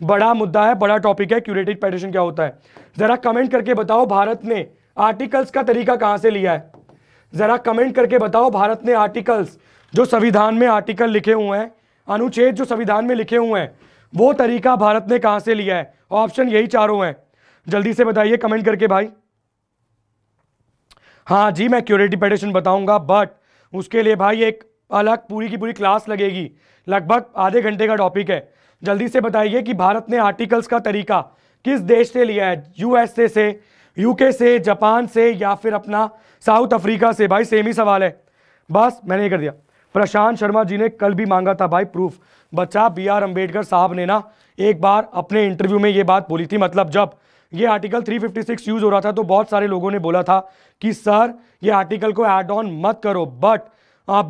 बड़ा मुद्दा है बड़ा टॉपिक है क्यूरेटिव पेटिशन क्या होता है ज़रा कमेंट करके बताओ भारत ने आर्टिकल्स का तरीका कहाँ से लिया है ज़रा कमेंट करके बताओ भारत ने आर्टिकल्स जो संविधान में आर्टिकल लिखे हुए हैं अनुच्छेद जो संविधान में लिखे हुए हैं वो तरीका भारत ने कहाँ से लिया है ऑप्शन यही चारों हैं जल्दी से बताइए कमेंट करके भाई हाँ जी मैं क्यूरेटिव पेडिशन बताऊंगा बट उसके लिए भाई एक अलग पूरी की पूरी क्लास लगेगी लगभग आधे घंटे का टॉपिक है जल्दी से बताइए कि भारत ने आर्टिकल्स का तरीका किस देश से लिया है यूएसए से यूके से जापान से या फिर अपना साउथ अफ्रीका से भाई सेम ही सवाल है बस मैंने ये कर दिया प्रशांत शर्मा जी ने कल भी मांगा था भाई प्रूफ बच्चा बी आर अम्बेडकर साहब ने ना एक बार अपने इंटरव्यू में ये बात बोली थी मतलब जब ये आर्टिकल 356 यूज़ हो रहा था तो बहुत सारे लोगों ने बोला था कि सर ये आर्टिकल को एड ऑन मत करो बट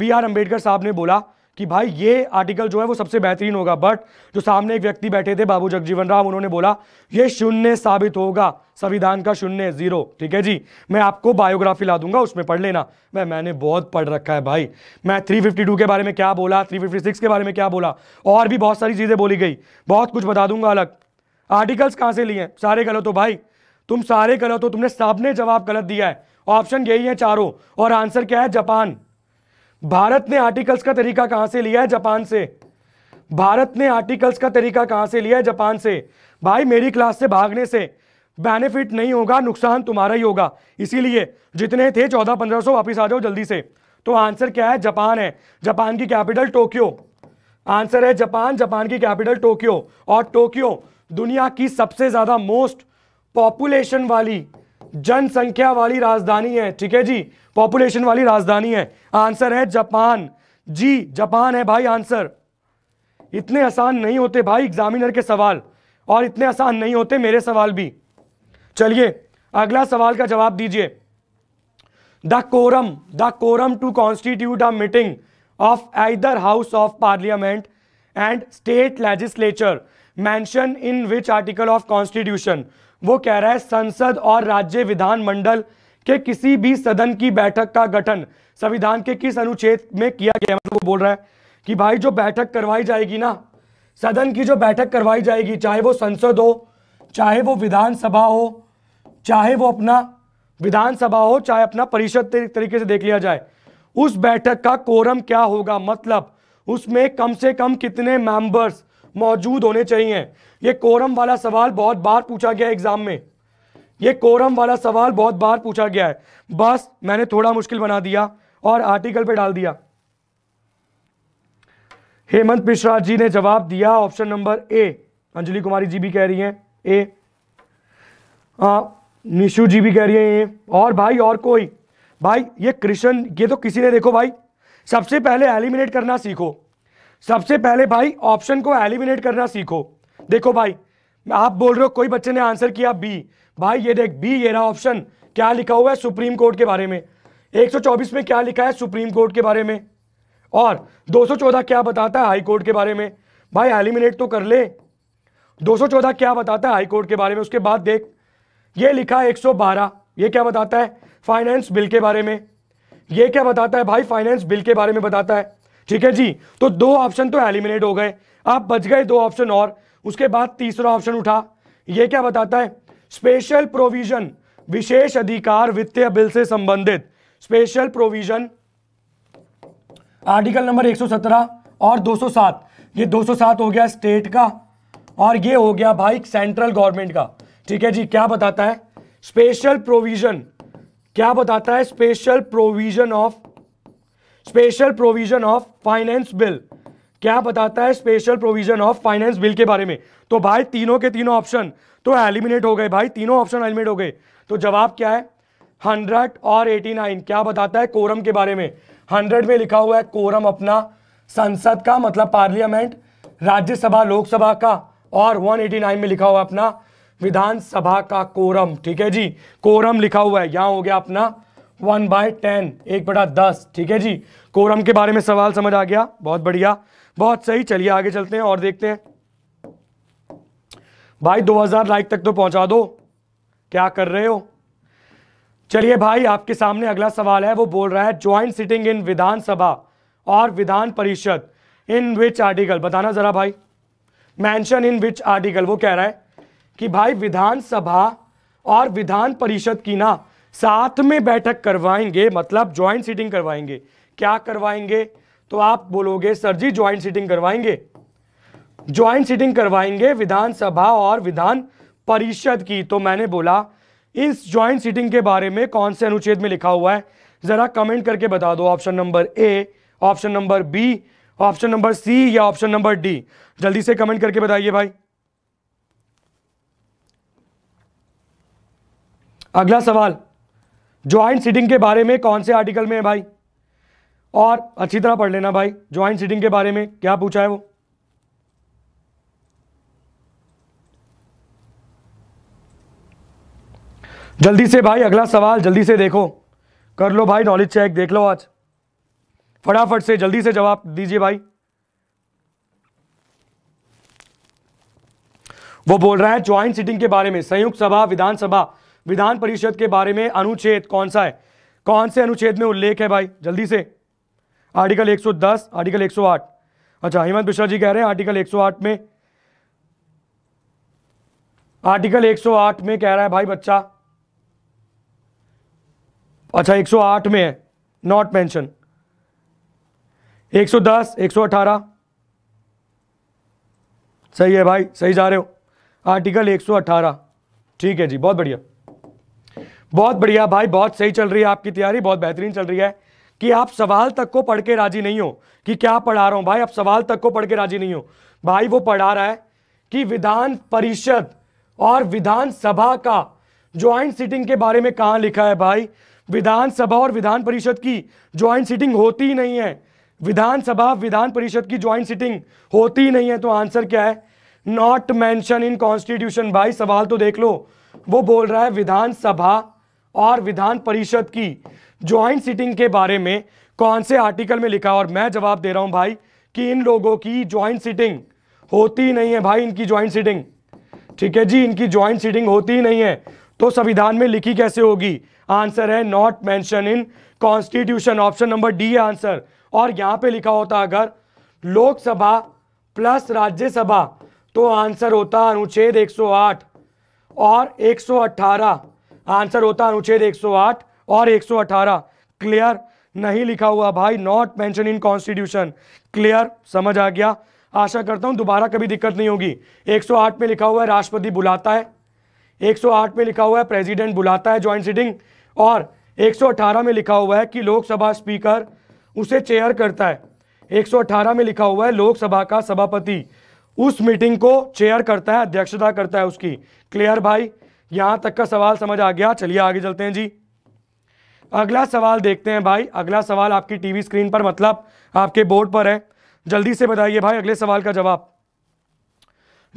बी आर अम्बेडकर साहब ने बोला कि भाई ये आर्टिकल जो है वो सबसे बेहतरीन होगा बट जो सामने एक व्यक्ति बैठे थे बाबू जगजीवन राम उन्होंने बोला ये शून्य साबित होगा संविधान का शून्य जीरो ठीक है जी मैं आपको बायोग्राफी ला दूंगा उसमें पढ़ लेना मैं मैंने बहुत पढ़ रखा है भाई मैं 352 के बारे में क्या बोला 356 के बारे में क्या बोला और भी बहुत सारी चीज़ें बोली गई बहुत कुछ बता दूंगा अलग आर्टिकल्स कहाँ से लिए हैं सारे गलत हो भाई तुम सारे गलत हो तुमने सबने जवाब गलत दिया है ऑप्शन यही है चारों और आंसर क्या है जापान भारत ने आर्टिकल्स का तरीका कहां से लिया है जापान से भारत ने आर्टिकल्स का तरीका कहां से लिया है जापान से भाई मेरी क्लास से भागने से बेनिफिट नहीं होगा नुकसान तुम्हारा ही होगा इसीलिए जितने थे चौदह पंद्रह सौ वापिस आ जाओ जल्दी से तो आंसर क्या है जापान है जापान की कैपिटल टोक्यो आंसर है जापान जापान की कैपिटल टोक्यो और टोक्यो दुनिया की सबसे ज्यादा मोस्ट पॉपुलेशन वाली जनसंख्या वाली राजधानी है ठीक है जी पॉपुलेशन वाली राजधानी है आंसर है जापान जी जापान है भाई आंसर इतने आसान नहीं होते भाई एग्जामिनर के सवाल और इतने आसान नहीं होते मेरे सवाल भी चलिए अगला सवाल का जवाब दीजिए the quorum the quorum to constitute a meeting of either house of parliament and state legislature mention in which article of constitution वो कह रहा है संसद और राज्य विधानमंडल के किसी भी सदन की बैठक का गठन संविधान के किस अनुच्छेद में किया गया मतलब वो बोल रहा है कि भाई जो बैठक करवाई जाएगी ना सदन की जो बैठक करवाई जाएगी चाहे वो संसद हो चाहे वो विधानसभा हो चाहे वो अपना विधानसभा हो चाहे अपना परिषद तरीके से देख लिया जाए उस बैठक का कोरम क्या होगा मतलब उसमें कम से कम कितने मेंबर्स मौजूद होने चाहिए ये कोरम वाला सवाल बहुत बार पूछा गया एग्ज़ाम में ये कोरम वाला सवाल बहुत बार पूछा गया है बस मैंने थोड़ा मुश्किल बना दिया और आर्टिकल पे डाल दिया हेमंत मिश्रा जी ने जवाब दिया option number A Anjali Kumari ji भी कह रही हैं ए निशु जी भी कह रही हैं ए और भाई और कोई भाई ये कृष्ण ये तो किसी ने देखो भाई सबसे पहले एलिमिनेट करना सीखो सबसे पहले भाई ऑप्शन को एलिमिनेट करना सीखो देखो भाई आप बोल रहे हो कोई बच्चे ने आंसर किया बी भाई ये देख बी ये रहा ऑप्शन क्या लिखा हुआ है सुप्रीम कोर्ट के बारे में 124 में क्या लिखा है सुप्रीम कोर्ट के बारे में और 214 क्या बताता है हाई कोर्ट के बारे में भाई एलिमिनेट तो कर ले 214 क्या बताता है हाई कोर्ट के बारे में उसके बाद देख ये लिखा है एक ये क्या बताता है फाइनेंस बिल के बारे में ये क्या बताता है भाई फाइनेंस बिल के बारे में बताता है ठीक है जी तो दो ऑप्शन तो एलिमिनेट हो गए आप बच गए दो ऑप्शन और उसके बाद तीसरा ऑप्शन उठा ये क्या बताता है स्पेशल प्रोविजन विशेष अधिकार वित्तीय बिल से संबंधित स्पेशल प्रोविजन आर्टिकल नंबर 117 और 207 ये 207 हो गया स्टेट का और ये हो गया भाई सेंट्रल गवर्नमेंट का ठीक है जी क्या बताता है स्पेशल प्रोविजन क्या बताता है special provision of special provision of finance bill क्या बताता है special provision of finance bill के बारे में तो भाई तीनों के तीनों ऑप्शन तो एलिमिनेट हो गए भाई तीनों ऑप्शन एलिमिनेट हो गए तो जवाब क्या है हंड्रेड और एटी नाइन क्या बताता है कोरम के बारे में हंड्रेड में लिखा हुआ है कोरम अपना संसद का मतलब पार्लियामेंट राज्यसभा लोकसभा का और 189 में लिखा हुआ अपना विधानसभा का कोरम ठीक है जी कोरम लिखा हुआ है यहां हो गया अपना वन बाय टेन एक बटा दस ठीक है जी कोरम के बारे में सवाल समझ आ गया बहुत बढ़िया बहुत सही चलिए आगे चलते हैं और देखते हैं भाई 2000 लाइक तक तो पहुंचा दो क्या कर रहे हो चलिए भाई आपके सामने अगला सवाल है वो बोल रहा है ज्वाइंट सिटिंग इन विधानसभा और विधान परिषद इन विच आर्टिकल बताना ज़रा भाई मैंशन इन विच आर्टिकल वो कह रहा है कि भाई विधानसभा और विधान परिषद की ना साथ में बैठक करवाएंगे मतलब ज्वाइंट सीटिंग करवाएंगे क्या करवाएंगे तो आप बोलोगे सर जी ज्वाइंट सीटिंग करवाएंगे ज्वाइंट सीटिंग करवाएंगे विधानसभा और विधान परिषद की तो मैंने बोला इस ज्वाइंट सीटिंग के बारे में कौन से अनुच्छेद में लिखा हुआ है ज़रा कमेंट करके बता दो option number A option number B option number C या ऑप्शन नंबर डी जल्दी से कमेंट करके बताइए भाई अगला सवाल ज्वाइंट सीटिंग के बारे में कौन से आर्टिकल में है भाई और अच्छी तरह पढ़ लेना भाई ज्वाइंट सीटिंग के बारे में क्या पूछा है वो जल्दी से भाई अगला सवाल जल्दी से देखो कर लो भाई नॉलेज चेक देख लो आज फटाफट से जल्दी से जवाब दीजिए भाई वो बोल रहा है ज्वाइंट सीटिंग के बारे में संयुक्त सभा विधानसभा विधान परिषद के बारे में अनुच्छेद कौन सा है कौन से अनुच्छेद में उल्लेख है भाई जल्दी से आर्टिकल 110 आर्टिकल 108 अच्छा हेमंत मिश्रा जी कह रहे हैं आर्टिकल 108 में आर्टिकल 108 में कह रहा है भाई बच्चा अच्छा 108 में है नॉट मेंशन 110 118 सही है भाई सही जा रहे हो आर्टिकल 118 ठीक है जी बहुत बढ़िया बहुत बढ़िया भाई बहुत सही चल रही है आपकी तैयारी बहुत बेहतरीन चल रही है कि आप सवाल तक को पढ़ के राजी नहीं हो कि क्या पढ़ा रहा हूं भाई आप सवाल तक को पढ़ के राजी नहीं हो भाई वो पढ़ा रहा है कि विधान परिषद और विधानसभा का ज्वाइंट सीटिंग के बारे में कहा लिखा है भाई विधानसभा और विधान परिषद की ज्वाइंट सीटिंग होती ही नहीं है विधानसभा विधान परिषद की ज्वाइंट सीटिंग होती ही नहीं है तो आंसर क्या है नॉट मैंशन इन कॉन्स्टिट्यूशन भाई सवाल तो देख लो वो बोल रहा है विधानसभा और विधान परिषद की ज्वाइंट सिटिंग के बारे में कौन से आर्टिकल में लिखा और मैं जवाब दे रहा हूं भाई कि इन लोगों की ज्वाइंट सिटिंग होती नहीं है भाई इनकी ज्वाइंट सिटिंग ठीक है जी इनकी ज्वाइंट सिटिंग होती नहीं है तो संविधान में लिखी कैसे होगी आंसर है not mention in constitution option number D है आंसर और यहां पे लिखा होता अगर लोकसभा प्लस राज्यसभा तो आंसर होता अनुच्छेद 108 और 118 आंसर होता अनुच्छेद 108 और 118 क्लियर नहीं लिखा हुआ भाई not mention in constitution clear समझ आ गया आशा करता हूं दोबारा कभी दिक्कत नहीं होगी 108 में लिखा हुआ है राष्ट्रपति बुलाता है 108 में लिखा हुआ है प्रेसिडेंट बुलाता है ज्वाइंट सिटिंग और 118 में लिखा हुआ है कि लोकसभा स्पीकर उसे चेयर करता है 118 में लिखा हुआ है लोकसभा का सभापति उस मीटिंग को चेयर करता है अध्यक्षता करता है उसकी क्लियर भाई यहां तक का सवाल समझ आ गया चलिए आगे चलते हैं जी अगला सवाल देखते हैं भाई अगला सवाल आपकी टीवी स्क्रीन पर मतलब आपके बोर्ड पर है जल्दी से बताइए भाई अगले सवाल का जवाब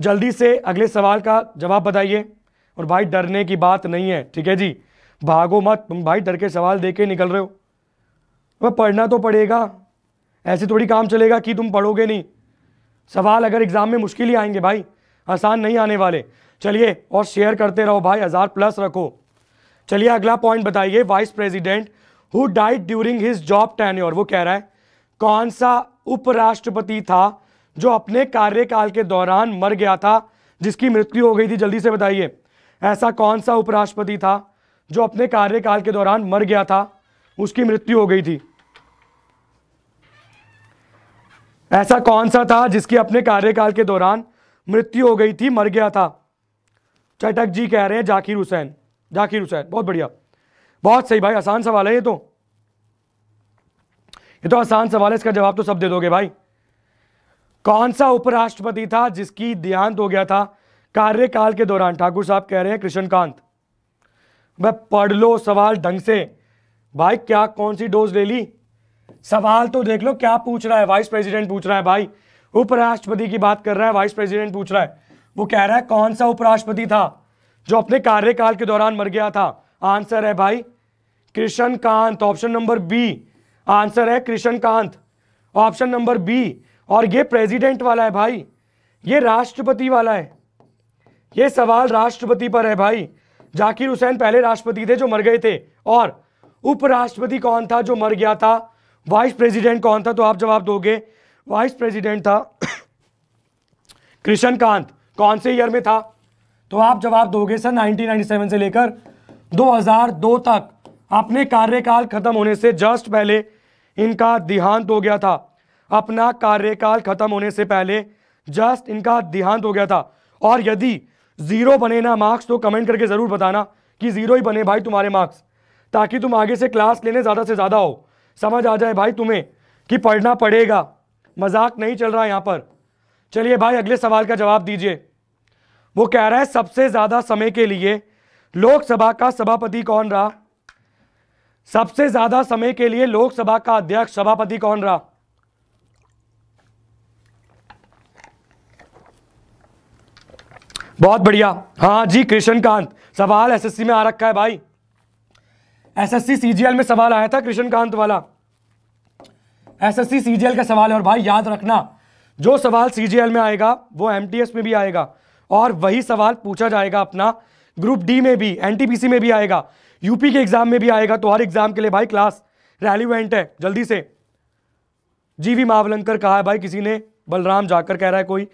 जल्दी से अगले सवाल का जवाब बताइए और भाई डरने की बात नहीं है ठीक है जी भागो मत तुम भाई डर के सवाल दे के निकल रहे हो वह पढ़ना तो पड़ेगा ऐसे थोड़ी काम चलेगा कि तुम पढ़ोगे नहीं सवाल अगर एग्ज़ाम में मुश्किल ही आएंगे भाई आसान नहीं आने वाले चलिए और शेयर करते रहो भाई हज़ार प्लस रखो चलिए अगला पॉइंट बताइए vice president who died during his job tenure वो कह रहा है कौन सा उपराष्ट्रपति था जो अपने कार्यकाल के दौरान मर गया था जिसकी मृत्यु हो गई थी जल्दी से बताइए ऐसा कौन सा उपराष्ट्रपति था जो अपने कार्यकाल के दौरान मर गया था उसकी मृत्यु हो गई थी ऐसा कौन सा था जिसकी अपने कार्यकाल के दौरान मृत्यु हो गई थी मर गया था चटक जी कह रहे हैं जाकिर हुसैन जाकिर हुसैन बहुत बढ़िया बहुत सही भाई आसान सवाल है ये तो ये तो आसान सवाल है इसका जवाब तो सब दे दोगे भाई कौन सा उपराष्ट्रपति था जिसकी देहांत हो गया था कार्यकाल के दौरान ठाकुर साहब कह रहे हैं कृष्णकांत भाई पढ़ लो सवाल ढंग से भाई क्या कौन सी डोज ले ली सवाल तो देख लो क्या पूछ रहा है वाइस प्रेसिडेंट पूछ रहा है भाई उपराष्ट्रपति की बात कर रहा है वाइस प्रेसिडेंट पूछ रहा है वो कह रहा है कौन सा उपराष्ट्रपति था जो अपने कार्यकाल के दौरान मर गया था आंसर है भाई Krishan Kant option number B answer है Krishan Kant option number B और ये प्रेसिडेंट वाला है भाई ये राष्ट्रपति वाला है ये सवाल राष्ट्रपति पर है भाई जाकिर हुसैन पहले राष्ट्रपति थे जो मर गए थे और उपराष्ट्रपति कौन था जो मर गया था वाइस प्रेसिडेंट कौन था तो आप जवाब दोगे वाइस प्रेसिडेंट था [COUGHS] कृष्णकांत कौन से ईयर में था तो आप जवाब दोगे सर 1997 से लेकर 2002 तक अपने कार्यकाल खत्म होने से जस्ट पहले इनका देहांत हो गया था अपना कार्यकाल खत्म होने से पहले जस्ट इनका देहांत हो गया था और यदि ज़ीरो बने ना मार्क्स तो कमेंट करके ज़रूर बताना कि ज़ीरो ही बने भाई तुम्हारे मार्क्स ताकि तुम आगे से क्लास लेने ज़्यादा से ज़्यादा हो समझ आ जाए भाई तुम्हें कि पढ़ना पड़ेगा मजाक नहीं चल रहा यहाँ पर चलिए भाई अगले सवाल का जवाब दीजिए वो कह रहा है सबसे ज़्यादा समय के लिए लोकसभा का सभापति कौन रहा सबसे ज़्यादा समय के लिए लोकसभा का अध्यक्ष सभापति कौन रहा बहुत बढ़िया हाँ जी कृष्णकांत सवाल एसएससी में आ रखा है भाई एसएससी सीजीएल में सवाल आया था कृष्णकांत वाला एसएससी सीजीएल का सवाल है और भाई याद रखना जो सवाल सीजीएल में आएगा वो एमटीएस में भी आएगा और वही सवाल पूछा जाएगा अपना ग्रुप डी में भी एनटीपीसी में भी आएगा यूपी के एग्जाम में भी आएगा तो हर एग्जाम के लिए भाई क्लास रेलिवेंट है जल्दी से जीवी मावलंकर कहा है भाई किसी ने बलराम जाकर कह रहा है कोई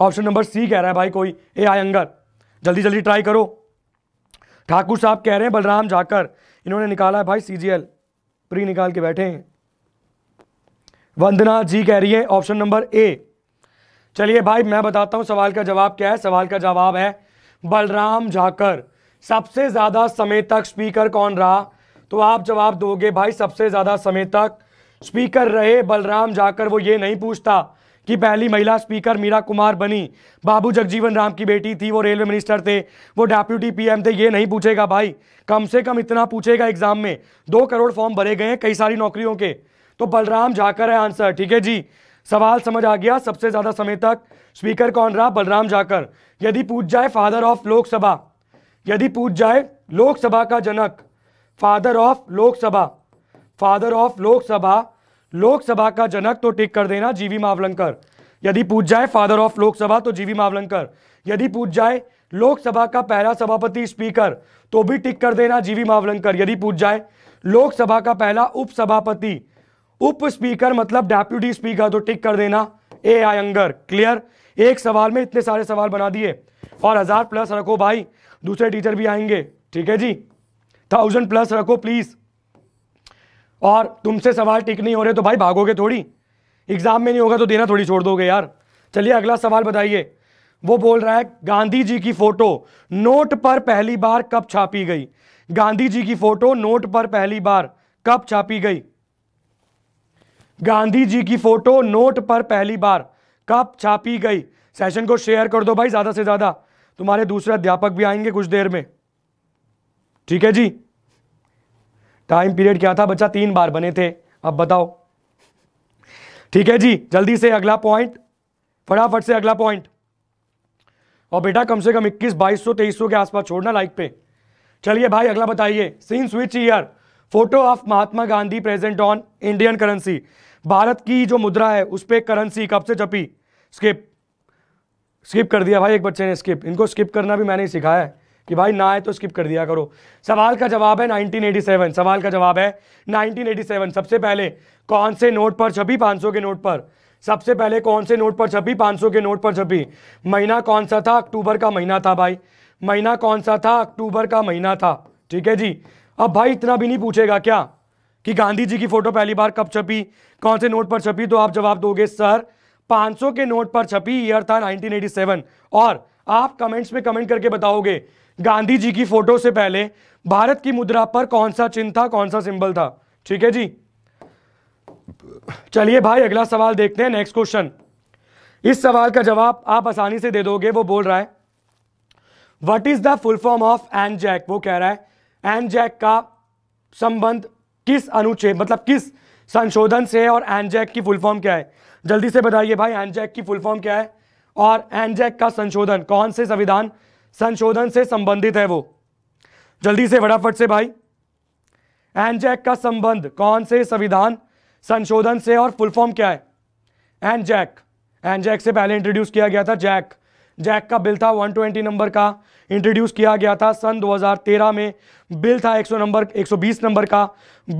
ऑप्शन नंबर सी कह रहा है भाई कोई ए आयंगर जल्दी जल्दी ट्राई करो ठाकुर साहब कह रहे हैं बलराम जाकर इन्होंने निकाला है भाई सी प्री निकाल के बैठे हैं वंदना जी कह रही है ऑप्शन नंबर ए चलिए भाई मैं बताता हूँ सवाल का जवाब क्या है सवाल का जवाब है बलराम झाकर सबसे ज़्यादा समय तक स्पीकर कौन रहा तो आप जवाब दोगे भाई सबसे ज़्यादा समय तक स्पीकर रहे बलराम जाकर वो ये नहीं पूछता कि पहली महिला स्पीकर मीरा कुमार बनी बाबू जगजीवन राम की बेटी थी वो रेलवे मिनिस्टर थे वो डेप्यूटी पीएम थे ये नहीं पूछेगा भाई कम से कम इतना पूछेगा एग्जाम में दो करोड़ फॉर्म भरे गए हैं कई सारी नौकरियों के तो बलराम जाकर है आंसर ठीक है जी सवाल समझ आ गया सबसे ज़्यादा समय तक स्पीकर कौन रहा बलराम जाकर यदि पूछ जाए फादर ऑफ लोकसभा यदि पूछ जाए लोकसभा का जनक father of Lok Sabha father of Lok Sabha Lok Sabha का जनक तो टिक कर देना जीवी मावलंकर यदि पूछ जाए फादर ऑफ लोकसभा तो जीवी मावलंकर यदि पूछ जाए लोकसभा का पहला सभापति स्पीकर तो भी टिक कर देना जीवी मावलंकर यदि पूछ जाए लोकसभा का पहला उपसभापति उप स्पीकर मतलब डेप्यूटी स्पीकर तो टिक कर देना ए आयंगर क्लियर एक सवाल में इतने सारे सवाल बना दिए और हज़ार प्लस रखो भाई दूसरे टीचर भी आएंगे ठीक है जी थाउजेंड प्लस रखो प्लीज़ और तुमसे सवाल टिक नहीं हो रहे तो भाई भागोगे थोड़ी एग्ज़ाम में नहीं होगा तो देना थोड़ी छोड़ दोगे यार चलिए अगला सवाल बताइए वो बोल रहा है गांधी जी की फ़ोटो नोट पर पहली बार कब छापी गई गांधी जी की फ़ोटो नोट पर पहली बार कब छापी गई गांधी जी की फोटो नोट पर पहली बार कब छापी गई सेशन को शेयर कर दो भाई ज्यादा से ज्यादा तुम्हारे दूसरे अध्यापक भी आएंगे कुछ देर में ठीक है जी टाइम पीरियड क्या था बच्चा तीन बार बने थे अब बताओ ठीक है जी जल्दी से अगला पॉइंट फटाफट से अगला पॉइंट और बेटा कम से कम 21 2200 2300 के आसपास छोड़ना लाइक पे चलिए भाई अगला बताइए since which year photo of Mahatma Gandhi present on Indian currency Bharat की जो मुद्रा है उस पर करेंसी कब से छपी स्किप स्किप कर दिया भाई एक बच्चे ने स्किप इनको स्किप करना भी मैंने ही सिखाया है कि भाई ना आए तो स्किप कर दिया करो सवाल का जवाब है 1987 सवाल का जवाब है 1987 सबसे पहले कौन से नोट पर छपी 500 के नोट पर सबसे पहले कौन से नोट पर छपी 500 के नोट पर छपी महीना कौन सा था अक्टूबर का महीना था भाई महीना कौन सा था अक्टूबर का महीना था ठीक है जी अब भाई इतना भी नहीं पूछेगा क्या कि गांधी जी की फोटो पहली बार कब छपी कौन से नोट पर छपी तो आप जवाब दोगे सर 500 के नोट पर छपी ईयर था 1987 और आप कमेंट्स में कमेंट करके बताओगे गांधी जी की फोटो से पहले भारत की मुद्रा पर कौन सा चिन्ह था कौन सा सिंबल था ठीक है जी चलिए भाई अगला सवाल देखते हैं नेक्स्ट क्वेश्चन इस सवाल का जवाब आप आसानी से दे दोगे वो बोल रहा है what is the full form of NJAC वो कह रहा है एन जैक का संबंध किस अनुच्छेद मतलब किस संशोधन से और एनजैक की फुल फॉर्म क्या है जल्दी से बताइए भाई एनजैक की फुल फॉर्म क्या है और एनजैक का संशोधन कौन से संविधान संशोधन से संबंधित है वो जल्दी से फटाफट से भाई एनजैक का संबंध कौन से संविधान संशोधन से और फुल फॉर्म क्या है एनजैक एनजैक से पहले इंट्रोड्यूस किया गया था जैक जैक का बिल था 120 नंबर का इंट्रोड्यूस किया गया था सन 2013 में बिल था 100 नंबर 120 नंबर का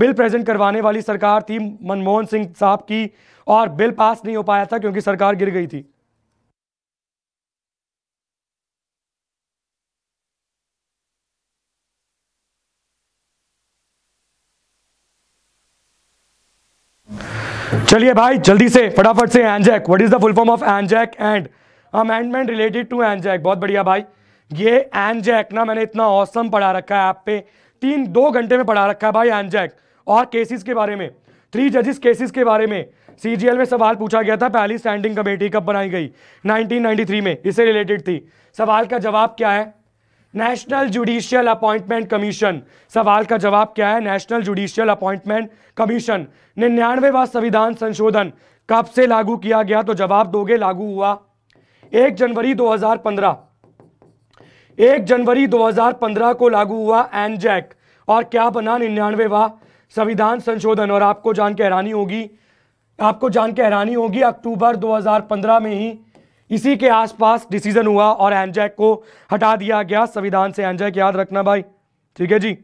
बिल प्रेजेंट करवाने वाली सरकार थी मनमोहन सिंह साहब की और बिल पास नहीं हो पाया था क्योंकि सरकार गिर गई थी चलिए भाई जल्दी से फटाफट से NJAC what is the full form of NJAC and amendment related to NJAC बहुत बढ़िया भाई ये एनजैक ना मैंने इतना औसम पढ़ा रखा है ऐप पे तीन दो घंटे में पढ़ा रखा है भाई एनजैक और केसेस के बारे में थ्री जजेस केसेस के बारे में सीजीएल में सवाल पूछा गया था पहली स्टैंडिंग कमेटी कब बनाई गई 1993 में इससे रिलेटेड थी सवाल का जवाब क्या है नेशनल जुडिशियल अपॉइंटमेंट कमीशन सवाल का जवाब क्या है नेशनल जुडिशियल अपॉइंटमेंट कमीशन निन्यानवेवा संविधान संशोधन कब से लागू किया गया तो जवाब दोगे लागू हुआ एक जनवरी दो एक जनवरी 2015 को लागू हुआ एनजैक और क्या बना निन्यानवेवा संविधान संशोधन और आपको जान के हैरानी होगी आपको जान के हैरानी होगी अक्टूबर 2015 में ही इसी के आसपास डिसीजन हुआ और एनजैक को हटा दिया गया संविधान से एनजैक याद रखना भाई ठीक है जी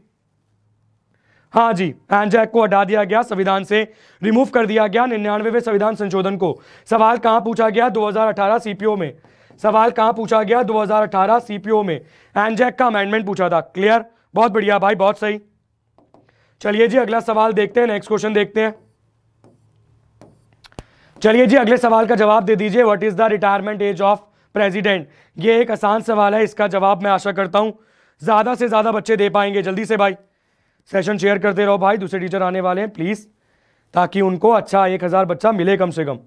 हाँ जी एनजैक को हटा दिया गया संविधान से रिमूव कर दिया गया निन्यानवे संविधान संशोधन को सवाल कहां पूछा गया 2018 सीपीओ में सवाल कहाँ पूछा गया 2018 सीपीओ में एनजेक का अमेंडमेंट पूछा था क्लियर बहुत बढ़िया भाई बहुत सही चलिए जी अगला सवाल देखते हैं नेक्स्ट क्वेश्चन देखते हैं चलिए जी अगले सवाल का जवाब दे दीजिए what is the retirement age of president ये एक आसान सवाल है इसका जवाब मैं आशा करता हूं ज़्यादा से ज़्यादा बच्चे दे पाएंगे जल्दी से भाई सेशन शेयर करते रहो भाई दूसरे टीचर आने वाले हैं प्लीज़ ताकि उनको अच्छा एक हज़ार बच्चा मिले कम से कम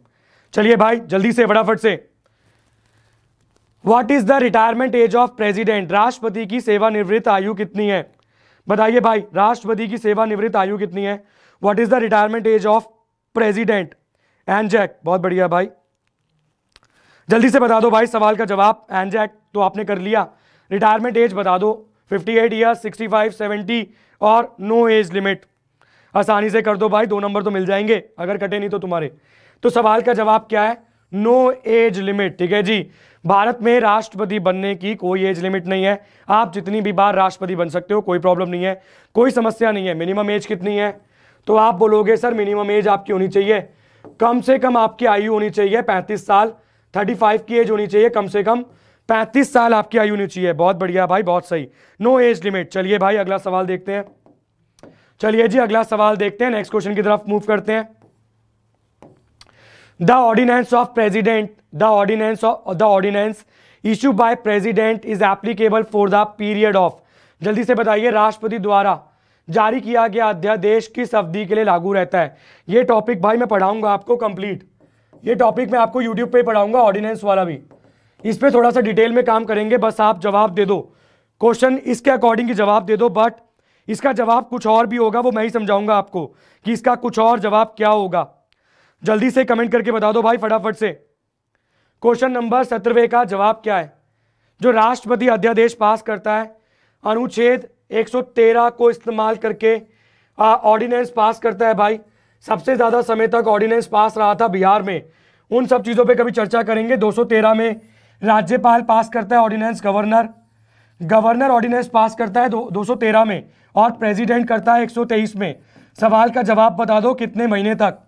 चलिए भाई जल्दी से फटाफट से what is the retirement age of president राष्ट्रपति की सेवानिवृत्त आयु कितनी है बताइए भाई राष्ट्रपति की सेवानिवृत्त आयु कितनी है what is the retirement age of president NJAC बहुत बढ़िया भाई जल्दी से बता दो भाई सवाल का जवाब एनजैक जैक तो आपने कर लिया रिटायरमेंट एज बता दो 58 एट ईयर सिक्सटी फाइव और नो एज लिमिट आसानी से कर दो भाई दो नंबर तो मिल जाएंगे अगर कटे नहीं तो तुम्हारे तो सवाल का जवाब क्या है नो एज लिमिट ठीक है जी भारत में राष्ट्रपति बनने की कोई एज लिमिट नहीं है आप जितनी भी बार राष्ट्रपति बन सकते हो कोई प्रॉब्लम नहीं है कोई समस्या नहीं है मिनिमम एज कितनी है तो आप बोलोगे सर मिनिमम एज आपकी होनी चाहिए कम से कम आपकी आयु होनी चाहिए पैंतीस साल थर्टी फाइव की एज होनी चाहिए कम से कम पैंतीस साल आपकी आयु होनी चाहिए बहुत बढ़िया भाई बहुत सही नो एज लिमिट चलिए भाई अगला सवाल देखते हैं चलिए जी अगला सवाल देखते हैं नेक्स्ट क्वेश्चन की तरफ मूव करते हैं the ordinance of president the ordinance of the ordinance issue by president is applicable for the period of जल्दी से बताइए राष्ट्रपति द्वारा जारी किया गया अध्यादेश किस अवधि के लिए लागू रहता है ये टॉपिक भाई मैं पढ़ाऊंगा आपको कंप्लीट ये टॉपिक मैं आपको यूट्यूब पे पढ़ाऊंगा ऑर्डिनेंस वाला भी इस पर थोड़ा सा डिटेल में काम करेंगे बस आप जवाब दे दो क्वेश्चन इसके अकॉर्डिंग ही जवाब दे दो बट इसका जवाब कुछ और भी होगा वो मैं ही समझाऊंगा आपको कि इसका कुछ और जवाब क्या होगा जल्दी से कमेंट करके बता दो भाई फटाफट से क्वेश्चन नंबर सत्रहवें का जवाब क्या है जो राष्ट्रपति अध्यादेश पास करता है अनुच्छेद 113 को इस्तेमाल करके ऑर्डिनेंस पास करता है भाई सबसे ज़्यादा समय तक ऑर्डिनेंस पास रहा था बिहार में उन सब चीज़ों पे कभी चर्चा करेंगे 213 में राज्यपाल पास करता है ordinance governor governor ordinance pass करता है दो, सौ में और प्रेजिडेंट करता है एक में सवाल का जवाब बता दो कितने महीने तक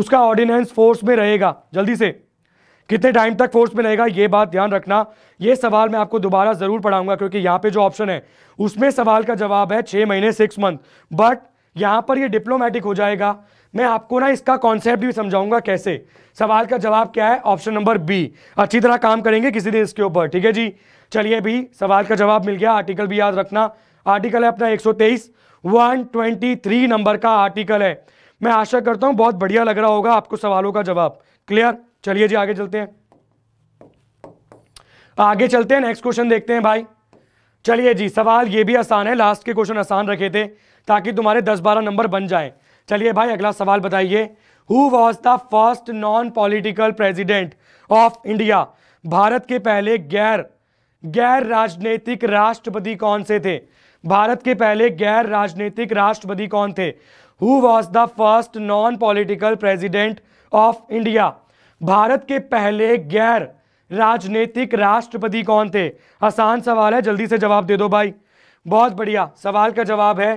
उसका ऑर्डिनेंस फोर्स में रहेगा जल्दी से कितने टाइम तक फोर्स में रहेगा ये बात ध्यान रखना ये सवाल मैं आपको दोबारा ज़रूर पढ़ाऊंगा क्योंकि यहाँ पे जो ऑप्शन है उसमें सवाल का जवाब है छः महीने सिक्स मंथ बट यहाँ पर ये डिप्लोमेटिक हो जाएगा मैं आपको ना इसका कॉन्सेप्ट भी समझाऊंगा कैसे सवाल का जवाब क्या है ऑप्शन नंबर बी अच्छी तरह काम करेंगे किसी दिन इसके ऊपर ठीक है जी चलिए भी सवाल का जवाब मिल गया आर्टिकल भी याद रखना आर्टिकल है अपना 123 123 नंबर का आर्टिकल है मैं आशा करता हूं बहुत बढ़िया लग रहा होगा आपको सवालों का जवाब क्लियर चलिए जी आगे चलते हैं आगे चलते हैं नेक्स्ट क्वेश्चन देखते हैं भाई चलिए जी सवाल ये भी आसान है लास्ट के क्वेश्चन आसान रखे थे ताकि तुम्हारे दस बारह नंबर बन जाए चलिए भाई अगला सवाल बताइए who was the first non political president of India Bharat के पहले गैर गैर राजनीतिक राष्ट्रपति कौन से थे भारत के पहले गैर राजनीतिक राष्ट्रपति कौन थे who was the first non political president of India Bharat के पहले गैर राजनीतिक राष्ट्रपति कौन थे आसान सवाल है जल्दी से जवाब दे दो भाई बहुत बढ़िया सवाल का जवाब है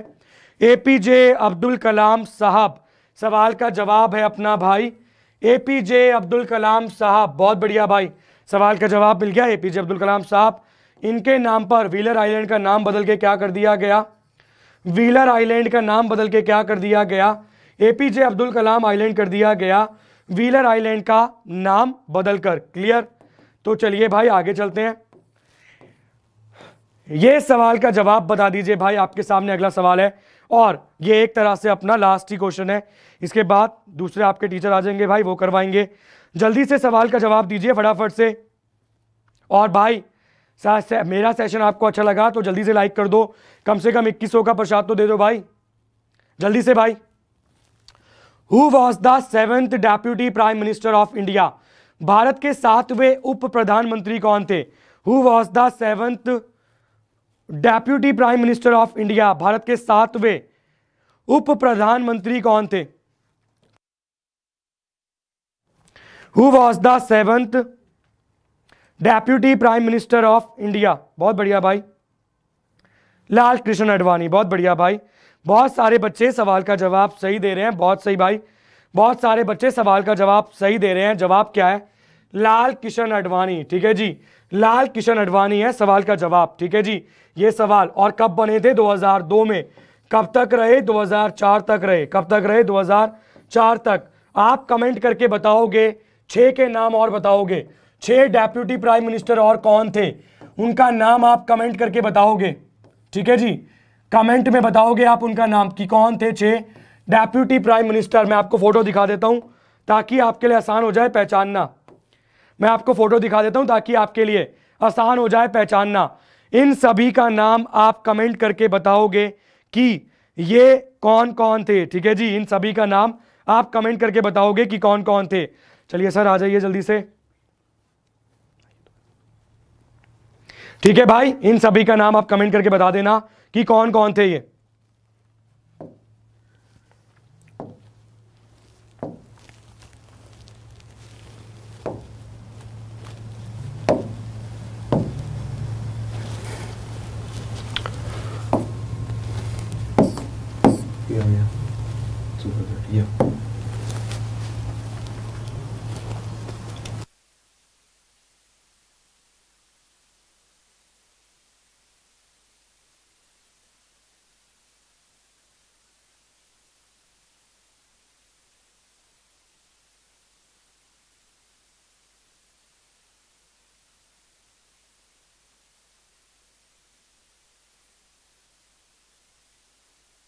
ए पी जे अब्दुल कलाम साहब सवाल का जवाब है अपना भाई ए पी जे अब्दुल कलाम साहब बहुत बढ़िया भाई सवाल का जवाब मिल गया ए पी जे अब्दुल कलाम साहब इनके नाम पर व्हीलर आइलैंड का नाम बदल के क्या कर दिया गया व्हीलर आइलैंड का नाम बदल के क्या कर दिया गया एपीजे अब्दुल कलाम आइलैंड कर दिया गया व्हीलर आइलैंड का नाम बदलकर क्लियर तो चलिए भाई आगे चलते हैं ये सवाल का जवाब बता दीजिए भाई आपके सामने अगला सवाल है और ये एक तरह से अपना लास्ट ही क्वेश्चन है इसके बाद दूसरे आपके टीचर आ जाएंगे भाई वो करवाएंगे जल्दी से सवाल का जवाब दीजिए फटाफट से और भाई से, मेरा सेशन आपको अच्छा लगा तो जल्दी से लाइक कर दो कम से कम इक्कीस का प्रसाद तो दे दो भाई जल्दी से भाई who was the seventh deputy prime minister of India Bharat के सातवें उप प्रधानमंत्री कौन थे who was the seventh deputy prime minister of India Bharat के सातवें उप प्रधानमंत्री कौन थे who was the seventh deputy prime minister of India बहुत बढ़िया भाई लाल कृष्ण अडवाणी बहुत बढ़िया भाई बहुत सारे बच्चे सवाल का जवाब सही दे रहे हैं बहुत सही भाई बहुत सारे बच्चे सवाल का जवाब सही दे रहे हैं जवाब क्या है लाल किशन अडवाणी ठीक है जी लाल किशन अडवाणी है सवाल का जवाब ठीक है जी ये सवाल और कब बने थे 2002 में कब तक रहे 2004 तक रहे कब तक रहे 2004 तक आप कमेंट करके बताओगे छे के नाम और बताओगे छह डेप्यूटी प्राइम मिनिस्टर और कौन थे उनका नाम आप कमेंट करके बताओगे ठीक है जी कमेंट में बताओगे आप उनका नाम कि कौन थे छह डेप्यूटी प्राइम मिनिस्टर मैं आपको फोटो दिखा देता हूं ताकि आपके लिए आसान हो जाए पहचानना मैं आपको फोटो दिखा देता हूं ताकि आपके लिए आसान हो जाए पहचानना इन सभी का नाम आप कमेंट करके बताओगे कि ये कौन कौन थे ठीक है जी इन सभी का नाम आप कमेंट करके बताओगे कि कौन कौन थे चलिए सर आ जाइए जल्दी से ठीक है भाई इन सभी का नाम आप कमेंट करके बता देना कि कौन कौन थे ये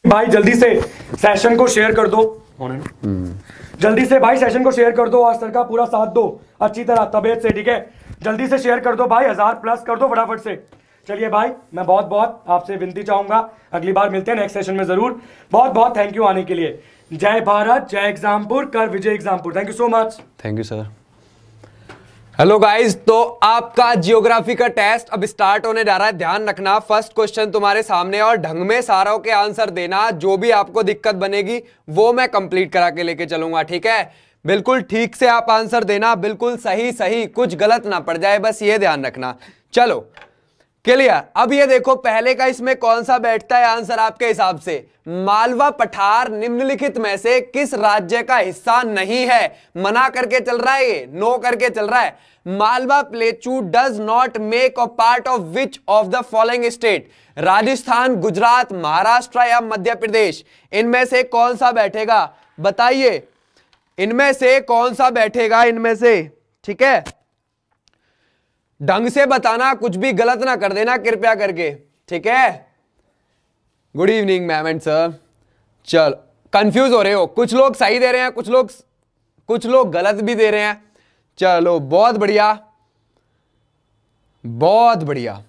भाई जल्दी से सेशन को शेयर कर दो हम्म। जल्दी से भाई सेशन को शेयर कर दो और सर का पूरा साथ दो अच्छी तरह तबियत से ठीक है जल्दी से शेयर कर दो भाई हजार प्लस कर दो फटाफट से चलिए भाई मैं बहुत बहुत आपसे विनती चाहूंगा अगली बार मिलते हैं नेक्स्ट सेशन में जरूर बहुत बहुत थैंक यू आने के लिए जय भारत जय एग्जामपुर कर विजय Exampur thank you so much thank you sir hello guys तो आपका जियोग्राफी का टेस्ट अब स्टार्ट होने जा रहा है ध्यान रखना फर्स्ट क्वेश्चन तुम्हारे सामने और ढंग में सारों के आंसर देना जो भी आपको दिक्कत बनेगी वो मैं कंप्लीट करा के लेके चलूंगा ठीक है बिल्कुल ठीक से आप आंसर देना बिल्कुल सही सही कुछ गलत ना पड़ जाए बस ये ध्यान रखना चलो क्लियर अब ये देखो पहले का इसमें कौन सा बैठता है आंसर आपके हिसाब से मालवा पठार निम्नलिखित में से किस राज्य का हिस्सा नहीं है मना करके चल रहा है ये नो करके चल रहा है Malwa plateau does not make a part of which of the following state Rajasthan Gujarat Maharashtra या मध्य प्रदेश इनमें से कौन सा बैठेगा बताइए इनमें से कौन सा बैठेगा इनमें से ठीक है ढंग से बताना कुछ भी गलत ना कर देना कृपया करके ठीक है good evening ma'am and sir चल कंफ्यूज हो रहे हो कुछ लोग सही दे रहे हैं कुछ लोग कुछ लोग गलत भी दे रहे हैं चलो बहुत बढ़िया बहुत बढ़िया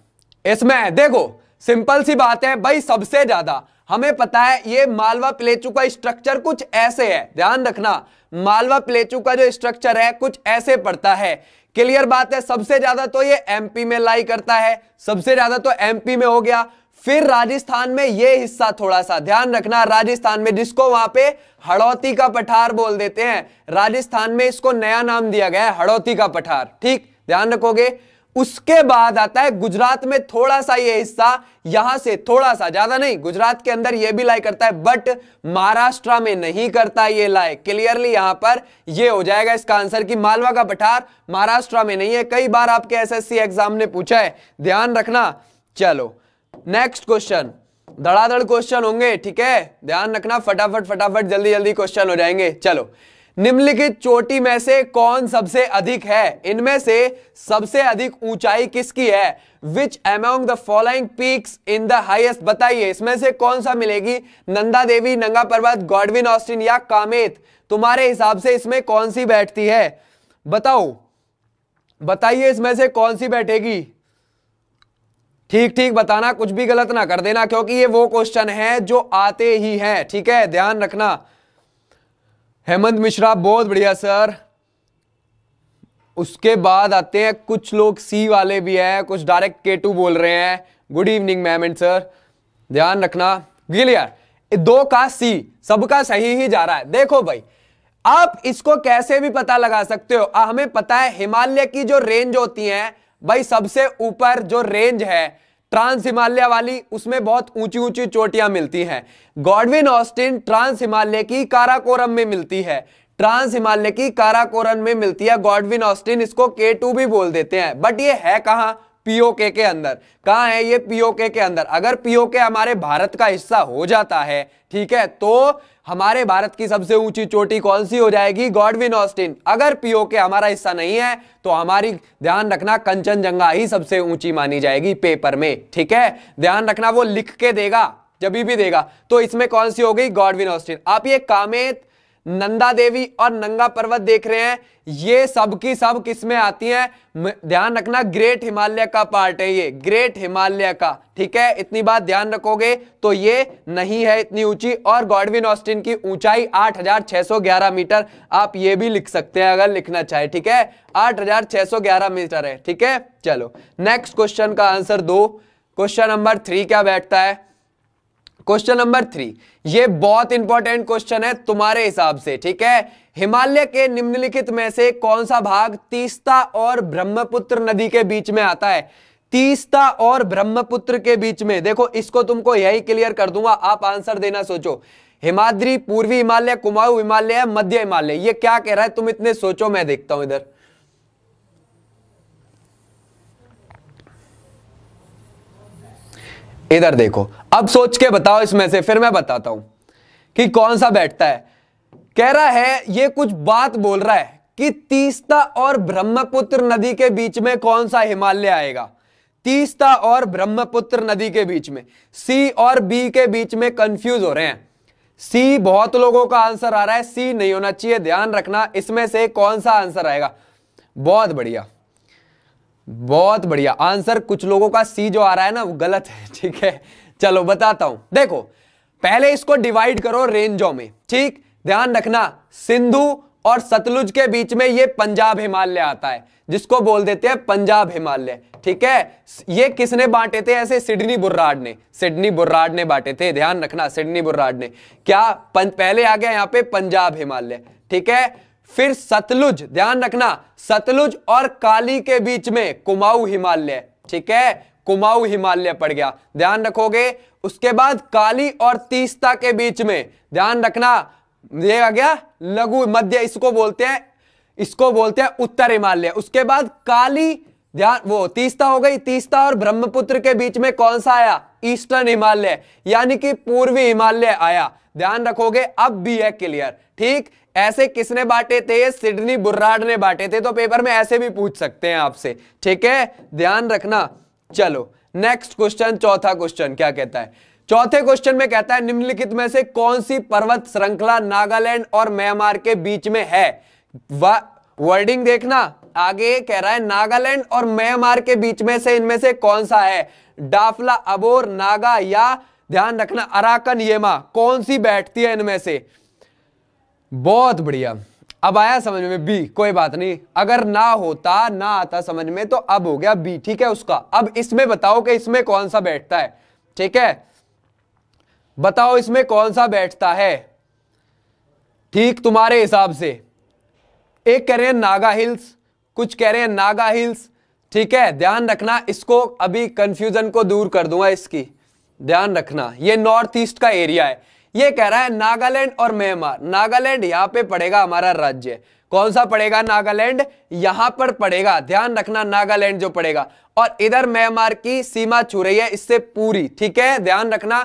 इसमें देखो सिंपल सी बात है भाई सबसे ज्यादा हमें पता है ये मालवा प्लेचू का स्ट्रक्चर कुछ ऐसे है ध्यान रखना मालवा प्लेचू का जो स्ट्रक्चर है कुछ ऐसे पड़ता है क्लियर बात है सबसे ज्यादा तो ये एमपी में लाई करता है सबसे ज्यादा तो एमपी में हो गया फिर राजस्थान में ये हिस्सा थोड़ा सा ध्यान रखना राजस्थान में जिसको वहां पे हड़ौती का पठार बोल देते हैं राजस्थान में इसको नया नाम दिया गया है हड़ौती का पठार ठीक ध्यान रखोगे उसके बाद आता है गुजरात में थोड़ा सा ये हिस्सा यहां से थोड़ा सा ज्यादा नहीं गुजरात के अंदर ये भी लाई करता है बट महाराष्ट्र में नहीं करता ये लाई क्लियरली यहां पर ये हो जाएगा इसका आंसर कि मालवा का पठार महाराष्ट्र में नहीं है कई बार आपके एसएससी एग्जाम ने पूछा है ध्यान रखना चलो नेक्स्ट क्वेश्चन धड़ाधड़ क्वेश्चन होंगे ठीक है ध्यान रखना फटाफट फटाफट जल्दी जल्दी क्वेश्चन हो जाएंगे चलो निम्नलिखित चोटी में से कौन सबसे अधिक है इनमें से सबसे अधिक ऊंचाई किसकी है which among the following peaks in the highest बताइए इसमें से कौन सा मिलेगी नंदा देवी नंगा पर्वत गॉडविन ऑस्टिन या कामेत तुम्हारे हिसाब से इसमें कौन सी बैठती है बताओ बताइए इसमें से कौन सी बैठेगी ठीक ठीक बताना कुछ भी गलत ना कर देना क्योंकि ये वो क्वेश्चन है जो आते ही है ठीक है ध्यान रखना हेमंत मिश्रा बहुत बढ़िया सर उसके बाद आते हैं कुछ लोग सी वाले भी हैं कुछ डायरेक्ट के टू बोल रहे हैं good evening ma'am and sir ध्यान रखना क्लियर दो का सी सबका सही ही जा रहा है देखो भाई आप इसको कैसे भी पता लगा सकते हो आ, हमें पता है हिमालय की जो रेंज होती है भाई सबसे ऊपर जो रेंज है ट्रांस हिमालय वाली उसमें बहुत ऊंची ऊंची चोटियां मिलती हैं गॉडविन ऑस्टिन ट्रांस हिमालय की काराकोरम में मिलती है ट्रांस हिमालय की काराकोरम में मिलती है गॉडविन ऑस्टिन इसको के टू भी बोल देते हैं बट ये है कहाँ पीओके के अंदर कहां है ये पीओके के अंदर अगर पीओके हमारे भारत का हिस्सा हो जाता है ठीक है तो हमारे भारत की सबसे ऊंची चोटी कौन सी हो जाएगी गॉडविन ऑस्टिन अगर पीओ के हमारा हिस्सा नहीं है तो हमारी ध्यान रखना कंचनजंगा ही सबसे ऊंची मानी जाएगी पेपर में ठीक है ध्यान रखना वो लिख के देगा जब भी देगा तो इसमें कौन सी हो गई गॉडविन ऑस्टिन आप ये कामेत नंदा देवी और नंगा पर्वत देख रहे हैं ये सब की सब किसमें आती हैं ध्यान रखना ग्रेट हिमालय का पार्ट है ये ग्रेट हिमालय का ठीक है इतनी बात ध्यान रखोगे तो ये नहीं है इतनी ऊंची और गॉडविन ऑस्टिन की ऊंचाई 8611 मीटर आप ये भी लिख सकते हैं अगर लिखना चाहे ठीक है 8611 मीटर है ठीक है चलो नेक्स्ट क्वेश्चन का आंसर दो क्वेश्चन नंबर थ्री क्या बैठता है क्वेश्चन नंबर थ्री ये बहुत इंपॉर्टेंट क्वेश्चन है तुम्हारे हिसाब से ठीक है हिमालय के निम्नलिखित में से कौन सा भाग तीस्ता और ब्रह्मपुत्र नदी के बीच में आता है तीस्ता और ब्रह्मपुत्र के बीच में देखो इसको तुमको यही क्लियर कर दूंगा आप आंसर देना सोचो हिमाद्री पूर्वी हिमालय कुमाऊ हिमालय मध्य हिमालय ये क्या कह रहा है तुम इतने सोचो मैं देखता हूं इधर इधर देखो अब सोच के बताओ इसमें से फिर मैं बताता हूं कि कौन सा बैठता है कह रहा है ये कुछ बात बोल रहा है कि तीस्ता और ब्रह्मपुत्र नदी के बीच में कौन सा हिमालय आएगा तीस्ता और ब्रह्मपुत्र नदी के बीच में सी और बी के बीच में कंफ्यूज हो रहे हैं सी बहुत लोगों का आंसर आ रहा है सी नहीं होना चाहिए ध्यान रखना इसमें से कौन सा आंसर आएगा बहुत बढ़िया बहुत बढ़िया आंसर कुछ लोगों का सी जो आ रहा है ना वो गलत है ठीक है चलो बताता हूं देखो पहले इसको डिवाइड करो रेंजों में ठीक ध्यान रखना सिंधु और सतलुज के बीच में ये पंजाब हिमालय आता है जिसको बोल देते हैं पंजाब हिमालय ठीक है ये किसने बांटे थे ऐसे सिडनी बुर्राड ने सिडनी बुर्राड ने बांटे थे ध्यान रखना सिडनी बुर्राड ने क्या पहले आ गया यहां पे पंजाब हिमालय ठीक है फिर सतलुज ध्यान रखना सतलुज और काली के बीच में कुमाऊ हिमालय ठीक है कुमाऊ हिमालय पड़ गया ध्यान रखोगे उसके बाद काली और तीस्ता के बीच में ध्यान रखना ये आ गया लघु मध्य इसको बोलते हैं इसको बोलते हैं उत्तर हिमालय उसके बाद काली ध्यान वो तीस्ता हो गई तीस्ता और ब्रह्मपुत्र के बीच में कौन सा आया ईस्टर्न हिमालय यानी कि पूर्वी हिमालय आया ध्यान रखोगे अब भी है क्लियर ठीक ऐसे किसने बांटे थे सिडनी बुर्राड ने बांटे थे तो पेपर में ऐसे भी पूछ सकते हैं आपसे ठीक है ध्यान रखना चलो नेक्स्ट क्वेश्चन चौथा क्वेश्चन क्या कहता है चौथे क्वेश्चन में कहता है निम्नलिखित में से कौन सी पर्वत श्रृंखला नागालैंड और म्यांमार के बीच में है वर्डिंग देखना आगे कह रहा है नागालैंड और म्यांमार के बीच में से इनमें से कौन सा है डाफला अबोर नागा या ध्यान रखना अराकन येमा कौन सी बैठती है इनमें से बहुत बढ़िया अब आया समझ में बी कोई बात नहीं अगर ना होता ना आता समझ में तो अब हो गया बी ठीक है उसका अब इसमें बताओ कि इसमें कौन सा बैठता है ठीक है बताओ इसमें कौन सा बैठता है ठीक तुम्हारे हिसाब से एक कह रहे हैं नागा हिल्स कुछ कह रहे हैं नागा हिल्स ठीक है ध्यान रखना इसको अभी कंफ्यूजन को दूर कर दूंगा इसकी ध्यान रखना ये नॉर्थ ईस्ट का एरिया है ये कह रहा है नागालैंड और म्यांमार नागालैंड यहाँ पे पड़ेगा हमारा राज्य कौन सा पड़ेगा नागालैंड यहां पर पड़ेगा ध्यान रखना नागालैंड जो पड़ेगा और इधर म्यांमार की सीमा छू रही है इससे पूरी ठीक है ध्यान रखना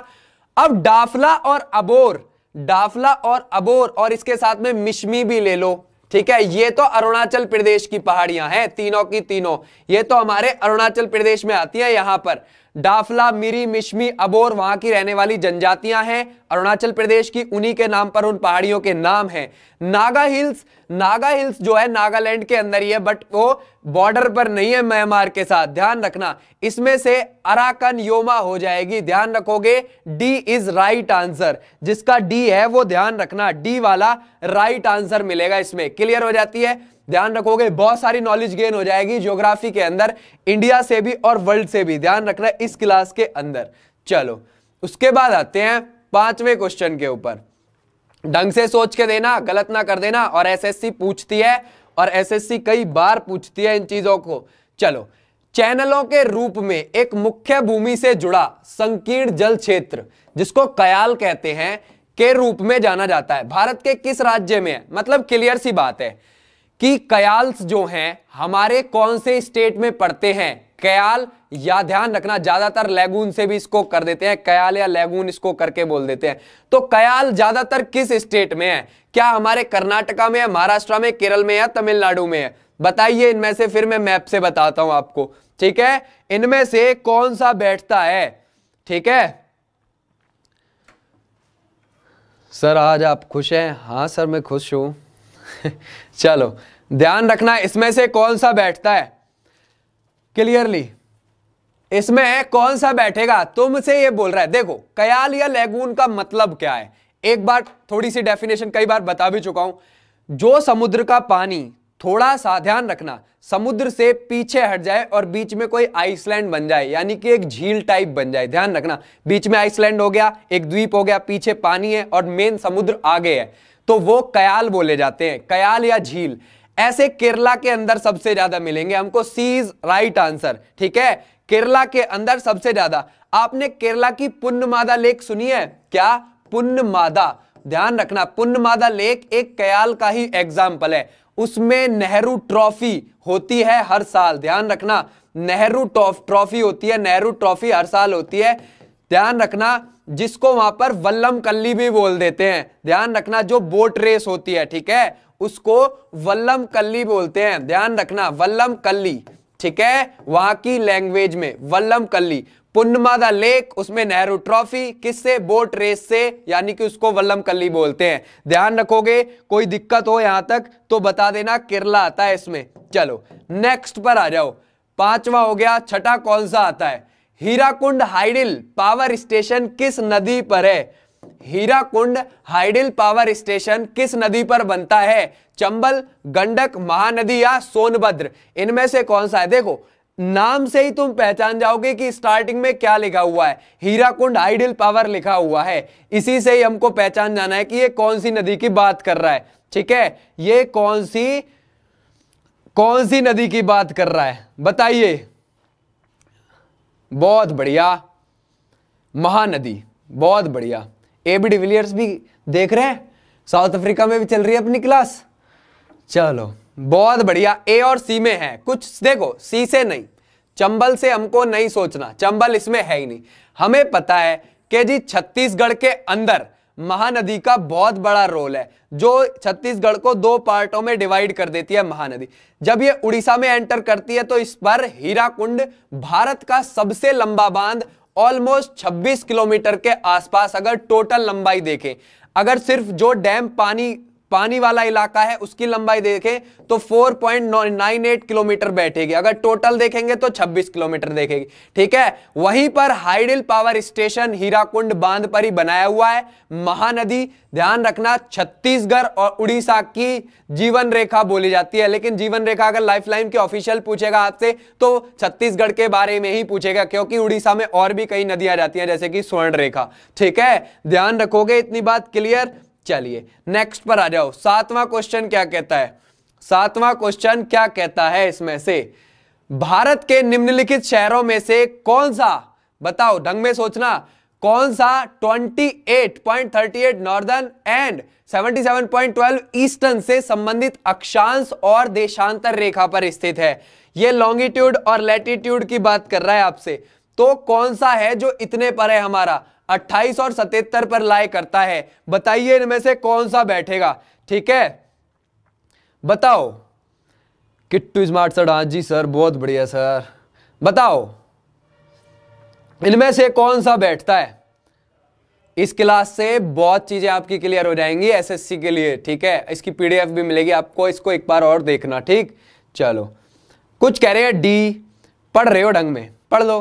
अब डाफला और अबोर डाफला और अबोर और इसके साथ में मिशमी भी ले लो ठीक है ये तो अरुणाचल प्रदेश की पहाड़ियां हैं तीनों की तीनों ये तो हमारे अरुणाचल प्रदेश में आती है यहां पर डाफला मिरी मिशमी अबोर वहां की रहने वाली जनजातियां हैं अरुणाचल प्रदेश की उन्हीं के नाम पर उन पहाड़ियों के नाम हैं नागा हिल्स नागा हिल्स जो है नागालैंड के अंदर ही है बट वो बॉर्डर पर नहीं है म्यांमार के साथ ध्यान रखना इसमें से अराकन योमा हो जाएगी ध्यान रखोगे डी इज राइट आंसर जिसका डी है वो ध्यान रखना डी वाला राइट आंसर मिलेगा इसमें क्लियर हो जाती है ध्यान रखोगे बहुत सारी नॉलेज गेन हो जाएगी ज्योग्राफी के अंदर इंडिया से भी और वर्ल्ड से भी ध्यान रखना इस क्लास के अंदर चलो उसके बाद आते हैं पांचवें क्वेश्चन के ऊपर ढंग से सोच के देना गलत ना कर देना और एसएससी पूछती है और एसएससी कई बार पूछती है इन चीजों को चलो चैनलों के रूप में एक मुख्य भूमि से जुड़ा संकीर्ण जल क्षेत्र जिसको कयाल कहते हैं के रूप में जाना जाता है भारत के किस राज्य में है मतलब क्लियर सी बात है कि कयाल्स जो हैं हमारे कौन से स्टेट में पड़ते हैं कयाल या ध्यान रखना ज्यादातर लैगून से भी इसको कर देते हैं कयाल या लैगून इसको करके बोल देते हैं तो कयाल ज्यादातर किस स्टेट में है क्या हमारे कर्नाटका में है महाराष्ट्र में केरल में या तमिलनाडु में है बताइए इनमें से फिर मैं मैप से बताता हूं आपको ठीक है इनमें से कौन सा बैठता है ठीक है सर आज आप खुश हैं हाँ सर मैं खुश हूं [LAUGHS] चलो ध्यान रखना इसमें से कौन सा बैठता है क्लियरली इसमें कौन सा बैठेगा तुमसे ये बोल रहा है देखो कयाल या लेगून का मतलब क्या है एक बार थोड़ी सी डेफिनेशन कई बार बता भी चुका हूं जो समुद्र का पानी थोड़ा सा ध्यान रखना समुद्र से पीछे हट जाए और बीच में कोई आइसलैंड बन जाए यानी कि एक झील टाइप बन जाए ध्यान रखना बीच में आइसलैंड हो गया एक द्वीप हो गया पीछे पानी है और मेन समुद्र आगे है तो वो कयाल बोले जाते हैं कयाल या झील ऐसे केरला के अंदर सबसे ज्यादा मिलेंगे हमको सी इज राइट आंसर ठीक है केरला के अंदर सबसे ज्यादा आपने केरला की मादा लेक सुनी है क्या मादा ध्यान रखना मादा लेक एक कयाल का ही एग्जाम्पल है उसमें नेहरू ट्रॉफी होती है हर साल ध्यान रखना नेहरू ट्रॉफी होती है नेहरू ट्रॉफी हर साल होती है ध्यान रखना जिसको वहां पर वल्लम कल्ली भी बोल देते हैं ध्यान रखना जो बोट रेस होती है ठीक है उसको वल्लम कल्ली बोलते हैं ध्यान रखना वल्लम कल्ली ठीक है वहां की लैंग्वेज में वल्लम कल्ली द लेक उसमें नेहरू ट्रॉफी किससे बोट रेस से यानी कि उसको वल्लम कल्ली बोलते हैं ध्यान रखोगे कोई दिक्कत हो यहां तक तो बता देना किरला आता है इसमें चलो नेक्स्ट पर आ जाओ पांचवा हो गया छठा कौन सा आता है हीराकुंड हाइडिल पावर स्टेशन किस नदी पर है हीराकुंड हाइडिल पावर स्टेशन किस नदी पर बनता है चंबल गंडक महानदी या सोनभद्र इनमें से कौन सा है देखो नाम से ही तुम पहचान जाओगे कि स्टार्टिंग में क्या लिखा हुआ है हीराकुंड आइडल पावर लिखा हुआ है इसी से ही हमको पहचान जाना है कि ये कौन सी नदी की बात कर रहा है ठीक है ये कौन सी कौन सी नदी की बात कर रहा है बताइए बहुत बढ़िया महानदी बहुत बढ़िया ए बी डिविलियर्स भी देख रहे हैं साउथ अफ्रीका में भी चल रही है अपनी क्लास चलो बहुत बढ़िया ए और सी में है कुछ देखो सी से नहीं चंबल से हमको नहीं सोचना चंबल इसमें है ही नहीं हमें पता है कि जी छत्तीसगढ़ के अंदर महानदी का बहुत बड़ा रोल है जो छत्तीसगढ़ को दो पार्टों में डिवाइड कर देती है महानदी जब ये उड़ीसा में एंटर करती है तो इस पर हीराकुंड भारत का सबसे लंबा बांध ऑलमोस्ट 26 किलोमीटर के आसपास अगर टोटल लंबाई देखें अगर सिर्फ जो डैम पानी पानी वाला इलाका है उसकी लंबाई देखें तो 4.98 किलोमीटर बैठेगी अगर टोटल देखेंगे तो 26 किलोमीटर देखेगी ठीक है वहीं पर हाइडल पावर स्टेशन हीराकुंड बांध पर ही बनाया हुआ है महानदी ध्यान रखना छत्तीसगढ़ और उड़ीसा की जीवन रेखा बोली जाती है लेकिन जीवन रेखा अगर लाइफलाइन के ऑफिशियल पूछेगा आपसे तो छत्तीसगढ़ के बारे में ही पूछेगा क्योंकि उड़ीसा में और भी कई नदियां जाती हैं जैसे कि स्वर्ण रेखा ठीक है ध्यान रखोगे इतनी बात क्लियर चलिए नेक्स्ट पर आ जाओ सातवां क्वेश्चन क्या कहता है सातवां क्वेश्चन क्या कहता है इसमें से भारत के निम्नलिखित शहरों में से कौन सा बताओ ढंग में सोचना कौन सा 28.38 नॉर्दर्न एंड 77.12 ईस्टर्न से संबंधित अक्षांश और देशांतर रेखा पर स्थित है यह लॉन्गिट्यूड और लैटिट्यूड की बात कर रहा है आपसे तो कौन सा है जो इतने पर है हमारा 28 और 77 पर लाए करता है बताइए इनमें से कौन सा बैठेगा ठीक है बताओ किट्टू स्मार्ट सर हाँ जी सर बहुत बढ़िया सर बताओ इनमें से कौन सा बैठता है इस क्लास से बहुत चीज़ें आपकी क्लियर हो जाएंगी एसएससी के लिए ठीक है इसकी पीडीएफ भी मिलेगी आपको इसको एक बार और देखना ठीक चलो कुछ कह रहे हैं डी पढ़ रहे हो ढंग में पढ़ लो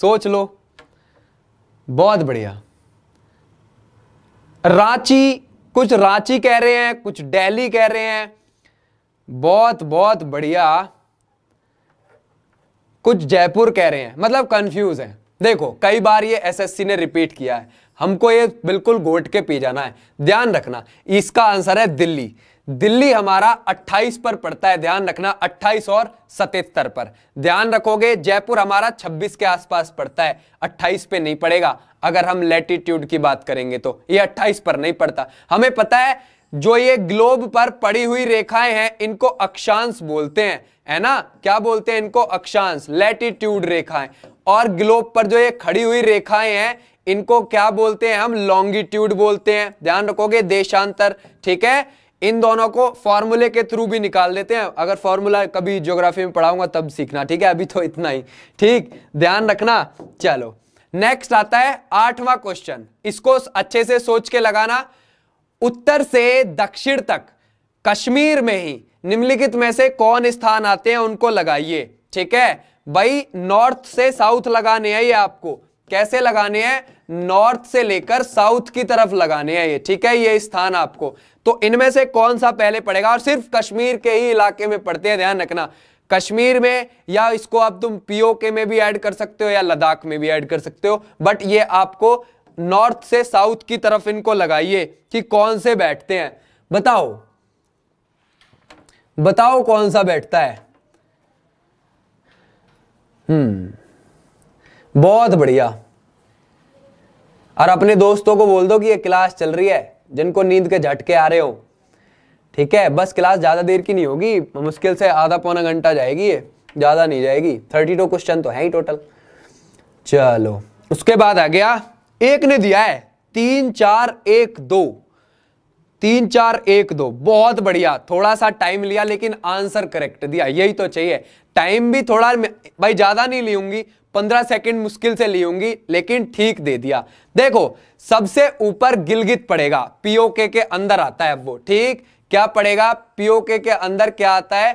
सोच लो बहुत बढ़िया रांची कुछ रांची कह रहे हैं कुछ दिल्ली कह रहे हैं बहुत बहुत बढ़िया कुछ जयपुर कह रहे हैं मतलब कंफ्यूज है देखो कई बार ये एसएससी ने रिपीट किया है हमको ये बिल्कुल घोट के पी जाना है ध्यान रखना इसका आंसर है दिल्ली दिल्ली हमारा 28 पर पड़ता है ध्यान रखना 28 और सतहत्तर पर ध्यान रखोगे जयपुर हमारा 26 के आसपास पड़ता है 28 पे नहीं पड़ेगा अगर हम लेटीट्यूड की बात करेंगे तो ये 28 पर नहीं पड़ता हमें पता है जो ये ग्लोब पर पड़ी हुई रेखाएं हैं इनको अक्षांश बोलते हैं है ना क्या बोलते हैं इनको अक्षांश लेटीट्यूड रेखाएं और ग्लोब पर जो ये खड़ी हुई रेखाएं हैं इनको क्या बोलते हैं हम लॉन्गिट्यूड बोलते हैं ध्यान रखोगे देशांतर ठीक है इन दोनों को फॉर्मूले के थ्रू भी निकाल देते हैं अगर फॉर्मूला कभी ज्योग्राफी में पढ़ाऊंगा तब सीखना ठीक है अभी तो इतना ही ठीक ध्यान रखना चलो नेक्स्ट आता है आठवां क्वेश्चन इसको अच्छे से सोच के लगाना उत्तर से दक्षिण तक कश्मीर में ही निम्नलिखित में से कौन स्थान आते हैं उनको लगाइए ठीक है भाई नॉर्थ से साउथ लगाने हैं ये आपको कैसे लगाने हैं नॉर्थ से लेकर साउथ की तरफ लगाने हैं ये ठीक है ये स्थान आपको तो इनमें से कौन सा पहले पड़ेगा और सिर्फ कश्मीर के ही इलाके में पड़ते हैं ध्यान रखना कश्मीर में या इसको आप तुम पीओके में भी ऐड कर सकते हो या लद्दाख में भी ऐड कर सकते हो बट ये आपको नॉर्थ से साउथ की तरफ इनको लगाइए कि कौन से बैठते हैं बताओ बताओ कौन सा बैठता है हम्म बहुत बढ़िया और अपने दोस्तों को बोल दो कि ये क्लास चल रही है जिनको नींद के झटके आ रहे हो ठीक है बस क्लास ज़्यादा देर की नहीं होगी मुश्किल से आधा पौना घंटा जाएगी ये ज़्यादा नहीं जाएगी थर्टी टू क्वेश्चन तो है ही टोटल चलो उसके बाद आ गया एक ने दिया है तीन चार एक दो तीन चार एक दो बहुत बढ़िया थोड़ा सा टाइम लिया लेकिन आंसर करेक्ट दिया यही तो चाहिए टाइम भी थोड़ा भाई ज़्यादा नहीं लूंगी पंद्रह सेकंड मुश्किल से ली होंगी लेकिन ठीक दे दिया देखो सबसे ऊपर गिलगित पड़ेगा पीओके के अंदर आता है वो ठीक क्या पड़ेगा पीओके के अंदर क्या आता है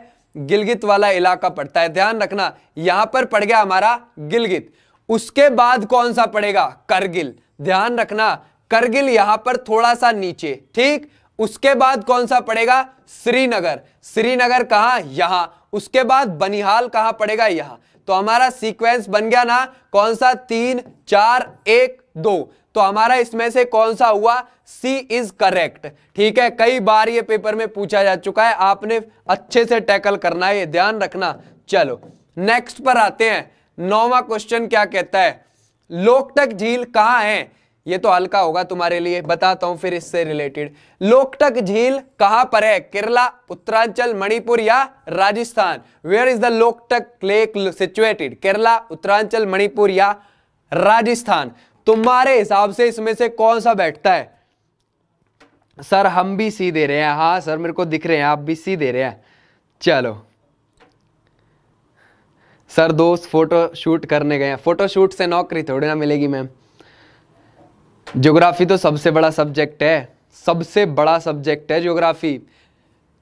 गिलगित वाला इलाका पड़ता है ध्यान रखना यहां पर पड़ गया हमारा गिलगित उसके बाद कौन सा पड़ेगा करगिल ध्यान रखना करगिल यहां पर थोड़ा सा नीचे ठीक उसके बाद कौन सा पड़ेगा श्रीनगर श्रीनगर कहां यहां उसके बाद बनिहाल कहां पड़ेगा यहां तो हमारा सीक्वेंस बन गया ना कौन सा तीन चार एक दो तो हमारा इसमें से कौन सा हुआ सी इज करेक्ट ठीक है कई बार ये पेपर में पूछा जा चुका है आपने अच्छे से टैकल करना है ध्यान रखना चलो नेक्स्ट पर आते हैं नौवा क्वेश्चन क्या कहता है लोकटक झील कहां है ये तो हल्का होगा तुम्हारे लिए बताता हूं फिर इससे रिलेटेड लोकटक झील कहां पर है केरला उत्तरांचल मणिपुर या Rajasthan where is the Loktak lake situated Kerala Uttaranchal Manipur या राजस्थान तुम्हारे हिसाब से इसमें से कौन सा बैठता है सर हम भी सी दे रहे हैं हाँ सर मेरे को दिख रहे हैं आप भी सी दे रहे हैं चलो सर दोस्त फोटो शूट करने गए हैं फोटो शूट से नौकरी थोड़ी ना मिलेगी मैम ज्योग्राफी तो सबसे बड़ा सब्जेक्ट है सबसे बड़ा सब्जेक्ट है ज्योग्राफी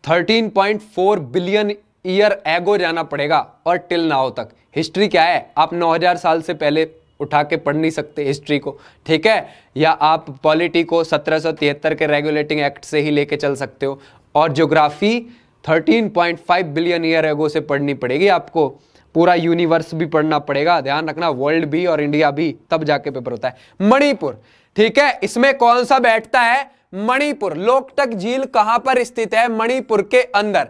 13.4 बिलियन ईयर एगो जाना पड़ेगा और टिल नाउ तक हिस्ट्री क्या है आप 9000 साल से पहले उठा के पढ़ नहीं सकते हिस्ट्री को ठीक है या आप पॉलिटी को सत्रह के रेगुलेटिंग एक्ट से ही लेके चल सकते हो और ज्योग्राफी 13.5 बिलियन ईयर एगो से पढ़नी पड़ेगी आपको पूरा यूनिवर्स भी पढ़ना पड़ेगा ध्यान रखना वर्ल्ड भी और इंडिया भी तब जाके पेपर होता है मणिपुर ठीक है इसमें कौन सा बैठता है मणिपुर लोकटक झील कहां पर स्थित है मणिपुर के अंदर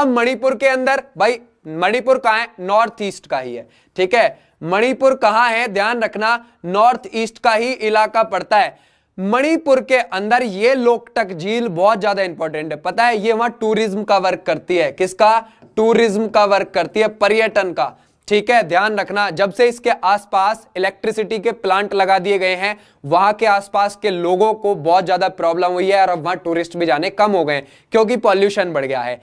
अब मणिपुर के अंदर भाई मणिपुर कहा है नॉर्थ ईस्ट का ही है ठीक है मणिपुर कहां है ध्यान रखना नॉर्थ ईस्ट का ही इलाका पड़ता है मणिपुर के अंदर ये लोकटक झील बहुत ज्यादा इंपॉर्टेंट है पता है ये वहां टूरिज्म का वर्क करती है किसका टूरिज्म का वर्क करती है पर्यटन का ठीक है ध्यान रखना जब से इसके आसपास इलेक्ट्रिसिटी के प्लांट लगा दिए गए हैं वहां के आसपास के लोगों को बहुत ज्यादा प्रॉब्लम हुई है और अब वहां टूरिस्ट भी जाने कम हो गए क्योंकि पॉल्यूशन बढ़ गया है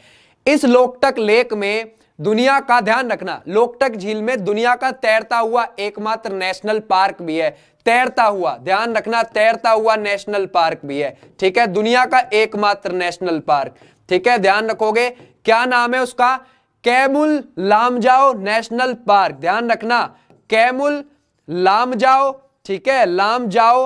इस लोकटक लेक में दुनिया का ध्यान रखना लोकटक झील में दुनिया का तैरता हुआ एकमात्र नेशनल पार्क भी है तैरता हुआ ध्यान रखना तैरता हुआ नेशनल पार्क भी है ठीक है दुनिया का एकमात्र नेशनल पार्क ठीक है ध्यान रखोगे क्या नाम है उसका कैमुल लामजाओ नेशनल पार्क ध्यान रखना कैमुल लामजाओ ठीक है लामजाओ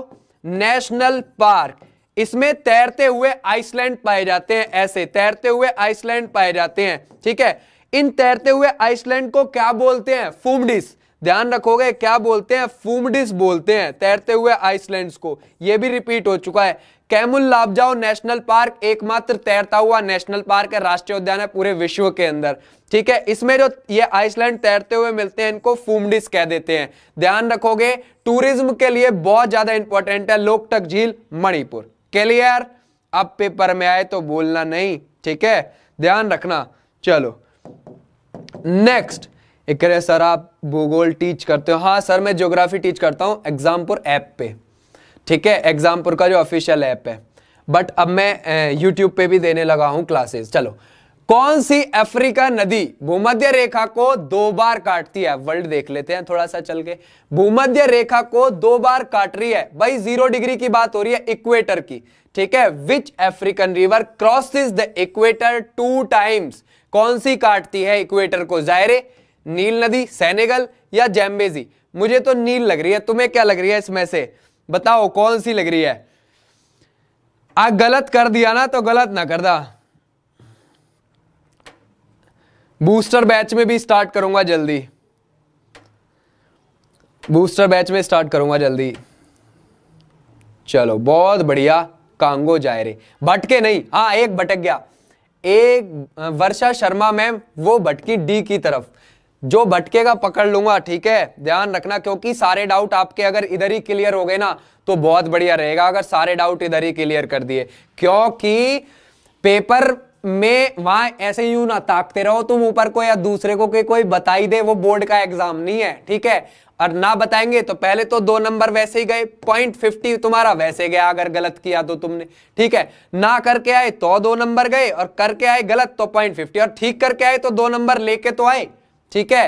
नेशनल पार्क इसमें तैरते हुए आइसलैंड पाए जाते हैं ऐसे तैरते हुए आइसलैंड पाए जाते हैं ठीक है इन तैरते हुए आइसलैंड को क्या बोलते हैं फूमडिस ध्यान रखोगे क्या बोलते हैं फूमडिस बोलते हैं तैरते हुए आइसलैंड को यह भी रिपीट हो चुका है कैमुल लाभजाओ नेशनल पार्क एकमात्र तैरता हुआ नेशनल पार्क है राष्ट्रीय उद्यान है पूरे विश्व के अंदर ठीक है इसमें जो ये आइसलैंड तैरते हुए मिलते हैं इनको फूमडिस कह देते हैं ध्यान रखोगे टूरिज्म के लिए बहुत ज्यादा इंपॉर्टेंट है लोकटक झील मणिपुर क्लियर अब पेपर में आए तो बोलना नहीं ठीक है ध्यान रखना चलो नेक्स्ट एक सर आप भूगोल टीच करते हो हाँ सर मैं ज्योग्राफी टीच करता हूं एग्जामपुर ऐप पे ठीक है एग्जामपुर का जो ऑफिशियल ऐप है बट अब मैं यूट्यूब पे भी देने लगा हूं क्लासेस चलो कौन सी अफ्रीका नदी भूमध्य रेखा को दो बार काटती है वर्ल्ड देख लेते हैं थोड़ा सा चल के भूमध्य रेखा को दो बार काट रही है भाई जीरो डिग्री की बात हो रही है इक्वेटर की ठीक है which African river crosses the equator two times कौन सी काटती है इक्वेटर को जायरे नील नदी सेनेगल या जैम्बेजी मुझे तो नील लग रही है तुम्हें क्या लग रही है इसमें से बताओ कौन सी लग रही है आ गलत कर दिया ना तो गलत ना कर दा बूस्टर बैच में भी स्टार्ट करूंगा जल्दी बूस्टर बैच में स्टार्ट करूंगा जल्दी चलो बहुत बढ़िया कांगो जाए रे भटके नहीं हाँ एक भटक गया एक वर्षा शर्मा मैम वो भटकी डी की तरफ जो भटकेगा पकड़ लूंगा ठीक है ध्यान रखना क्योंकि सारे डाउट आपके अगर इधर ही क्लियर हो गए ना तो बहुत बढ़िया रहेगा अगर सारे डाउट इधर ही क्लियर कर दिए क्योंकि पेपर में वहां ऐसे यूं ना ताकते रहो तुम ऊपर को या दूसरे को के कोई बताई दे वो बोर्ड का एग्जाम नहीं है ठीक है और ना बताएंगे तो पहले तो दो नंबर वैसे ही गए पॉइंट फिफ्टी तुम्हारा वैसे गया अगर गलत किया तो तुमने ठीक है ना करके आए तो दो नंबर गए और करके आए गलत तो पॉइंट फिफ्टी और ठीक करके आए तो दो नंबर लेके तो आए ठीक है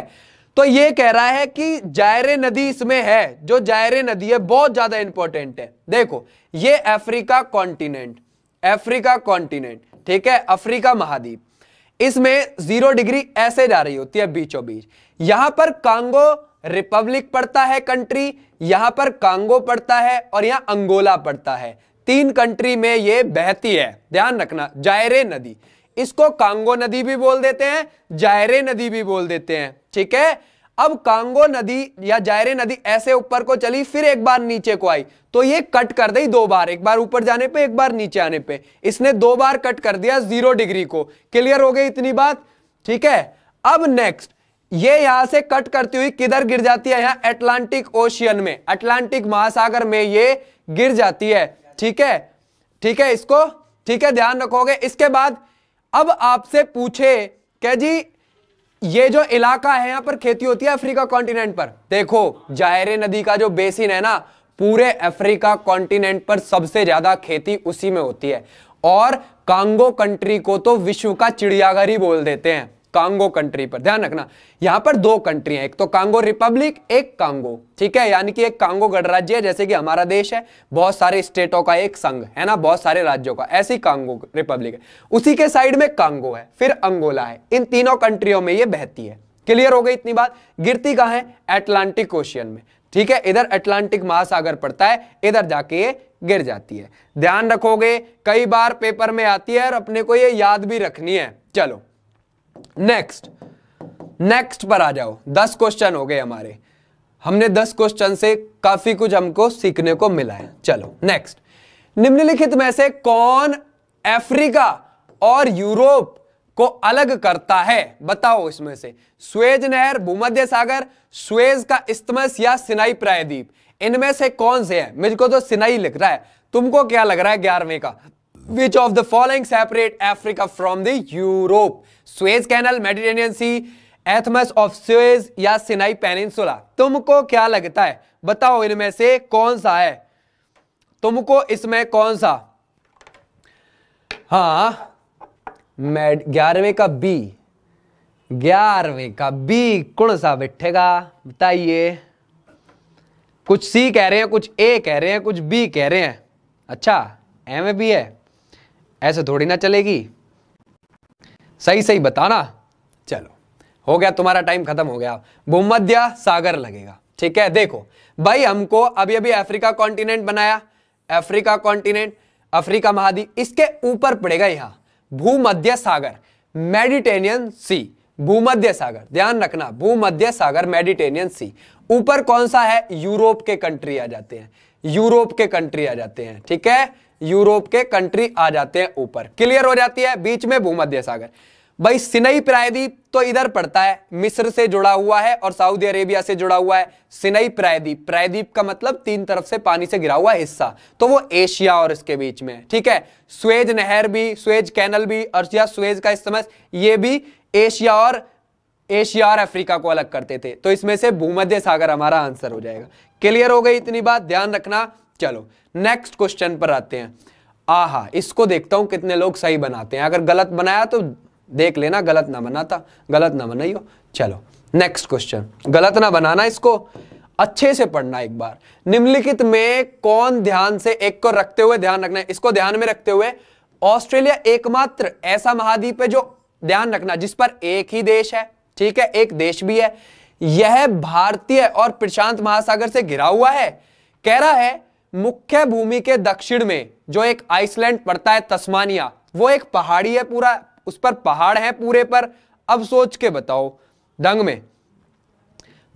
तो ये कह रहा है कि जायरे नदी इसमें है जो जायरे नदी है बहुत ज्यादा इंपॉर्टेंट है देखो ये अफ्रीका कॉन्टिनेंट अफ्रीका कॉन्टिनेंट ठीक है अफ्रीका महाद्वीप इसमें जीरो डिग्री ऐसे जा रही होती है बीचों बीच यहां पर कांगो रिपब्लिक पड़ता है कंट्री यहां पर कांगो पड़ता है और यहां अंगोला पड़ता है तीन कंट्री में ये बहती है ध्यान रखना जायरे नदी इसको कांगो नदी भी बोल देते हैं जायरे नदी भी बोल देते हैं ठीक है अब कांगो नदी या जायरे नदी ऐसे ऊपर को चली फिर एक बार नीचे को आई तो ये कट कर दी दो बार एक बार ऊपर जाने पे एक बार नीचे आने पे इसने दो बार कट कर दिया जीरो डिग्री को क्लियर हो गई इतनी बात ठीक है अब नेक्स्ट ये यहां से कट करती हुई किधर गिर जाती है यहां अटलांटिक ओशियन में अटलांटिक महासागर में ये गिर जाती है ठीक है ठीक है इसको ठीक है ध्यान रखोगे इसके बाद अब आपसे पूछे क्या जी ये जो इलाका है यहां पर खेती होती है अफ्रीका कॉन्टिनेंट पर देखो जायरे नदी का जो बेसिन है ना पूरे अफ्रीका कॉन्टिनेंट पर सबसे ज्यादा खेती उसी में होती है और कांगो कंट्री को तो विश्व का चिड़ियाघर ही बोल देते हैं कांगो कंट्री पर ध्यान रखना यहां पर दो कंट्री हैं एक तो कांगो रिपब्लिक एक कांगो ठीक है यानी कि एक कांगो गणराज्य है जैसे कि हमारा देश है बहुत सारे स्टेटों का एक संघ है ना बहुत सारे राज्यों का ऐसी कांगो रिपब्लिक है उसी के साइड में कांगो है फिर अंगोला है इन तीनों कंट्रियों में यह बहती है क्लियर हो गई इतनी बात गिरती कहा है एटलांटिक ओशियन में ठीक है इधर अटलांटिक महासागर पड़ता है इधर जाके ये गिर जाती है ध्यान रखोगे कई बार पेपर में आती है और अपने को ये याद भी रखनी है चलो नेक्स्ट नेक्स्ट पर आ जाओ दस क्वेश्चन हो गए हमारे हमने दस क्वेश्चन से काफी कुछ हमको सीखने को मिला है चलो नेक्स्ट निम्नलिखित में से कौन अफ्रीका और यूरोप को अलग करता है बताओ इसमें से स्वेज नहर भूमध्य सागर स्वेज का इस्तमस या सिनाई प्रायद्वीप इनमें से कौन से है मुझको तो सिनाई लिख रहा है तुमको क्या लग रहा है ग्यारहवें का which of the following separate Africa from the Europe Suez canal Mediterranean sea isthmus of Suez या सिनाई पेनिनसुला तुमको क्या लगता है बताओ इनमें से कौन सा है तुमको इसमें कौन सा हा मैड ग्यारहवें का बी ग्यारहवें का बी कौन सा बैठेगा बताइए कुछ सी कह रहे हैं कुछ ए कह रहे हैं कुछ बी कह रहे हैं अच्छा एम भी है ऐसे थोड़ी ना चलेगी सही सही बताना चलो हो गया तुम्हारा टाइम खत्म हो गया भूमध्य सागर लगेगा ठीक है देखो भाई हमको अभी अभी अफ्रीका कॉन्टिनेंट बनाया अफ्रीका कॉन्टिनेंट अफ्रीका महाद्वीप इसके ऊपर पड़ेगा यहां भूमध्य सागर मेडिटेनियन सी भूमध्य सागर ध्यान रखना भूमध्य सागर मेडिटेनियन सी ऊपर कौन सा है यूरोप के कंट्री आ जाते हैं यूरोप के कंट्री आ जाते हैं ठीक है यूरोप के कंट्री आ जाते हैं ऊपर क्लियर हो जाती है बीच में भूमध्य सागर भाई सिनई प्रायद्वीप तो इधर पड़ता है मिस्र से जुड़ा हुआ है और सऊदी अरेबिया से जुड़ा हुआ है सिनई प्रायद्वीप प्रायद्वीप का मतलब तीन तरफ से पानी से गिरा हुआ हिस्सा तो वो एशिया और इसके बीच में ठीक है स्वेज नहर भी स्वेज कैनल भी और या स्वेज का इस्तेमाल ये भी एशिया और एशिया और अफ्रीका को अलग करते थे तो इसमें से भूमध्य सागर हमारा आंसर हो जाएगा क्लियर हो गई इतनी बात ध्यान रखना चलो नेक्स्ट क्वेश्चन पर आते हैं आहा इसको देखता हूं कितने लोग सही बनाते हैं अगर गलत बनाया तो देख लेना गलत ना बनाता गलत ना बनाइयो चलो नेक्स्ट क्वेश्चन गलत ना बनाना इसको अच्छे से पढ़ना एक बार निम्नलिखित में कौन ध्यान से एक को रखते हुए ध्यान रखना है इसको ध्यान में रखते हुए ऑस्ट्रेलिया एकमात्र ऐसा महाद्वीप है जो ध्यान रखना जिस पर एक ही देश है ठीक है एक देश भी है यह भारतीय और प्रशांत महासागर से घिरा हुआ है कह रहा है मुख्य भूमि के दक्षिण में जो एक आइसलैंड पड़ता है तस्मानिया वो एक पहाड़ी है पूरा उस पर पहाड़ है पूरे पर अब सोच के बताओ डंग में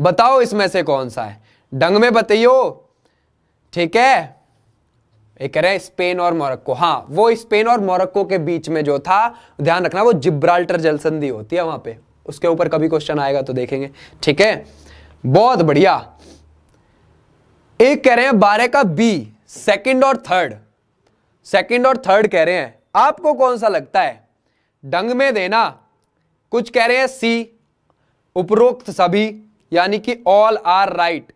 बताओ इसमें से कौन सा है डंग में बताइयो ठीक है एक कह रहे हैं स्पेन और मोरक्को हाँ वो स्पेन और मोरक्को के बीच में जो था ध्यान रखना वो जिब्राल्टर जलसंधि होती है वहां पे उसके ऊपर कभी क्वेश्चन आएगा तो देखेंगे ठीक है बहुत बढ़िया एक कह रहे हैं बारह का बी सेकंड और थर्ड सेकंड और थर्ड कह रहे हैं आपको कौन सा लगता है डंग में देना कुछ कह रहे हैं सी उपरोक्त सभी यानी कि ऑल आर राइट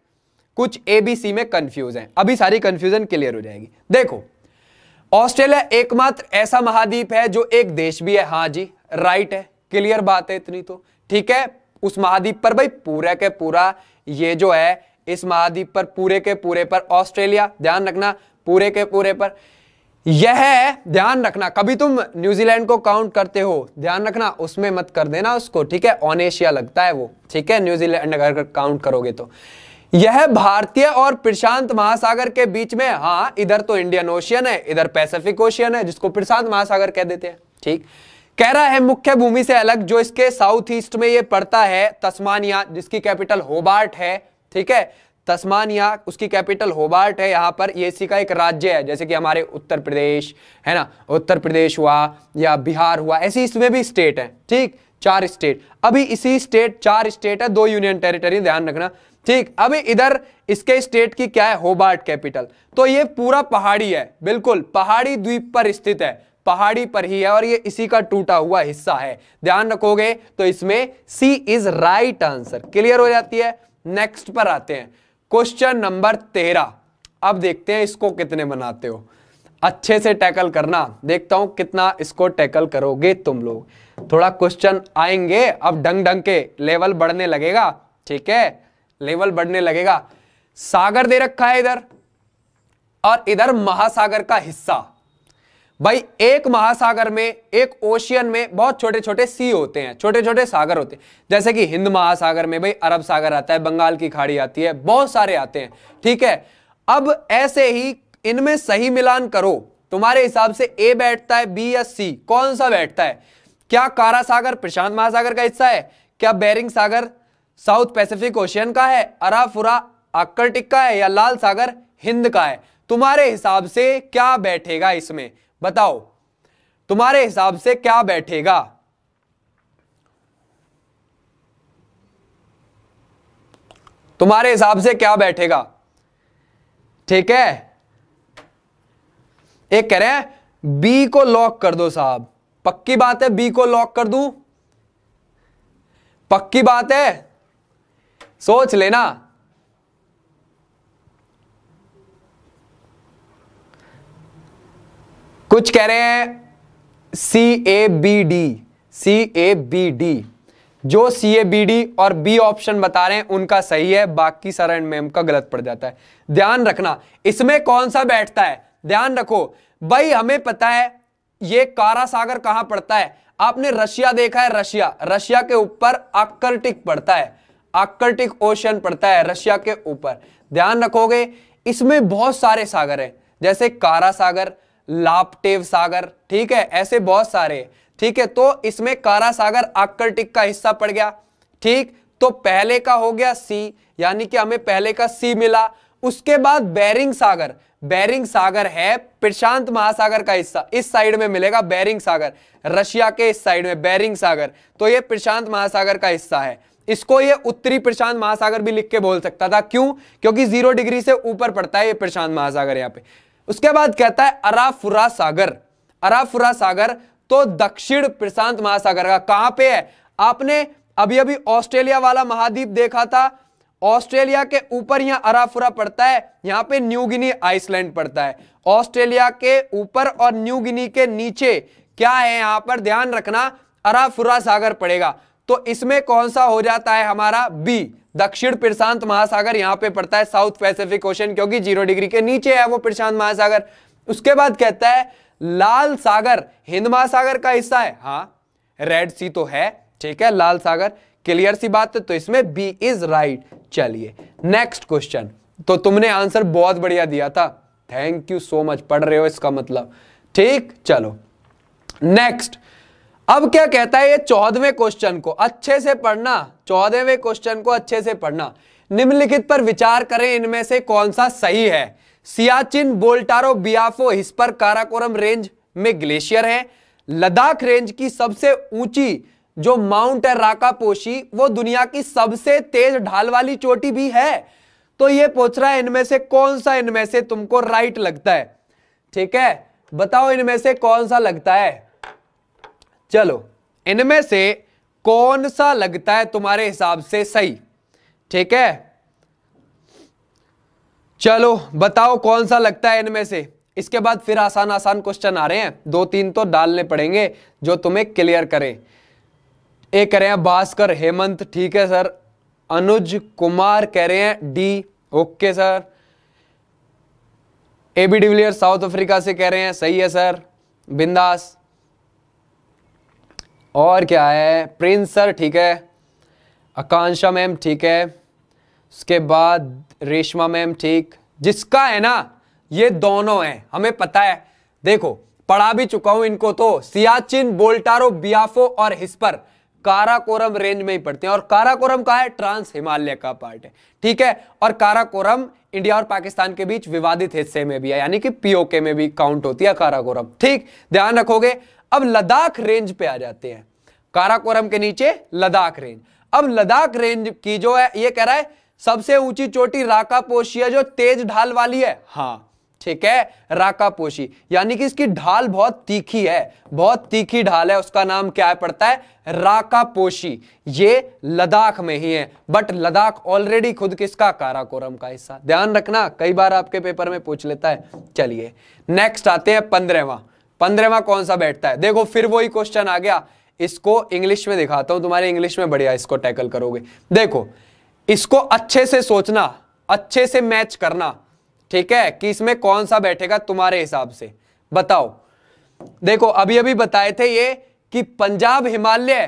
कुछ ए बी सी में कंफ्यूज हैं अभी सारी कंफ्यूजन क्लियर हो जाएगी देखो ऑस्ट्रेलिया एकमात्र ऐसा महाद्वीप है जो एक देश भी है हाँ जी राइट है क्लियर बात है इतनी तो ठीक है उस महाद्वीप पर भाई पूरा के पूरा ये जो है इस महाद्वीप पर पूरे के पूरे पर ऑस्ट्रेलिया ध्यान रखना पूरे के पूरे पर यह ध्यान रखना कभी तुम न्यूजीलैंड को काउंट करते हो ध्यान रखना उसमें मत कर देना उसको ठीक है ऑन एशिया लगता है वो ठीक है न्यूजीलैंड अगर काउंट करोगे तो यह भारतीय और प्रशांत महासागर के बीच में हाँ इधर तो इंडियन ओशियन है इधर पैसिफिक ओशियन है जिसको प्रशांत महासागर कह देते हैं ठीक कह रहा है मुख्य भूमि से अलग जो इसके साउथ ईस्ट में ये पड़ता है तस्मानिया जिसकी कैपिटल होबार्ट है ठीक है तस्मानिया उसकी कैपिटल होबार्ट है यहाँ पर ये इसी का एक राज्य है जैसे कि हमारे उत्तर प्रदेश है ना उत्तर प्रदेश हुआ या बिहार हुआ ऐसी इसमें भी स्टेट है ठीक चार स्टेट अभी इसी स्टेट चार स्टेट है दो यूनियन टेरिटरी ध्यान रखना ठीक अभी इधर इसके स्टेट की क्या है होबार्ट कैपिटल तो ये पूरा पहाड़ी है बिल्कुल पहाड़ी द्वीप पर स्थित है पहाड़ी पर ही है और ये इसी का टूटा हुआ हिस्सा है ध्यान रखोगे तो इसमें C is right answer clear हो जाती है नेक्स्ट पर आते हैं क्वेश्चन नंबर तेरह अब देखते हैं इसको कितने बनाते हो अच्छे से टैकल करना देखता हूं कितना इसको टैकल करोगे तुम लोग थोड़ा क्वेश्चन आएंगे अब ढंग ढंग के लेवल बढ़ने लगेगा ठीक है लेवल बढ़ने लगेगा सागर दे रखा है इधर और इधर महासागर का हिस्सा भाई एक महासागर में एक ओशियन में बहुत छोटे छोटे सी होते हैं छोटे छोटे सागर होते हैं जैसे कि हिंद महासागर में भाई अरब सागर आता है बंगाल की खाड़ी आती है बहुत सारे आते हैं ठीक है अब ऐसे ही इनमें सही मिलान करो तुम्हारे हिसाब से ए बैठता है बी या सी कौन सा बैठता है क्या कारा सागर प्रशांत महासागर का हिस्सा है क्या बैरिंग सागर साउथ पैसिफिक ओशियन का है अराफुरा आकर्टिक का है या लाल सागर हिंद का है तुम्हारे हिसाब से क्या बैठेगा इसमें बताओ तुम्हारे हिसाब से क्या बैठेगा तुम्हारे हिसाब से क्या बैठेगा ठीक है एक कह रहे हैं बी को लॉक कर दो साहब पक्की बात है बी को लॉक कर दू पक्की बात है सोच लेना कुछ कह रहे हैं C A B D C A B D जो सी ए बी डी और बी ऑप्शन बता रहे हैं उनका सही है बाकी सारा मैम का गलत पड़ जाता है ध्यान रखना इसमें कौन सा बैठता है ध्यान रखो भाई हमें पता है ये कारा सागर कहां पड़ता है आपने रशिया देखा है रशिया रशिया के ऊपर आकर्टिक पड़ता है आकर्टिक ओशन पड़ता है रशिया के ऊपर ध्यान रखोगे इसमें बहुत सारे सागर हैं जैसे कारा सागर लापटेव सागर ठीक है ऐसे बहुत सारे ठीक है तो इसमें कारा सागर आकर्टिक का हिस्सा पड़ गया ठीक तो पहले का हो गया सी यानी कि हमें पहले का सी मिला उसके बाद बैरिंग सागर बैरिंग सागर है प्रशांत महासागर का हिस्सा इस साइड में मिलेगा बैरिंग सागर रशिया के इस साइड में बैरिंग सागर तो ये प्रशांत महासागर का हिस्सा है इसको ये उत्तरी प्रशांत महासागर भी लिख के बोल सकता था क्यों क्योंकि जीरो डिग्री से ऊपर पड़ता है ये प्रशांत महासागर यहाँ पे उसके बाद कहता है अराफुरा सागर अराफुरा सागर तो दक्षिण प्रशांत महासागर का कहां पे है आपने अभी अभी ऑस्ट्रेलिया वाला महाद्वीप देखा था ऑस्ट्रेलिया के ऊपर यहां अराफुरा पड़ता है यहां पे न्यू गिनी आइसलैंड पड़ता है ऑस्ट्रेलिया के ऊपर और न्यू गिनी के नीचे क्या है यहां पर ध्यान रखना अराफुरा सागर पड़ेगा तो इसमें कौन सा हो जाता है हमारा बी दक्षिण प्रशांत महासागर यहां पे पड़ता है साउथ पैसिफिक ओशन क्योंकि जीरो डिग्री के नीचे है वो प्रशांत महासागर उसके बाद कहता है लाल सागर हिंद महासागर का हिस्सा है हाँ रेड सी तो है ठीक है लाल सागर क्लियर सी बात है तो इसमें बी इज राइट चलिए नेक्स्ट क्वेश्चन तो तुमने आंसर बहुत बढ़िया दिया था थैंक यू सो मच पढ़ रहे हो इसका मतलब ठीक चलो नेक्स्ट अब क्या कहता है ये चौदहवें क्वेश्चन को अच्छे से पढ़ना चौदहवें क्वेश्चन को अच्छे से पढ़ना निम्नलिखित पर विचार करें इनमें से कौन सा सही है सियाचिन बोल्टारो बियाफो हिस्पर काराकोरम रेंज में ग्लेशियर है लद्दाख रेंज की सबसे ऊंची जो माउंट है राकापोशी वो दुनिया की सबसे तेज ढाल वाली चोटी भी है तो ये पूछ रहा है इनमें से कौन सा इनमें से तुमको राइट लगता है ठीक है बताओ इनमें से कौन सा लगता है चलो इनमें से कौन सा लगता है तुम्हारे हिसाब से सही ठीक है चलो बताओ कौन सा लगता है इनमें से इसके बाद फिर आसान आसान क्वेश्चन आ रहे हैं दो तीन तो डालने पड़ेंगे जो तुम्हें क्लियर करें एक कह रहे हैं भास्कर हेमंत ठीक है सर अनुज कुमार कह रहे हैं D okay sir AB de Villiers South Africa से कह रहे हैं सही है सर बिंदास और क्या है प्रिंस सर ठीक है आकांक्षा मैम ठीक है उसके बाद रेशमा मैम ठीक जिसका है ना ये दोनों हैं हमें पता है देखो पढ़ा भी चुका हूं इनको तो सियाचिन बोल्टारो बियाफो और हिस्पर काराकोरम रेंज में ही पड़ते हैं और काराकोरम का है ट्रांस हिमालय का पार्ट है ठीक है और काराकोरम इंडिया और पाकिस्तान के बीच विवादित हिस्से में भी है यानी कि पीओके में भी काउंट होती है काराकोरम ठीक ध्यान रखोगे अब लद्दाख रेंज पे आ जाते हैं काराकोरम के नीचे लद्दाख रेंज अब लद्दाख रेंज की जो है ये कह रहा है सबसे ऊंची चोटी राकापोशी है जो तेज ढाल वाली है हाँ ठीक है राकापोशी यानी कि इसकी ढाल बहुत तीखी है बहुत तीखी ढाल है उसका नाम क्या पड़ता है राकापोशी ये लद्दाख में ही है बट लद्दाख ऑलरेडी खुद किसका काराकोरम का हिस्सा ध्यान रखना कई बार आपके पेपर में पूछ लेता है चलिए नेक्स्ट आते हैं पंद्रहवा पंद्रहवा कौन सा बैठता है देखो फिर वही क्वेश्चन आ गया इसको इंग्लिश में दिखाता हूं तुम्हारे इंग्लिश में बढ़िया इसको टैकल करोगे देखो इसको अच्छे से सोचना अच्छे से मैच करना ठीक है कि इसमें कौन सा बैठेगा तुम्हारे हिसाब से बताओ देखो अभी अभी बताए थे ये कि पंजाब हिमालय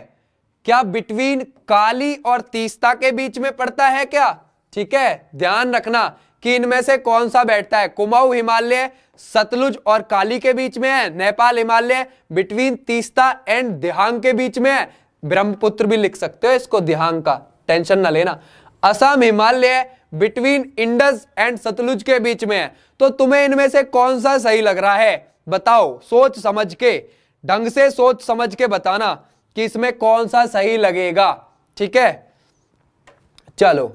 क्या बिटवीन काली और तीस्ता के बीच में पड़ता है क्या ठीक है ध्यान रखना कि इनमें से कौन सा बैठता है कुमाऊ हिमालय सतलुज और काली के बीच में है नेपाल हिमालय बिटवीन तीस्ता एंड देहांग के बीच में है ब्रह्मपुत्र भी लिख सकते हो इसको देहांग का टेंशन ना लेना असम हिमालय बिटवीन इंडस एंड सतलुज के बीच में है तो तुम्हें इनमें से कौन सा सही लग रहा है बताओ सोच समझ के ढंग से सोच समझ के बताना कि इसमें कौन सा सही लगेगा ठीक है चलो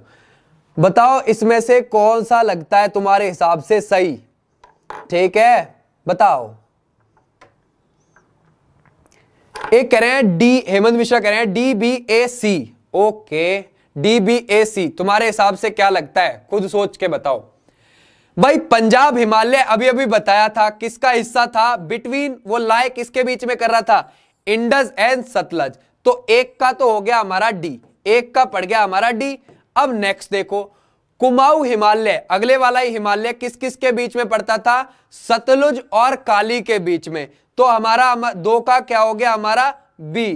बताओ इसमें से कौन सा लगता है तुम्हारे हिसाब से सही ठीक है बताओ एक कह रहे हैं डी हेमंत मिश्रा कह रहे हैं D B A C okay D B A C तुम्हारे हिसाब से क्या लगता है खुद सोच के बताओ भाई पंजाब हिमालय अभी अभी बताया था किसका हिस्सा था बिटवीन वो लाए किसके बीच में कर रहा था इंडस एंड सतलज तो एक का तो हो गया हमारा डी एक का पड़ गया हमारा डी अब नेक्स्ट देखो कुमाऊ हिमालय अगले वाला ही हिमालय किस किस के बीच में पड़ता था सतलुज और काली के बीच में तो हमारा दो का क्या हो गया हमारा बी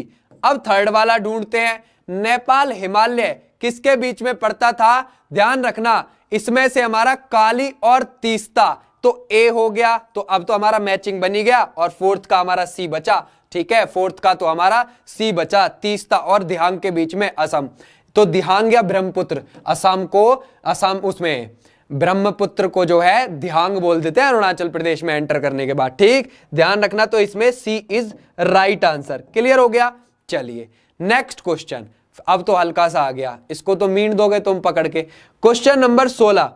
अब थर्ड वाला ढूंढते हैं नेपाल हिमालय किसके बीच में पड़ता था ध्यान रखना इसमें से हमारा काली और तीस्ता तो ए हो गया तो अब तो हमारा मैचिंग बनी गया और फोर्थ का हमारा सी बचा ठीक है फोर्थ का तो हमारा सी बचा तीसता और ध्यांग के बीच में असम तो दिहांग या ब्रह्मपुत्र असम को असम उसमें ब्रह्मपुत्र को जो है दिहांग बोल देते हैं अरुणाचल प्रदेश में एंटर करने के बाद ठीक ध्यान रखना तो इसमें C is right answer clear हो गया चलिए नेक्स्ट क्वेश्चन अब तो हल्का सा आ गया इसको तो मीन दोगे तुम पकड़ के क्वेश्चन नंबर सोलह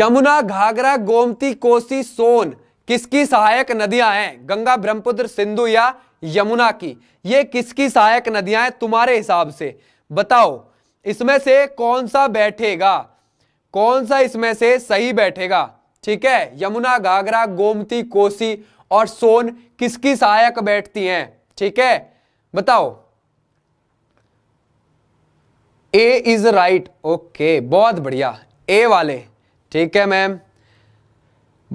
यमुना घाघरा गोमती कोसी सोन किसकी सहायक नदियां हैं गंगा ब्रह्मपुत्र सिंधु या यमुना की ये किसकी सहायक नदियां हैं तुम्हारे हिसाब से बताओ इसमें से कौन सा बैठेगा कौन सा इसमें से सही बैठेगा ठीक है यमुना घाघरा गोमती कोसी और सोन किसकी सहायक बैठती हैं ठीक है बताओ ए इज राइट ओके बहुत बढ़िया ए वाले ठीक है मैम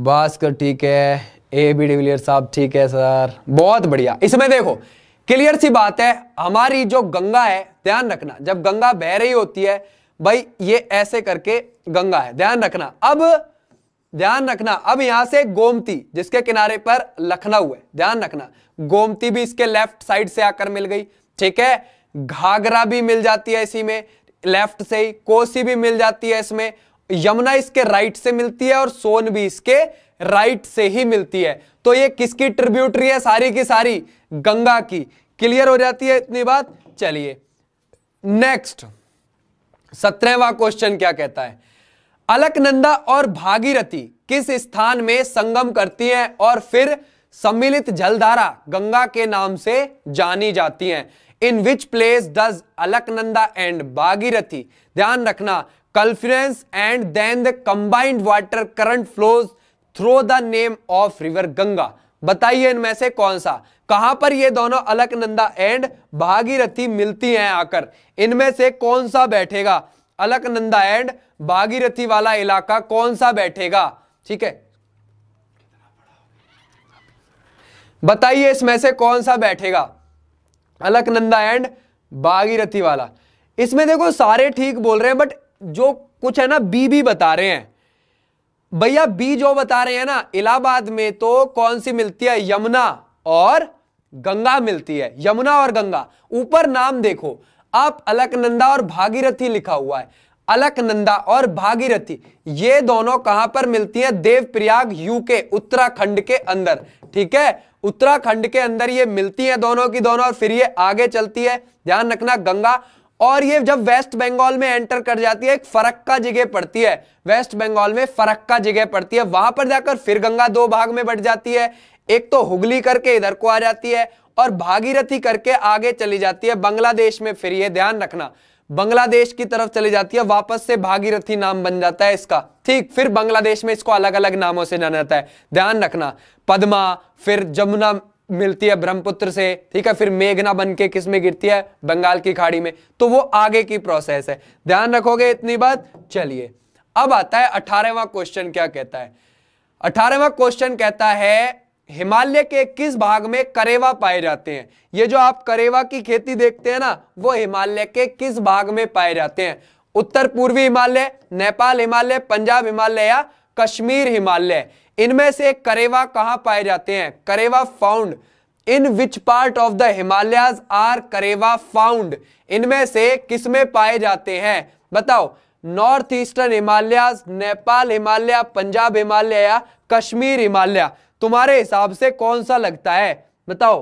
भास्कर ठीक है ए बी डिविलियर साहब ठीक है सर बहुत बढ़िया इसमें देखो क्लियर सी बात है हमारी जो गंगा है ध्यान रखना जब गंगा बह रही होती है भाई ये ऐसे करके गंगा है ध्यान रखना अब ध्यान रखना अब यहां से गोमती जिसके किनारे पर लखनऊ है ध्यान रखना गोमती भी इसके लेफ्ट साइड से आकर मिल गई ठीक है घाघरा भी मिल जाती है इसी में लेफ्ट से ही कोसी भी मिल जाती है इसमें यमुना इसके राइट से मिलती है और सोन भी इसके राइट से ही मिलती है तो ये किसकी ट्रिब्यूटरी है सारी की सारी गंगा की क्लियर हो जाती है इतनी बात चलिए नेक्स्ट सत्रहवा क्वेश्चन क्या कहता है अलकनंदा और भागीरथी किस स्थान में संगम करती हैं और फिर सम्मिलित जलधारा गंगा के नाम से जानी जाती हैं in which place does Alaknanda and Bhagirathi ध्यान रखना confluence and then the combined water current flows through the name of river Ganga बताइए इनमें से कौन सा कहां पर ये दोनों अलकनंदा एंड भागीरथी मिलती हैं आकर इनमें से कौन सा बैठेगा अलकनंदा एंड भागीरथी वाला इलाका कौन सा बैठेगा ठीक है बताइए इसमें से कौन सा बैठेगा अलकनंदा एंड भागीरथी वाला इसमें देखो सारे ठीक बोल रहे हैं बट जो कुछ है ना बी भी बता रहे हैं भैया बी जो बता रहे हैं ना इलाहाबाद में तो कौन सी मिलती है यमुना और गंगा मिलती है यमुना और गंगा ऊपर नाम देखो आप अलकनंदा और भागीरथी लिखा हुआ है अलकनंदा और भागीरथी ये दोनों कहां पर मिलती हैं देवप्रयाग यूके उत्तराखंड के अंदर ठीक है उत्तराखंड के अंदर ये मिलती हैं दोनों की दोनों और फिर ये आगे चलती है ध्यान रखना गंगा और ये जब वेस्ट बंगाल में एंटर कर जाती है एक फरक्का जगह पड़ती है वेस्ट बंगाल में फरक्का जगह पड़ती है वहां पर जाकर फिर गंगा दो भाग में बढ़ जाती है एक तो हुगली करके इधर को आ जाती है और भागीरथी करके आगे चली जाती है बांग्लादेश में फिर ये ध्यान रखना बांग्लादेश की तरफ चली जाती है वापस से भागीरथी नाम बन जाता है इसका ठीक फिर बांग्लादेश में इसको अलग अलग नामों से जाना जाता है ध्यान रखना पदमा फिर जमुना मिलती है ब्रह्मपुत्र से ठीक है फिर मेघना बन के किस में गिरती है बंगाल की खाड़ी में तो वो आगे की प्रोसेस है ध्यान रखोगे इतनी बात चलिए अब आता है अठारहवा क्वेश्चन क्या कहता है अठारहवा क्वेश्चन कहता है हिमालय के किस भाग में करेवा पाए जाते हैं ये जो आप करेवा की खेती देखते हैं ना वो हिमालय के किस भाग में पाए जाते हैं उत्तर पूर्वी हिमालय नेपाल हिमालय पंजाब हिमालय या कश्मीर हिमालय इनमें से करेवा कहां पाए जाते हैं karewa found in which part of the Himalayas are karewa found इनमें से किसमें पाए जाते हैं बताओ north eastern Himalayas Nepal Himalaya Punjab Himalaya या कश्मीर हिमालय तुम्हारे हिसाब से कौन सा लगता है बताओ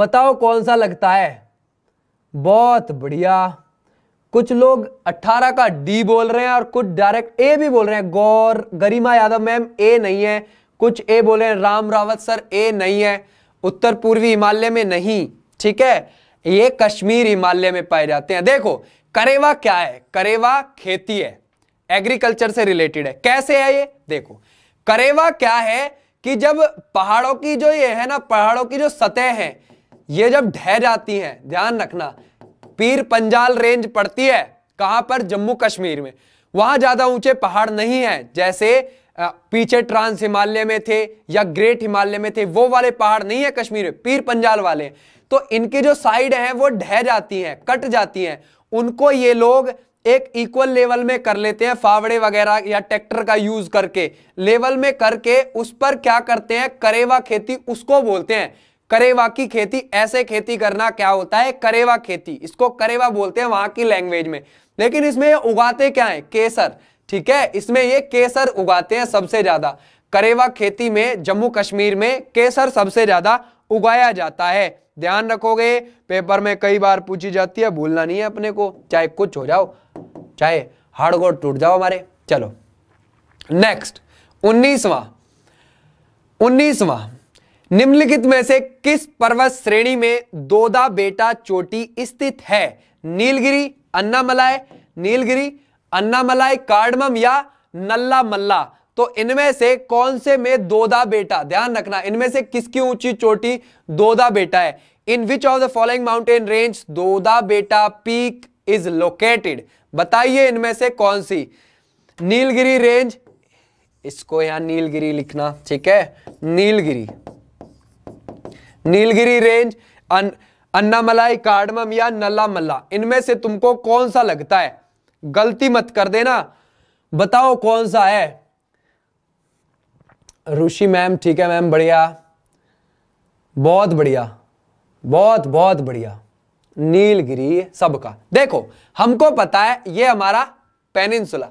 बताओ कौन सा लगता है बहुत बढ़िया कुछ लोग 18 का डी बोल रहे हैं और कुछ डायरेक्ट ए भी बोल रहे हैं गौर गरिमा यादव मैम ए नहीं है कुछ ए बोल रहे हैं राम रावत सर ए नहीं है उत्तर पूर्वी हिमालय में नहीं ठीक है ये कश्मीर हिमालय में पाए जाते हैं देखो करेवा क्या है करेवा खेती है एग्रीकल्चर से रिलेटेड है कैसे है ये देखो करेवा क्या है कि जब पहाड़ों की जो ये है ना पहाड़ों की जो सतह है ये जब ढह जाती हैं ध्यान रखना पीर पंजाल रेंज पड़ती है कहां पर जम्मू कश्मीर में वहां ज्यादा ऊंचे पहाड़ नहीं है जैसे पीछे ट्रांस हिमालय में थे या ग्रेट हिमालय में थे वो वाले पहाड़ नहीं है कश्मीर में पीर पंजाल वाले तो इनके जो साइड हैं वो ढह जाती हैं कट जाती हैं उनको ये लोग एक इक्वल लेवल में कर लेते हैं फावड़े वगैरह या ट्रैक्टर का यूज करके लेवल में करके उस पर क्या करते हैं करेवा खेती उसको बोलते हैं करेवा की खेती ऐसे खेती करना क्या होता है करेवा खेती इसको करेवा बोलते हैं वहां की लैंग्वेज में लेकिन इसमें उगाते क्या है केसर ठीक है इसमें ये केसर उगाते हैं सबसे ज्यादा करेवा खेती में जम्मू कश्मीर में केसर सबसे ज्यादा उगाया जाता है ध्यान रखोगे पेपर में कई बार पूछी जाती है भूलना नहीं है अपने को चाहे कुछ हो जाओ चाहे हार्ड गोड़ टूट जाओ हमारे चलो नेक्स्ट उन्नीसवा उन्नीसवा निम्नलिखित में से किस पर्वत श्रेणी में दोदा बेटा चोटी स्थित है नीलगिरी अन्नामलाय नीलगिरी अन्नामलाय कार्डमम या नल्ला मल्ला तो इनमें से कौन से में दोदा बेटा ध्यान रखना इनमें से किसकी ऊंची चोटी दोदा बेटा है in which of the following mountain range Doda Betta peak is located बताइए इनमें से कौन सी नीलगिरी रेंज इसको यहां नीलगिरी लिखना ठीक है नीलगिरी नीलगिरी रेंज अन, अन्नामलाई कार्डमम या मल्ला इनमें से तुमको कौन सा लगता है गलती मत कर देना बताओ कौन सा है ऋषि मैम ठीक है मैम बढ़िया बहुत बढ़िया बहुत बहुत बढ़िया नीलगिरी सबका देखो हमको पता है ये हमारा पेनिनसुला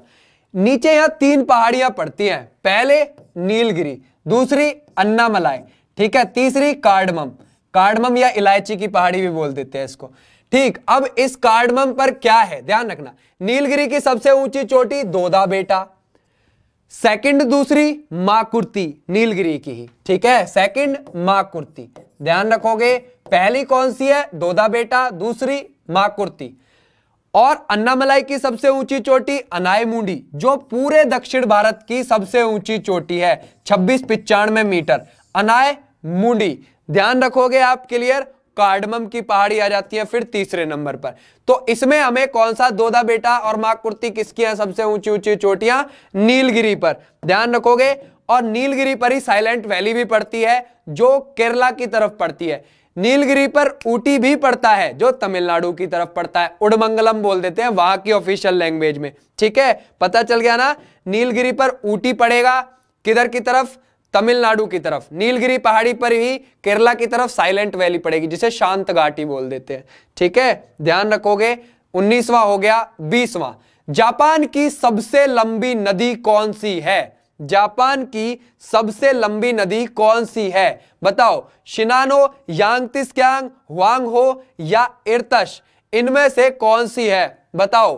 नीचे यहां तीन पहाड़ियां पड़ती हैं पहले नीलगिरी दूसरी अन्नामलाई ठीक है तीसरी कार्डमम कार्डमम या इलायची की पहाड़ी भी बोल देते हैं इसको ठीक अब इस कार्डमम पर क्या है ध्यान रखना नीलगिरी की सबसे ऊंची चोटी दोदा बेटा सेकंड दूसरी मां नीलगिरी की ही ठीक है सेकंड मां ध्यान रखोगे पहली कौन सी है दोदा बेटा दूसरी माकुर्ती और अन्नामलाई की सबसे ऊंची चोटी अनायमुंडी जो पूरे दक्षिण भारत की सबसे ऊंची चोटी है छब्बीस पिचानवे मीटर अनाय मुंडी ध्यान रखोगे आप क्लियर कार्डमम की पहाड़ी आ जाती है फिर तीसरे नंबर पर तो इसमें हमें कौन सा दोदा बेटा और माँ कुर्ती किसकी है सबसे ऊंची ऊंची चोटियां नीलगिरी पर ध्यान रखोगे और नीलगिरी पर ही साइलेंट वैली भी पड़ती है जो केरला की तरफ पड़ती है नीलगिरी पर ऊटी भी पड़ता है जो तमिलनाडु की तरफ पड़ता है उड़मंगलम बोल देते हैं वहां की ऑफिशियल लैंग्वेज में ठीक है पता चल गया ना नीलगिरी पर ऊटी पड़ेगा किधर की तरफ तमिलनाडु की तरफ नीलगिरी पहाड़ी पर ही केरला की तरफ साइलेंट वैली पड़ेगी जिसे शांत घाटी बोल देते हैं ठीक है ध्यान रखोगे उन्नीसवा हो गया बीसवा जापान की सबसे लंबी नदी कौन सी है जापान की सबसे लंबी नदी कौन सी है बताओ शिनानो यांगतिस्क्यांग हुआंग हो या इर्तश इनमें से कौन सी है बताओ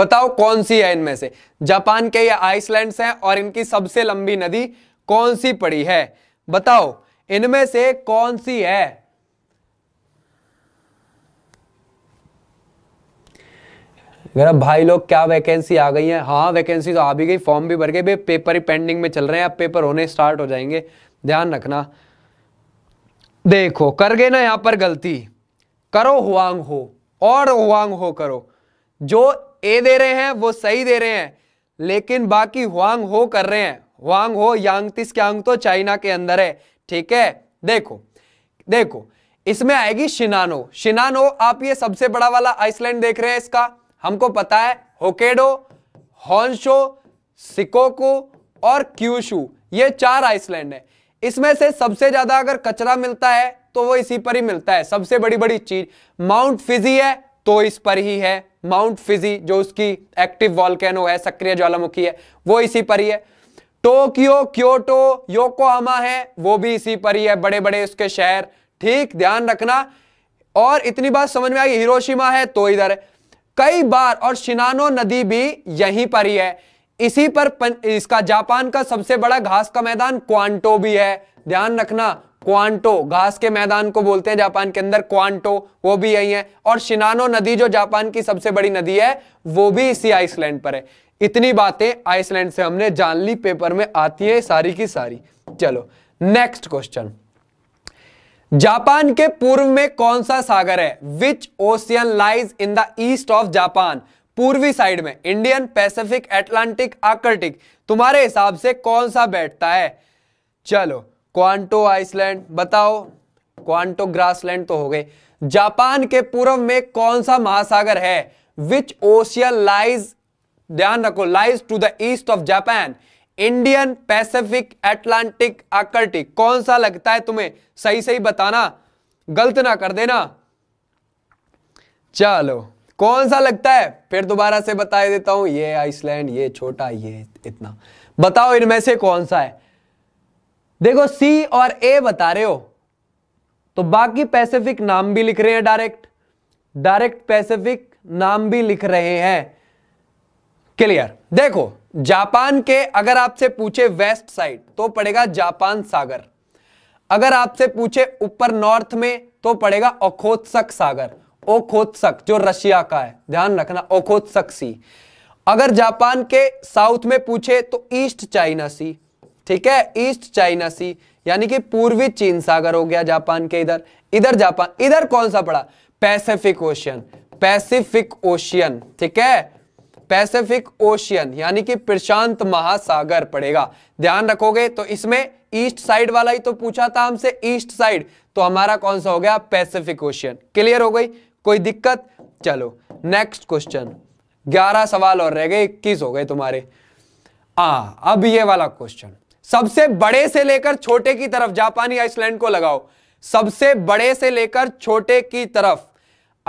बताओ कौन सी है इनमें से जापान के ये आइसलैंड हैं और इनकी सबसे लंबी नदी कौन सी पड़ी है बताओ इनमें से कौन सी है मेरा भाई लोग क्या वैकेंसी आ गई है हाँ वैकेंसी तो आ भी गई फॉर्म भी भर गए पेपर ही पेंडिंग में चल रहे हैं अब पेपर होने स्टार्ट हो जाएंगे ध्यान रखना देखो कर गए ना यहां पर गलती करो हुआंग हो और हुआंग हो करो जो ए दे रहे हैं वो सही दे रहे हैं लेकिन बाकी हुआंग हो कर रहे हैं हुआंग हो यांगतिस क्यांग तो चाइना के अंदर है ठीक है देखो देखो इसमें आएगी शिनानो शिनानो आप ये सबसे बड़ा वाला आइसलैंड देख रहे हैं इसका हमको पता है होकेडो हॉन्शो सिकोको और क्यूशू ये चार आइसलैंड है इसमें से सबसे ज्यादा अगर कचरा मिलता है तो वो इसी पर ही मिलता है सबसे बड़ी बड़ी चीज माउंट फिजी है तो इस पर ही है माउंट फिजी जो उसकी एक्टिव वॉलकैनो है सक्रिय ज्वालामुखी है वो इसी पर ही है टोक्यो क्योटो योकोहामा है वो भी इसी पर ही है बड़े बड़े उसके शहर ठीक ध्यान रखना और इतनी बात समझ में आई हिरोशिमा है तो इधर कई बार और शिनानो नदी भी यहीं पर ही है इसी पर पन, इसका जापान का सबसे बड़ा घास का मैदान क्वांटो भी है ध्यान रखना क्वांटो घास के मैदान को बोलते हैं जापान के अंदर क्वांटो वो भी यही है और शिनानो नदी जो जापान की सबसे बड़ी नदी है वो भी इसी आइसलैंड पर है इतनी बातें आइसलैंड से हमने जान ली पेपर में आती है सारी की सारी चलो नेक्स्ट क्वेश्चन जापान के पूर्व में कौन सा सागर है which ocean lies in the east of Japan पूर्वी साइड में इंडियन पैसिफिक एटलांटिक आकर्टिक तुम्हारे हिसाब से कौन सा बैठता है चलो क्वांटो आइसलैंड बताओ क्वांटो ग्रासलैंड तो हो गए जापान के पूर्व में कौन सा महासागर है विच ओशियन लाइज ध्यान रखो lies to the east of Japan Indian Pacific Atlantic Arctic कौन सा लगता है तुम्हें सही सही बताना गलत ना कर देना चलो कौन सा लगता है फिर दोबारा से बता देता हूं ये आइसलैंड ये छोटा ये इतना बताओ इनमें से कौन सा है देखो सी और ए बता रहे हो तो बाकी पैसिफिक नाम भी लिख रहे हैं डायरेक्ट डायरेक्ट पैसिफिक नाम भी लिख रहे हैं क्लियर देखो जापान के अगर आपसे पूछे वेस्ट साइड तो पड़ेगा जापान सागर अगर आपसे पूछे ऊपर नॉर्थ में तो पड़ेगा ओखोत्सक सागर ओखोत्सक जो रशिया का है ध्यान रखना ओखोत्सक सी अगर जापान के साउथ में पूछे तो ईस्ट चाइना सी ठीक है ईस्ट चाइना सी यानी कि पूर्वी चीन सागर हो गया जापान के इधर इधर जापान इधर कौन सा पड़ा पैसिफिक ओशियन पैसिफिक ओशियन ठीक है पैसिफिक ओशियन यानी कि प्रशांत महासागर पड़ेगा ध्यान रखोगे तो इसमें ईस्ट साइड वाला ही तो पूछा था हमसे ईस्ट साइड तो हमारा कौन सा हो गया पैसिफिक ओशियन क्लियर हो गई कोई दिक्कत चलो नेक्स्ट क्वेश्चन 11 सवाल और रह गए 21 हो गए तुम्हारे आ अब ये वाला क्वेश्चन सबसे बड़े से लेकर छोटे की तरफ जापानी आइसलैंड को लगाओ सबसे बड़े से लेकर छोटे की तरफ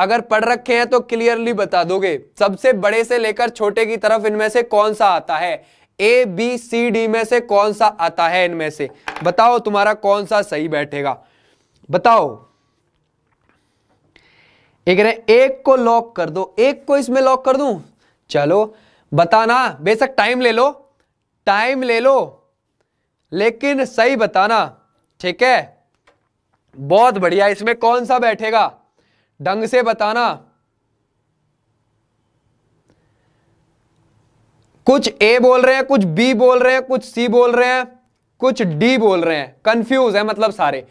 अगर पढ़ रखे हैं तो क्लियरली बता दोगे सबसे बड़े से लेकर छोटे की तरफ इनमें से कौन सा आता है ए बी सी डी में से कौन सा आता है इनमें से बताओ तुम्हारा कौन सा सही बैठेगा बताओ एक ने एक को लॉक कर दो एक को इसमें लॉक कर दू चलो बताना बेशक टाइम ले लो टाइम ले लो लेकिन सही बताना ठीक है बहुत बढ़िया इसमें कौन सा बैठेगा ढंग से बताना कुछ ए बोल रहे हैं कुछ बी बोल रहे हैं कुछ सी बोल रहे हैं कुछ डी बोल रहे हैं कंफ्यूज है मतलब सारे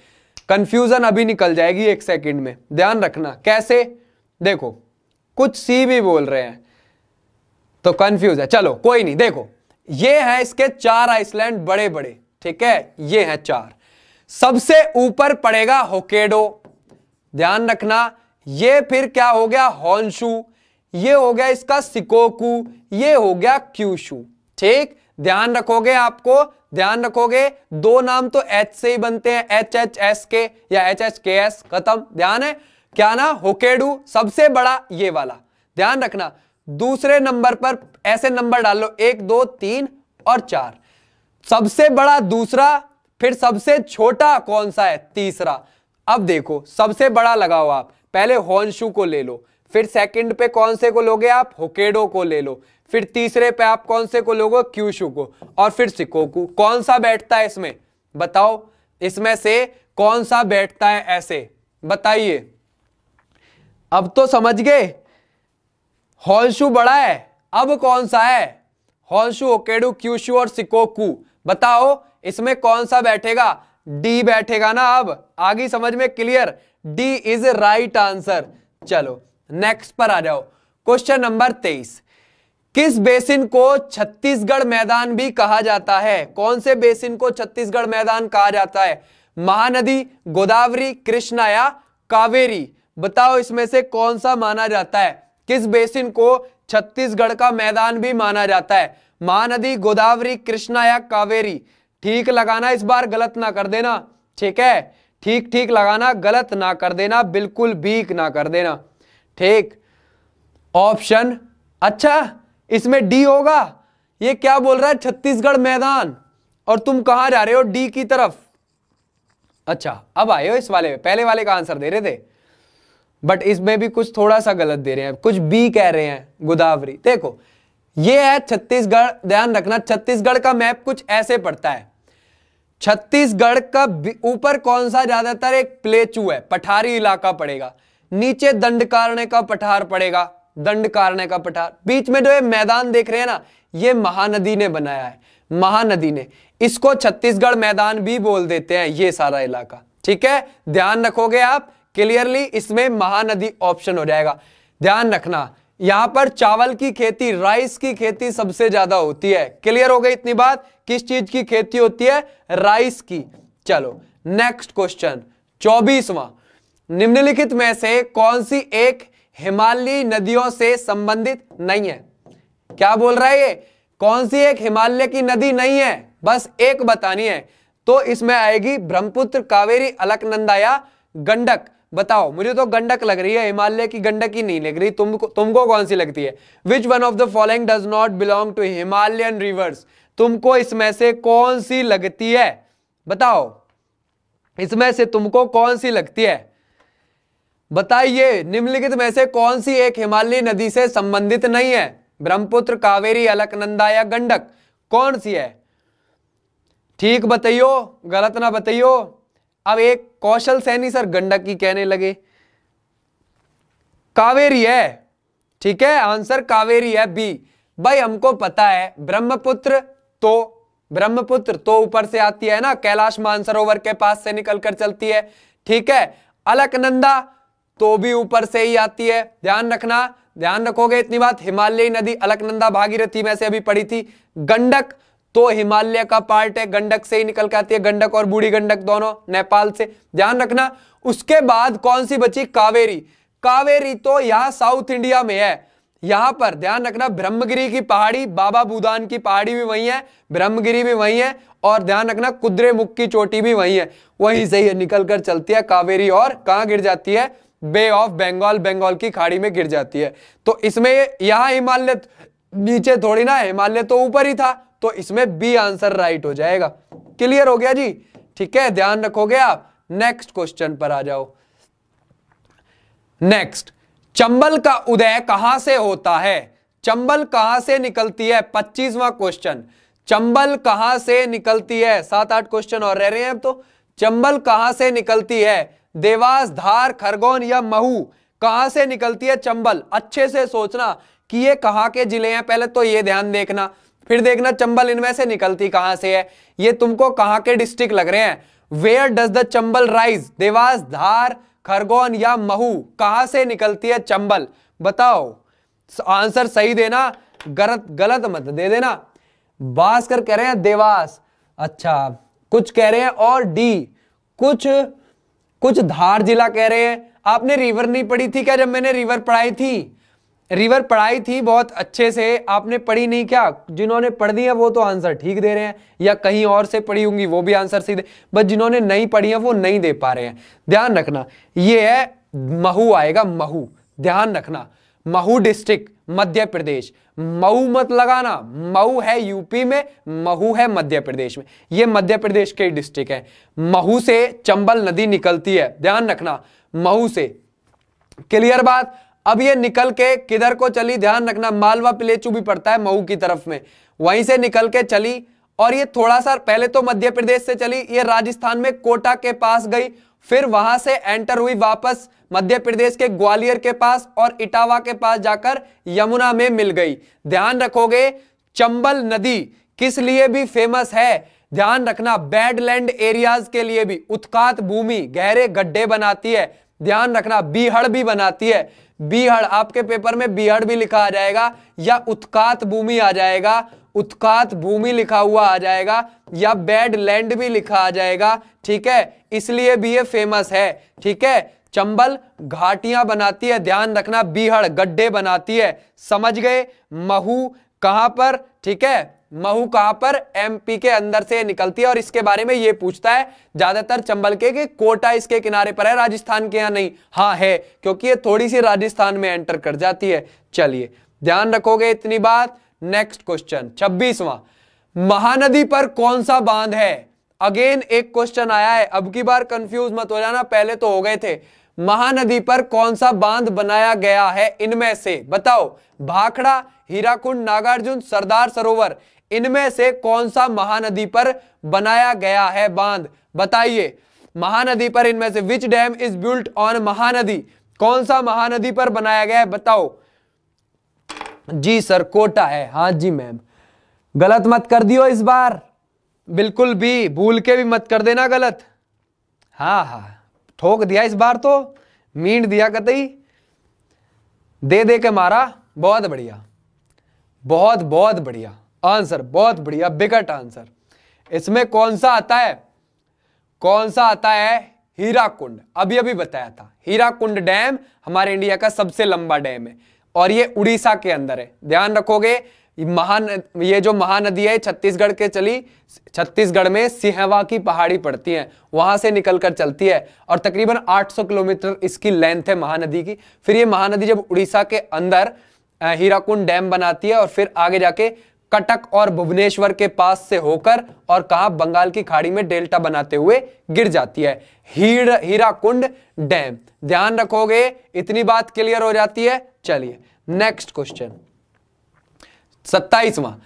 कंफ्यूजन अभी निकल जाएगी एक सेकंड में ध्यान रखना कैसे देखो कुछ सी भी बोल रहे हैं तो कंफ्यूज है चलो कोई नहीं देखो ये है इसके चार आइसलैंड बड़े बड़े ठीक है ये है चार सबसे ऊपर पड़ेगा होकेडो ध्यान रखना ये फिर क्या हो गया हॉन्शू ये हो गया इसका सिकोकू ये हो गया क्यूशू ठीक ध्यान रखोगे आपको ध्यान रखोगे दो नाम तो एच से ही बनते हैं एच एच एस के या एच एच के एस खत्म ध्यान है क्या ना होकेडू सबसे बड़ा ये वाला ध्यान रखना दूसरे नंबर पर ऐसे नंबर डालो एक दो तीन और चार सबसे बड़ा दूसरा फिर सबसे छोटा कौन सा है तीसरा अब देखो सबसे बड़ा लगाओ आप पहले हॉर्नशू को ले लो फिर सेकंड पे कौन से को लोगे आप होकेडो को ले लो फिर तीसरे पे आप कौन से को लोगे क्यूशू को और फिर सिकोकू कौन सा बैठता है इसमें बताओ इसमें से कौन सा बैठता है ऐसे बताइए अब तो समझ गए हॉर्नशू बड़ा है अब कौन सा है हॉर्नशू होकेडो क्यूशू और सिकोकू बताओ इसमें कौन सा बैठेगा डी बैठेगा ना अब आगे समझ में clear D is right answer चलो नेक्स्ट पर आ जाओ क्वेश्चन नंबर तेईस किस बेसिन को छत्तीसगढ़ मैदान भी कहा जाता है कौन से बेसिन को छत्तीसगढ़ मैदान कहा जाता है महानदी गोदावरी कृष्णा या कावेरी बताओ इसमें से कौन सा माना जाता है किस बेसिन को छत्तीसगढ़ का मैदान भी माना जाता है महानदी गोदावरी कृष्णा या कावेरी ठीक लगाना इस बार गलत ना कर देना ठीक है ठीक ठीक लगाना गलत ना कर देना बिल्कुल बीक ना कर देना ठीक ऑप्शन अच्छा इसमें डी होगा ये क्या बोल रहा है छत्तीसगढ़ मैदान और तुम कहां जा रहे हो डी की तरफ अच्छा अब आए हो इस वाले पहले वाले का आंसर दे रहे थे बट इसमें भी कुछ थोड़ा सा गलत दे रहे हैं कुछ बी कह रहे हैं गोदावरी देखो ये है छत्तीसगढ़ ध्यान रखना छत्तीसगढ़ का मैप कुछ ऐसे पड़ता है छत्तीसगढ़ का ऊपर कौन सा ज्यादातर एक प्लेचू है पठारी इलाका पड़ेगा नीचे दंड का पठार पड़ेगा दंड का पठार बीच में जो ये मैदान देख रहे हैं ना ये महानदी ने बनाया है महानदी ने इसको छत्तीसगढ़ मैदान भी बोल देते हैं ये सारा इलाका ठीक है ध्यान रखोगे आप क्लियरली इसमें महानदी ऑप्शन हो जाएगा ध्यान रखना यहां पर चावल की खेती राइस की खेती सबसे ज्यादा होती है क्लियर हो गई इतनी बात किस चीज की खेती होती है राइस की चलो नेक्स्ट क्वेश्चन चौबीसवा निम्नलिखित में से कौन सी एक हिमालयी नदियों से संबंधित नहीं है क्या बोल रहा है ये कौन सी एक हिमालय की नदी नहीं है बस एक बतानी है तो इसमें आएगी ब्रह्मपुत्र कावेरी अलकनंदा या गंडक बताओ मुझे तो गंडक लग रही है हिमालय की गंडक ही नहीं लग रही तुमको तुमको कौन सी लगती है which one of the following does not belong to Himalayan rivers तुमको इसमें से कौन सी लगती है बताओ इसमें से तुमको कौन सी लगती है बताइए निम्नलिखित में से कौन सी एक हिमालयी नदी से संबंधित नहीं है ब्रह्मपुत्र कावेरी अलकनंदा या गंडक कौन सी है ठीक बताइयो गलत ना बताइयो अब एक कौशल सैनी सर गंडकी कहने लगे कावेरी है ठीक है आंसर कावेरी है बी भाई हमको पता है ब्रह्मपुत्र तो ब्रह्मपुत्र तो ऊपर से आती है ना कैलाश मानसरोवर के पास से निकलकर चलती है ठीक है अलकनंदा तो भी ऊपर से ही आती है ध्यान रखना ध्यान रखोगे इतनी बात हिमालयी नदी अलकनंदा भागीरथी में से अभी पड़ी थी गंडक तो हिमालय का पार्ट है गंडक से ही निकल के आती है गंडक और बूढ़ी गंडक दोनों नेपाल से ध्यान रखना उसके बाद कौन सी बची कावेरी कावेरी तो यहां साउथ इंडिया में है यहां पर ध्यान रखना ब्रह्मगिरी की पहाड़ी बाबा बुदान की पहाड़ी भी वही है ब्रह्मगिरी भी वही है और ध्यान रखना कुद्रे मुख की चोटी भी वही है वहीं से ही निकल कर चलती है कावेरी और कहाँ गिर जाती है बे ऑफ बंगाल बंगाल की खाड़ी में गिर जाती है तो इसमें यहाँ हिमालय नीचे थोड़ी ना हिमालय तो ऊपर ही था तो इसमें बी आंसर राइट हो जाएगा क्लियर हो गया जी ठीक है ध्यान रखोगे आप नेक्स्ट क्वेश्चन पर आ जाओ नेक्स्ट चंबल का उदय कहां से होता है चंबल कहां से निकलती है पच्चीसवां क्वेश्चन चंबल कहां से निकलती है सात आठ क्वेश्चन और रह रहे हैं अब तो चंबल कहां से निकलती है देवास धार खरगोन या महू कहां से निकलती है चंबल अच्छे से सोचना कि ये कहां के जिले हैं पहले तो ये ध्यान देखना फिर देखना चंबल इनमें से निकलती कहां से है ये तुमको कहां के डिस्ट्रिक्ट लग रहे हैं where does the Chambal rise Dewas Dhar Khargone या महू कहां से निकलती है चंबल बताओ आंसर सही देना गलत गलत मत दे देना भास्कर कह रहे हैं देवास अच्छा कुछ कह रहे हैं और डी कुछ कुछ धार जिला कह रहे हैं आपने रिवर नहीं पढ़ी थी क्या जब मैंने रिवर पढ़ाई थी रिवर पढ़ाई थी बहुत अच्छे से आपने पढ़ी नहीं क्या जिन्होंने पढ़ दी है वो तो आंसर ठीक दे रहे हैं या कहीं और से पढ़ी होंगी वो भी आंसर सीधे बट जिन्होंने नहीं पढ़ी है वो नहीं दे पा रहे हैं ध्यान रखना ये है महू आएगा महू ध्यान रखना महू डिस्ट्रिक्ट मध्य प्रदेश मऊ मत लगाना मऊ है यूपी में महू है मध्य प्रदेश में ये मध्य प्रदेश के डिस्ट्रिक्ट है महू से चंबल नदी निकलती है ध्यान रखना महू से क्लियर बात अब ये निकल के किधर को चली ध्यान रखना मालवा प्लेचू भी पड़ता है मऊ की तरफ में वहीं से निकल के चली और ये थोड़ा सा पहले तो मध्य प्रदेश से चली ये राजस्थान में कोटा के पास गई फिर वहां से एंटर हुई वापस मध्य प्रदेश के ग्वालियर के पास और इटावा के पास जाकर यमुना में मिल गई ध्यान रखोगे चंबल नदी किस लिए भी फेमस है ध्यान रखना बैडलैंड एरियाज के लिए भी उत्कात भूमि गहरे गड्ढे बनाती है ध्यान रखना बीहड़ भी बनाती है बीहड़ आपके पेपर में बीहड़ भी लिखा आ जाएगा या उत्कात भूमि आ जाएगा उत्कात भूमि लिखा हुआ आ जाएगा या बेड लैंड भी लिखा आ जाएगा ठीक है इसलिए भी ये फेमस है ठीक है चंबल घाटियां बनाती है ध्यान रखना बीहड़ गड्ढे बनाती है समझ गए महू कहां पर ठीक है महू कहां पर एमपी के अंदर से निकलती है और इसके बारे में यह पूछता है ज्यादातर चंबल के कि कोटा इसके किनारे पर है राजस्थान के यहाँ नहीं हां है क्योंकि ये थोड़ी सी राजस्थान में एंटर कर जाती है चलिए ध्यान रखोगे इतनी बात नेक्स्ट क्वेश्चन छब्बीसवां महानदी पर कौन सा बांध है अगेन एक क्वेश्चन आया है अब की बार कंफ्यूज मत हो जाना पहले तो हो गए थे महानदी पर कौन सा बांध बनाया गया है इनमें से बताओ भाखड़ा हीराकुंड नागार्जुन सरदार सरोवर इनमें से कौन सा महानदी पर बनाया गया है बांध बताइए महानदी पर इनमें से which dam is built on Mahanadi कौन सा महानदी पर बनाया गया है बताओ जी सर कोटा है हाँ जी मैम गलत मत कर दियो इस बार बिल्कुल भी भूल के भी मत कर देना गलत हाँ हाँ ठोक दिया इस बार तो मीट दिया कतई दे दे के मारा बहुत बढ़िया बहुत बहुत बढ़िया आंसर बहुत बढ़िया बिगट आंसर इसमें कौन सा आता है कौन सा आता है हीरा कुंड अभी अभी बताया था हीरा कुंड डैम हमारे इंडिया का सबसे लंबा डैम है और ये उड़ीसा के अंदर है ध्यान रखोगे महान ये जो महानदी है छत्तीसगढ़ के चली छत्तीसगढ़ में सिहवा की पहाड़ी पड़ती है वहां से निकलकर चलती है और तकरीबन 800 किलोमीटर इसकी लेंथ है महानदी की फिर ये महानदी जब उड़ीसा के अंदर हीराकुंड डैम बनाती है और फिर आगे जाके कटक और भुवनेश्वर के पास से होकर और कहा बंगाल की खाड़ी में डेल्टा बनाते हुए गिर जाती है हीर हीराकुंड डैम ध्यान रखोगे इतनी बात क्लियर हो जाती है चलिए नेक्स्ट क्वेश्चन सत्ताईसवा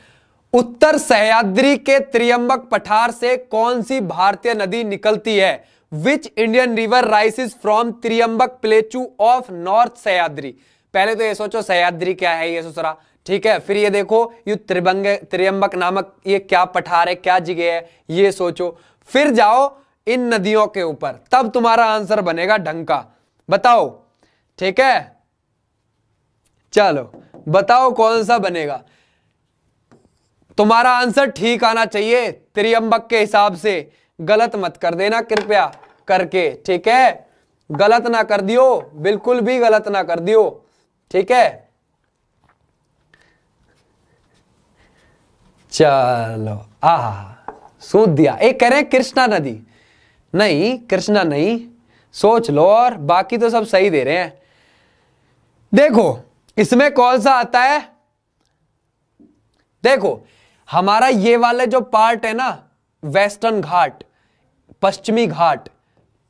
उत्तर सहयाद्री के त्रियम्बक पठार से कौन सी भारतीय नदी निकलती है which Indian river rises from Trimbak plateau of north Sahyadri पहले तो ये सोचो सहयाद्री क्या है ये तो सोच रहा ठीक है फिर ये देखो ये त्रिभंग त्रियंबक नामक ये क्या पठार है क्या जगह है ये सोचो फिर जाओ इन नदियों के ऊपर तब तुम्हारा आंसर बनेगा ढंका बताओ ठीक है चलो बताओ कौन सा बनेगा तुम्हारा आंसर ठीक आना चाहिए त्रियम्बक के हिसाब से गलत मत कर देना कृपया करके ठीक है गलत ना कर दियो बिल्कुल भी गलत ना कर दियो ठीक है चलो आह सूद दिया एक कह रहे हैं कृष्णा नदी नहीं कृष्णा नहीं सोच लो और बाकी तो सब सही दे रहे हैं देखो इसमें कौन सा आता है देखो हमारा ये वाला जो पार्ट है ना वेस्टर्न घाट पश्चिमी घाट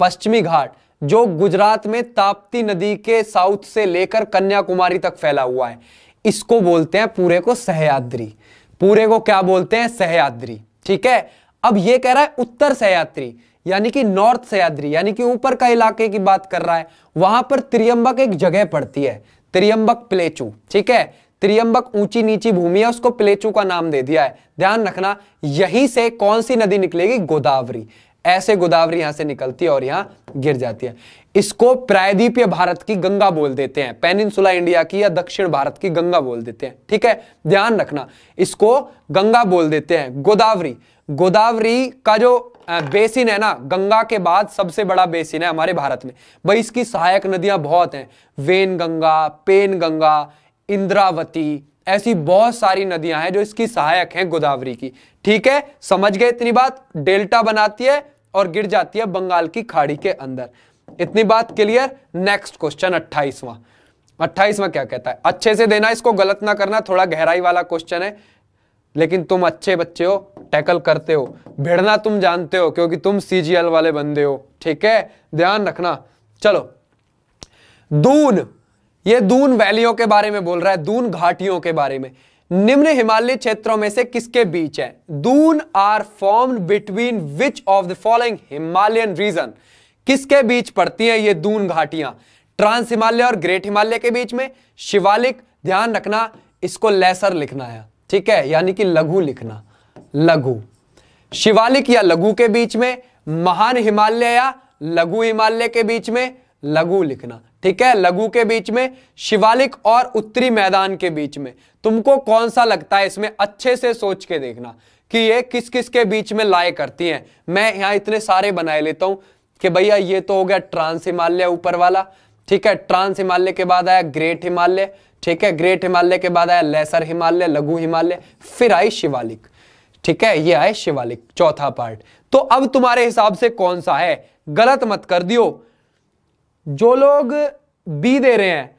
पश्चिमी घाट जो गुजरात में ताप्ती नदी के साउथ से लेकर कन्याकुमारी तक फैला हुआ है इसको बोलते हैं पूरे को सहयाद्री पूरे को क्या बोलते हैं सहयाद्री ठीक है अब ये कह रहा है उत्तर सहयात्री यानी कि नॉर्थ सहयाद्री यानी कि ऊपर का इलाके की बात कर रहा है वहां पर त्रियंबक एक जगह पड़ती है त्रियंबक प्लेचू ठीक है त्रियंबक ऊंची नीची भूमि है उसको प्लेचू का नाम दे दिया है ध्यान रखना यहीं से कौन सी नदी निकलेगी गोदावरी ऐसे गोदावरी यहां से निकलती है और यहां गिर जाती है इसको प्रायद्वीपीय भारत की गंगा बोल देते हैं पेनिनसुला इंडिया की या दक्षिण भारत की गंगा बोल देते हैं ठीक है ध्यान रखना इसको गंगा बोल देते हैं गोदावरी गोदावरी का जो बेसिन है ना गंगा के बाद सबसे बड़ा बेसिन है हमारे भारत में भाई इसकी सहायक नदियां बहुत हैं वेन गंगा पेन गंगा इंद्रावती ऐसी बहुत सारी नदियां हैं जो इसकी सहायक हैं गोदावरी की ठीक है समझ गए इतनी बात डेल्टा बनाती है और गिर जाती है बंगाल की खाड़ी के अंदर इतनी बात क्लियर नेक्स्ट क्वेश्चन अट्ठाईसवां अट्ठाईसवां क्या कहता है अच्छे से देना इसको गलत ना करना थोड़ा गहराई वाला क्वेश्चन है लेकिन तुम अच्छे बच्चे हो टैकल करते हो भिड़ना तुम जानते हो क्योंकि तुम सीजीएल वाले बंदे हो ठीक है ध्यान रखना चलो दून ये दून वैलियों के बारे में बोल रहा है दून घाटियों के बारे में निम्न हिमालय क्षेत्रों में से किसके बीच है doon are form between which of the following Himalayan region किसके बीच पड़ती हैं ये दून घाटियां ट्रांस हिमालय और ग्रेट हिमालय के बीच में शिवालिक ध्यान रखना इसको लेसर लिखना है ठीक है यानी कि लघु लिखना लघु शिवालिक या लघु के बीच में महान हिमालय या लघु हिमालय के बीच में लघु लिखना ठीक है लघु के बीच में शिवालिक और उत्तरी मैदान के बीच में तुमको कौन सा लगता है इसमें अच्छे से सोच के देखना कि ये किस किस के बीच में लाए करती हैं मैं यहां इतने सारे बनाए लेता हूं कि भैया ये तो हो गया ट्रांस हिमालय ऊपर वाला ठीक है ट्रांस हिमालय के बाद आया ग्रेट हिमालय ठीक है ग्रेट हिमालय के बाद आया लेसर हिमालय लघु हिमालय फिर आई शिवालिक ठीक है ये आए शिवालिक चौथा पार्ट तो अब तुम्हारे हिसाब से कौन सा है गलत मत कर दियो जो लोग बी दे रहे हैं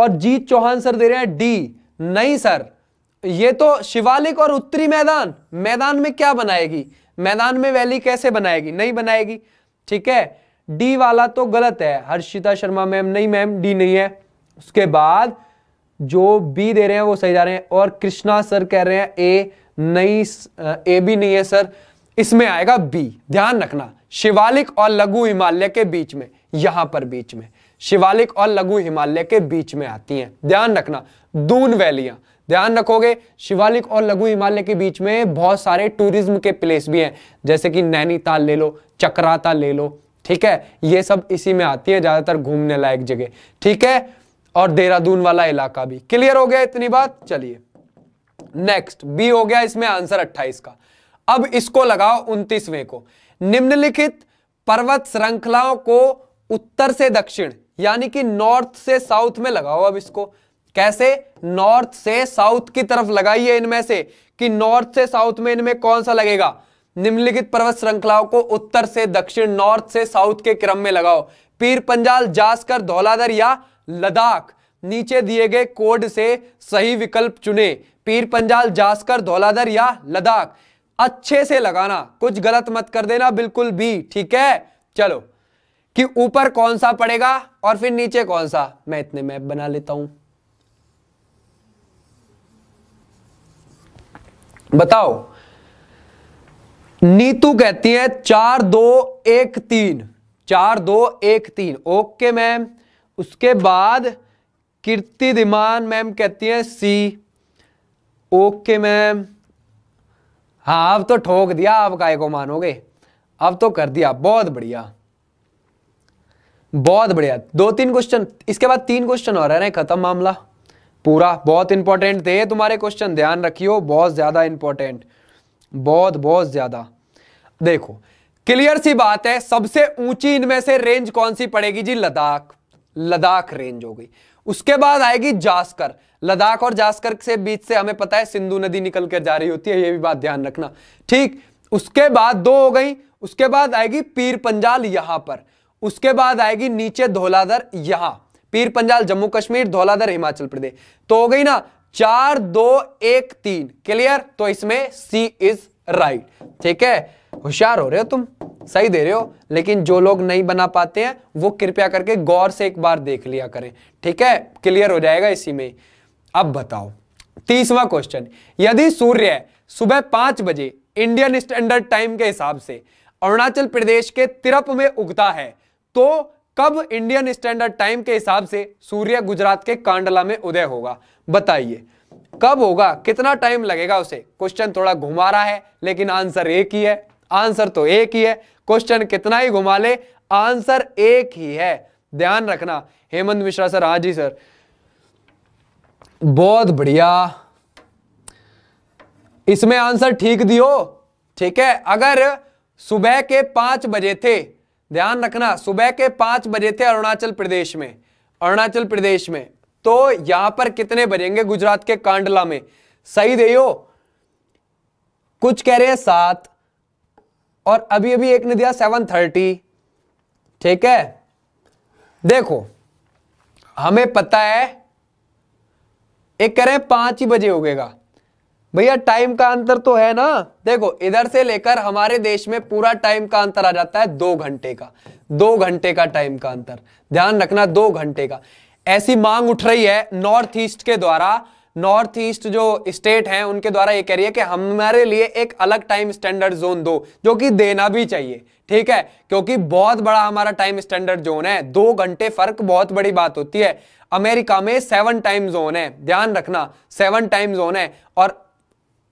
और जीत चौहान सर दे रहे हैं डी नहीं सर ये तो शिवालिक और उत्तरी मैदान मैदान में क्या बनाएगी मैदान में वैली कैसे बनाएगी नहीं बनाएगी ठीक है डी वाला तो गलत है हर्षिता शर्मा मैम नहीं मैम डी नहीं है उसके बाद जो बी दे रहे हैं वो सही जा रहे हैं और कृष्णा सर कह रहे हैं ए नहीं ए भी नहीं है सर इसमें आएगा बी ध्यान रखना शिवालिक और लघु हिमालय के बीच में यहां पर बीच में शिवालिक और लघु हिमालय के बीच में आती हैं ध्यान रखना दून वैलियां ध्यान रखोगे शिवालिक और लघु हिमालय के बीच में बहुत सारे टूरिज्म के प्लेस भी हैं जैसे कि नैनीताल ले लो चक्राता ले लो ठीक है ये सब इसी में आती है ज्यादातर घूमने लायक जगह ठीक है और देहरादून वाला इलाका भी क्लियर हो गया इतनी बात चलिए नेक्स्ट बी हो गया इसमें आंसर अट्ठाइस का अब इसको लगाओ उनतीसवें को निम्नलिखित पर्वत श्रृंखलाओं को उत्तर से दक्षिण यानी कि नॉर्थ से साउथ में लगाओ अब इसको कैसे नॉर्थ से साउथ की तरफ लगाइए इनमें से कि नॉर्थ से साउथ में इनमें कौन सा लगेगा निम्नलिखित पर्वत श्रृंखलाओं को उत्तर से दक्षिण नॉर्थ से साउथ के क्रम में लगाओ पीर पंजाल जासकर धौलाधर या लद्दाख नीचे दिए गए कोड से सही विकल्प चुने पीर पंजाल जासकर धौलाधर या लद्दाख अच्छे से लगाना कुछ गलत मत कर देना बिल्कुल भी ठीक है चलो कि ऊपर कौन सा पड़ेगा और फिर नीचे कौन सा मैं इतने मैप बना लेता हूं बताओ नीतू कहती है चार दो एक तीन चार दो एक तीन ओके मैम उसके बाद कीर्ति दिमान मैम कहती है सी ओके मैम हाँ अब तो ठोक दिया आप काय को मानोगे अब तो कर दिया बहुत बढ़िया बहुत बढ़िया दो तीन क्वेश्चन इसके बाद तीन क्वेश्चन और रहे हैं खत्म मामला पूरा बहुत इंपॉर्टेंट थे तुम्हारे क्वेश्चन ध्यान रखियो बहुत ज़्यादा इंपॉर्टेंट बहुत बहुत ज़्यादा देखो क्लियर सी बात है सबसे ऊंची इनमें से रेंज कौन सी पड़ेगी जी लद्दाख लद्दाख रेंज हो गई उसके बाद आएगी जास्कर लद्दाख और जास्कर से बीच से हमें पता है सिंधु नदी निकल कर जा रही होती है ये भी बात ध्यान रखना ठीक उसके बाद दो हो गई उसके बाद आएगी पीर पंजाल यहां पर उसके बाद आएगी नीचे धोलाधर यहां पीर पंजाल जम्मू कश्मीर धौलाधर हिमाचल प्रदेश तो हो गई ना चार दो एक तीन क्लियर तो इसमें सी इज राइट ठीक है होशियार हो रहे हो तुम सही दे रहे हो लेकिन जो लोग नहीं बना पाते हैं वो कृपया करके गौर से एक बार देख लिया करें ठीक है क्लियर हो जाएगा इसी में अब बताओ तीसवा क्वेश्चन यदि सूर्य सुबह पांच बजे इंडियन स्टैंडर्ड टाइम के हिसाब से अरुणाचल प्रदेश के तिरप में उगता है तो कब इंडियन स्टैंडर्ड टाइम के हिसाब से सूर्य गुजरात के कांडला में उदय होगा बताइए कब होगा कितना टाइम लगेगा उसे क्वेश्चन थोड़ा घुमा रहा है लेकिन आंसर एक ही है आंसर तो एक ही है क्वेश्चन कितना ही घुमा ले आंसर एक ही है ध्यान रखना हेमंत मिश्रा सर हाँ जी सर बहुत बढ़िया इसमें आंसर ठीक दियो ठीक है अगर सुबह के पांच बजे थे ध्यान रखना सुबह के पांच बजे थे अरुणाचल प्रदेश में अरुणाचल प्रदेश में तो यहां पर कितने बजेंगे गुजरात के कांडला में सही दे कुछ कह रहे हैं सात और अभी अभी एक ने दिया सेवन थर्टी ठीक है देखो हमें पता है एक कह रहे हैं पांच ही बजे होगेगा भैया टाइम का अंतर तो है ना देखो इधर से लेकर हमारे देश में पूरा टाइम का अंतर आ जाता है दो घंटे का दो घंटे का टाइम का अंतर ध्यान रखना दो घंटे का ऐसी मांग उठ रही है नॉर्थ ईस्ट के द्वारा नॉर्थ ईस्ट जो स्टेट हैं उनके द्वारा ये कह रही है कि हमारे लिए एक अलग टाइम स्टैंडर्ड जोन दो जो कि देना भी चाहिए ठीक है क्योंकि बहुत बड़ा हमारा टाइम स्टैंडर्ड जोन है दो घंटे फर्क बहुत बड़ी बात होती है अमेरिका में सेवन टाइम जोन है ध्यान रखना सेवन टाइम जोन है और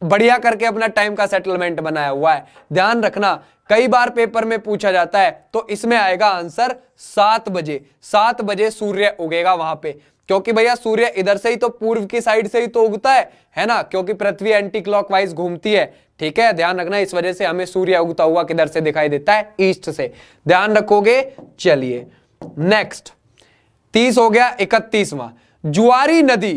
बढ़िया करके अपना टाइम का सेटलमेंट बनाया हुआ है ध्यान रखना कई बार पेपर में पूछा जाता है तो इसमें आएगा आंसर सात बजे सात बजे सूर्य उगेगा वहां पे क्योंकि भैया सूर्य इधर से ही तो पूर्व की साइड से ही तो उगता है है ना क्योंकि पृथ्वी एंटी क्लॉकवाइज घूमती है ठीक है ध्यान रखना इस वजह से हमें सूर्य उगता हुआ किधर से दिखाई देता है ईस्ट से ध्यान रखोगे चलिए नेक्स्ट तीस हो गया इकतीसवा जुआरी नदी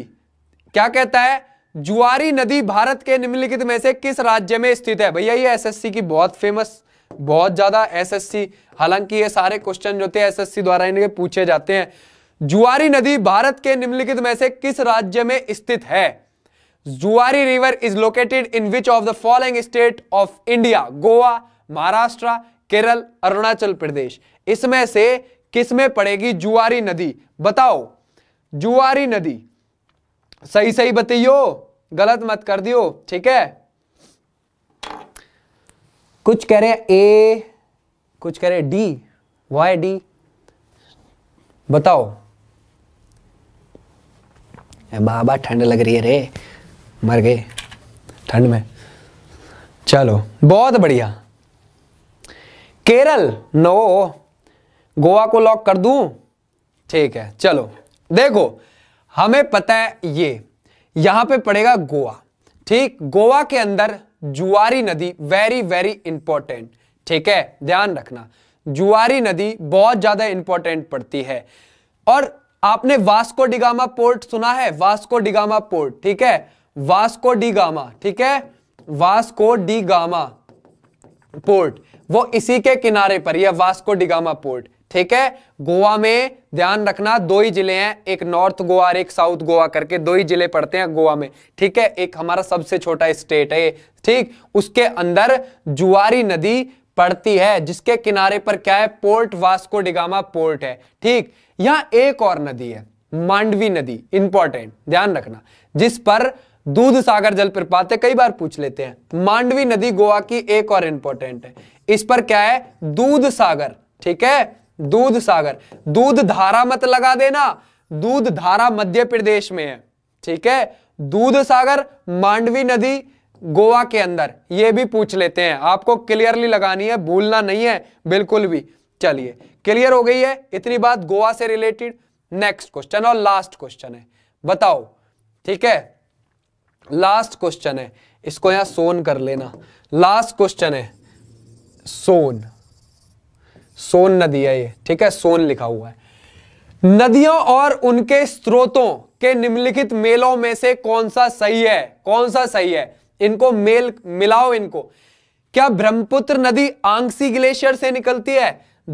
क्या कहता है जुआरी नदी भारत के निम्नलिखित में से किस राज्य में स्थित है भैया ये एसएससी की बहुत फेमस बहुत ज्यादा एसएससी हालांकि ये सारे क्वेश्चन जो थे एसएससी द्वारा इनके पूछे जाते हैं जुआरी नदी भारत के निम्नलिखित में से किस राज्य में स्थित है Zuari river is located in which of the following state of India Goa Maharashtra Kerala Arunachal Pradesh इसमें से किसमें पड़ेगी जुआरी नदी बताओ जुआरी नदी सही सही बताइयो गलत मत कर दियो ठीक है कुछ कह रहे ए कुछ कह रहे डी वाई डी बताओ बाबा ठंड लग रही है रे मर गए ठंड में चलो बहुत बढ़िया केरल नो गोवा को लॉक कर दूं ठीक है चलो देखो हमें पता है ये यहां पे पड़ेगा गोवा ठीक गोवा के अंदर जुआरी नदी वेरी वेरी इंपॉर्टेंट ठीक है ध्यान रखना जुआरी नदी बहुत ज्यादा इंपॉर्टेंट पड़ती है और आपने वास्को डिगामा पोर्ट सुना है वास्को डिगामा पोर्ट ठीक है वास्को डिगामा ठीक है वास्को डिगामा पोर्ट वो इसी के किनारे पर यह वास्को डिगामा पोर्ट ठीक है गोवा में ध्यान रखना दो ही जिले हैं एक नॉर्थ गोवा और एक साउथ गोवा करके दो ही जिले पड़ते हैं गोवा में ठीक है एक हमारा सबसे छोटा स्टेट है ठीक उसके अंदर जुआरी नदी पड़ती है जिसके किनारे पर क्या है पोर्ट वास्को डिगामा पोर्ट है ठीक यहां एक और नदी है मांडवी नदी इंपॉर्टेंट ध्यान रखना जिस पर दूध सागर जल प्रपात कई बार पूछ लेते हैं मांडवी नदी गोवा की एक और इंपॉर्टेंट है इस पर क्या है दूध सागर ठीक है दूध सागर दूध धारा मत लगा देना दूध धारा मध्य प्रदेश में है ठीक है दूध सागर मांडवी नदी गोवा के अंदर यह भी पूछ लेते हैं आपको क्लियरली लगानी है भूलना नहीं है बिल्कुल भी चलिए क्लियर हो गई है इतनी बात गोवा से रिलेटेड नेक्स्ट क्वेश्चन और लास्ट क्वेश्चन है बताओ ठीक है लास्ट क्वेश्चन है इसको यहां सोन कर लेना लास्ट क्वेश्चन है सोन सोन नदी है ये ठीक है सोन लिखा हुआ है नदियों और उनके स्रोतों के निम्नलिखित मेलों में से कौन सा सही है कौन सा सही है इनको मेल मिलाओ इनको क्या ब्रह्मपुत्र नदी आंगसी ग्लेशियर से निकलती है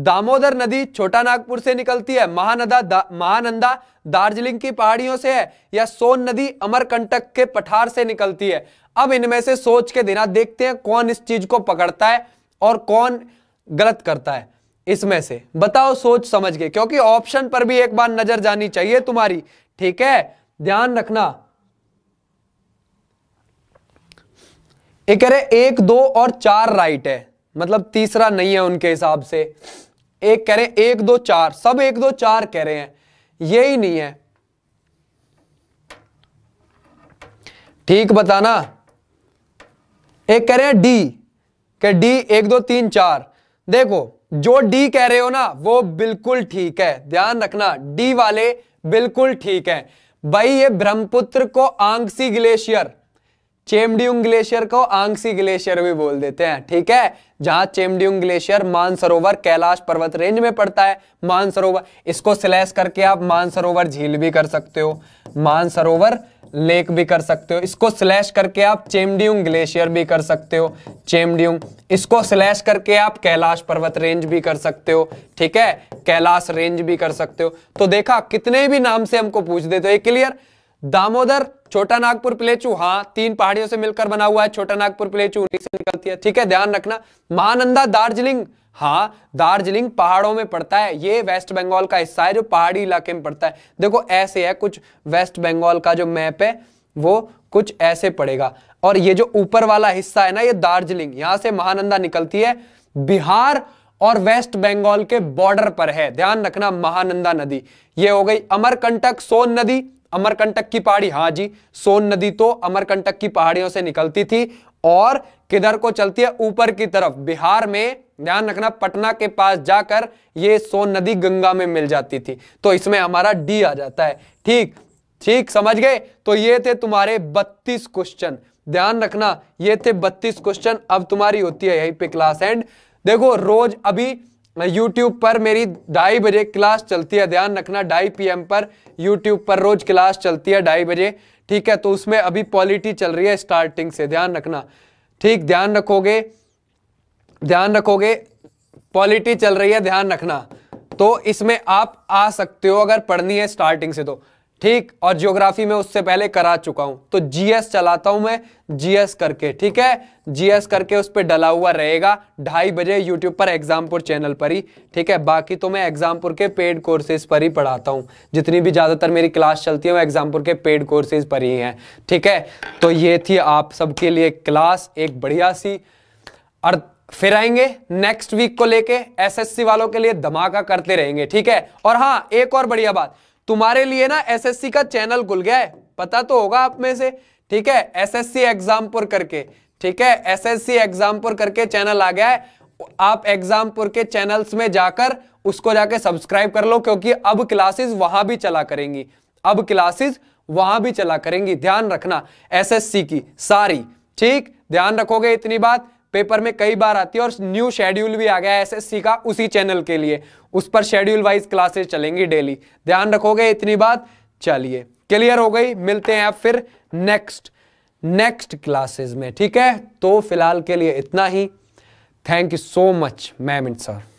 दामोदर नदी छोटा नागपुर से निकलती है महानदा दा, महानंदा दार्जिलिंग की पहाड़ियों से है या सोन नदी अमरकंटक के पठार से निकलती है अब इनमें से सोच के देना देखते हैं कौन इस चीज को पकड़ता है और कौन गलत करता है इसमें से बताओ सोच समझ के क्योंकि ऑप्शन पर भी एक बार नजर जानी चाहिए तुम्हारी ठीक है ध्यान रखना एक कह रहे एक दो और चार राइट है मतलब तीसरा नहीं है उनके हिसाब से एक कह रहे एक दो चार सब एक दो चार कह रहे हैं ये ही नहीं है ठीक बताना एक कह रहे हैं डी कि डी एक दो तीन चार देखो जो डी कह रहे हो ना वो बिल्कुल ठीक है ध्यान रखना डी वाले बिल्कुल ठीक है भाई ये ब्रह्मपुत्र को आंगसी ग्लेशियर चेमड्यूंग ग्लेशियर को आंगसी ग्लेशियर भी बोल देते हैं ठीक है जहां चेमड्यूंग ग्लेशियर मानसरोवर कैलाश पर्वत रेंज में पड़ता है मानसरोवर इसको स्लैश करके आप मानसरोवर झील भी कर सकते हो मानसरोवर लेक भी कर सकते हो इसको स्लैश करके आप चेमड्यूंग ग्लेशियर भी कर सकते हो चेमड्यूंग इसको स्लैश करके आप कैलाश पर्वत रेंज भी कर सकते हो ठीक है कैलाश रेंज भी कर सकते हो तो देखा कितने भी नाम से हमको पूछ देते हो ये क्लियर दामोदर छोटा नागपुर प्लेचू हाँ तीन पहाड़ियों से मिलकर बना हुआ है छोटा नागपुर प्लेचू उन्हीं से निकलती है ठीक है ध्यान रखना महानंदा दार्जिलिंग हाँ दार्जिलिंग पहाड़ों में पड़ता है ये वेस्ट बंगाल का हिस्सा है जो पहाड़ी इलाके में पड़ता है देखो ऐसे है कुछ वेस्ट बंगाल का जो मैप है वो कुछ ऐसे पड़ेगा और ये जो ऊपर वाला हिस्सा है ना ये दार्जिलिंग यहां से महानंदा निकलती है बिहार और वेस्ट बंगाल के बॉर्डर पर है ध्यान रखना महानंदा नदी ये हो गई अमरकंटक सोन नदी अमरकंटक की पहाड़ी हाँ जी सोन नदी तो अमरकंटक की पहाड़ियों से निकलती थी और किधर को चलती है ऊपर की तरफ बिहार में ध्यान रखना पटना के पास जाकर ये सोन नदी गंगा में मिल जाती थी तो इसमें हमारा डी आ जाता है ठीक ठीक समझ गए तो ये थे तुम्हारे बत्तीस क्वेश्चन ध्यान रखना ये थे बत्तीस क्वेश्चन अब तुम्हारी होती है यहीं पे क्लास एंड देखो रोज अभी यूट्यूब पर मेरी ढाई बजे क्लास चलती है ध्यान रखना ढाई पी पर यूट्यूब पर रोज क्लास चलती है ढाई बजे ठीक है तो उसमें अभी पॉलिटी चल रही है स्टार्टिंग से ध्यान रखना ठीक ध्यान रखोगे ध्यान रखोगे पॉलिटी चल रही है ध्यान रखना तो इसमें आप आ सकते हो अगर पढ़नी है स्टार्टिंग से तो ठीक और ज्योग्राफी में उससे पहले करा चुका हूं तो जीएस चलाता हूं मैं जीएस करके ठीक है जीएस करके उस पर डला हुआ रहेगा ढाई बजे यूट्यूब पर एग्जामपुर चैनल पर ही ठीक है बाकी तो मैं एग्जामपुर के पेड कोर्सेज पर ही पढ़ाता हूं जितनी भी ज़्यादातर मेरी क्लास चलती है वो एग्जामपुर के पेड कोर्सेज पर ही है ठीक है तो ये थी आप सबके लिए क्लास एक बढ़िया सी अर्थ फिर आएंगे नेक्स्ट वीक को लेके एसएससी वालों के लिए धमाका करते रहेंगे ठीक है और हाँ एक और बढ़िया बात तुम्हारे लिए ना एसएससी का चैनल खुल गया है पता तो होगा आप में से ठीक है एसएससी एग्जामपुर करके ठीक है एसएससी एग्जामपुर करके चैनल आ गया है आप एग्जामपुर के चैनल्स में जाकर उसको जाके सब्सक्राइब कर लो क्योंकि अब क्लासेस वहां भी चला करेंगी अब क्लासेस वहां भी चला करेंगी ध्यान रखना एस की सारी ठीक ध्यान रखोगे इतनी बात पेपर में कई बार आती है और न्यू शेड्यूल भी आ गया है एसएससी का उसी चैनल के लिए उस पर शेड्यूल वाइज क्लासेस चलेंगी डेली ध्यान रखोगे इतनी बात चलिए क्लियर हो गई मिलते हैं आप फिर नेक्स्ट नेक्स्ट क्लासेस में ठीक है तो फिलहाल के लिए इतना ही thank you so much ma'am and sir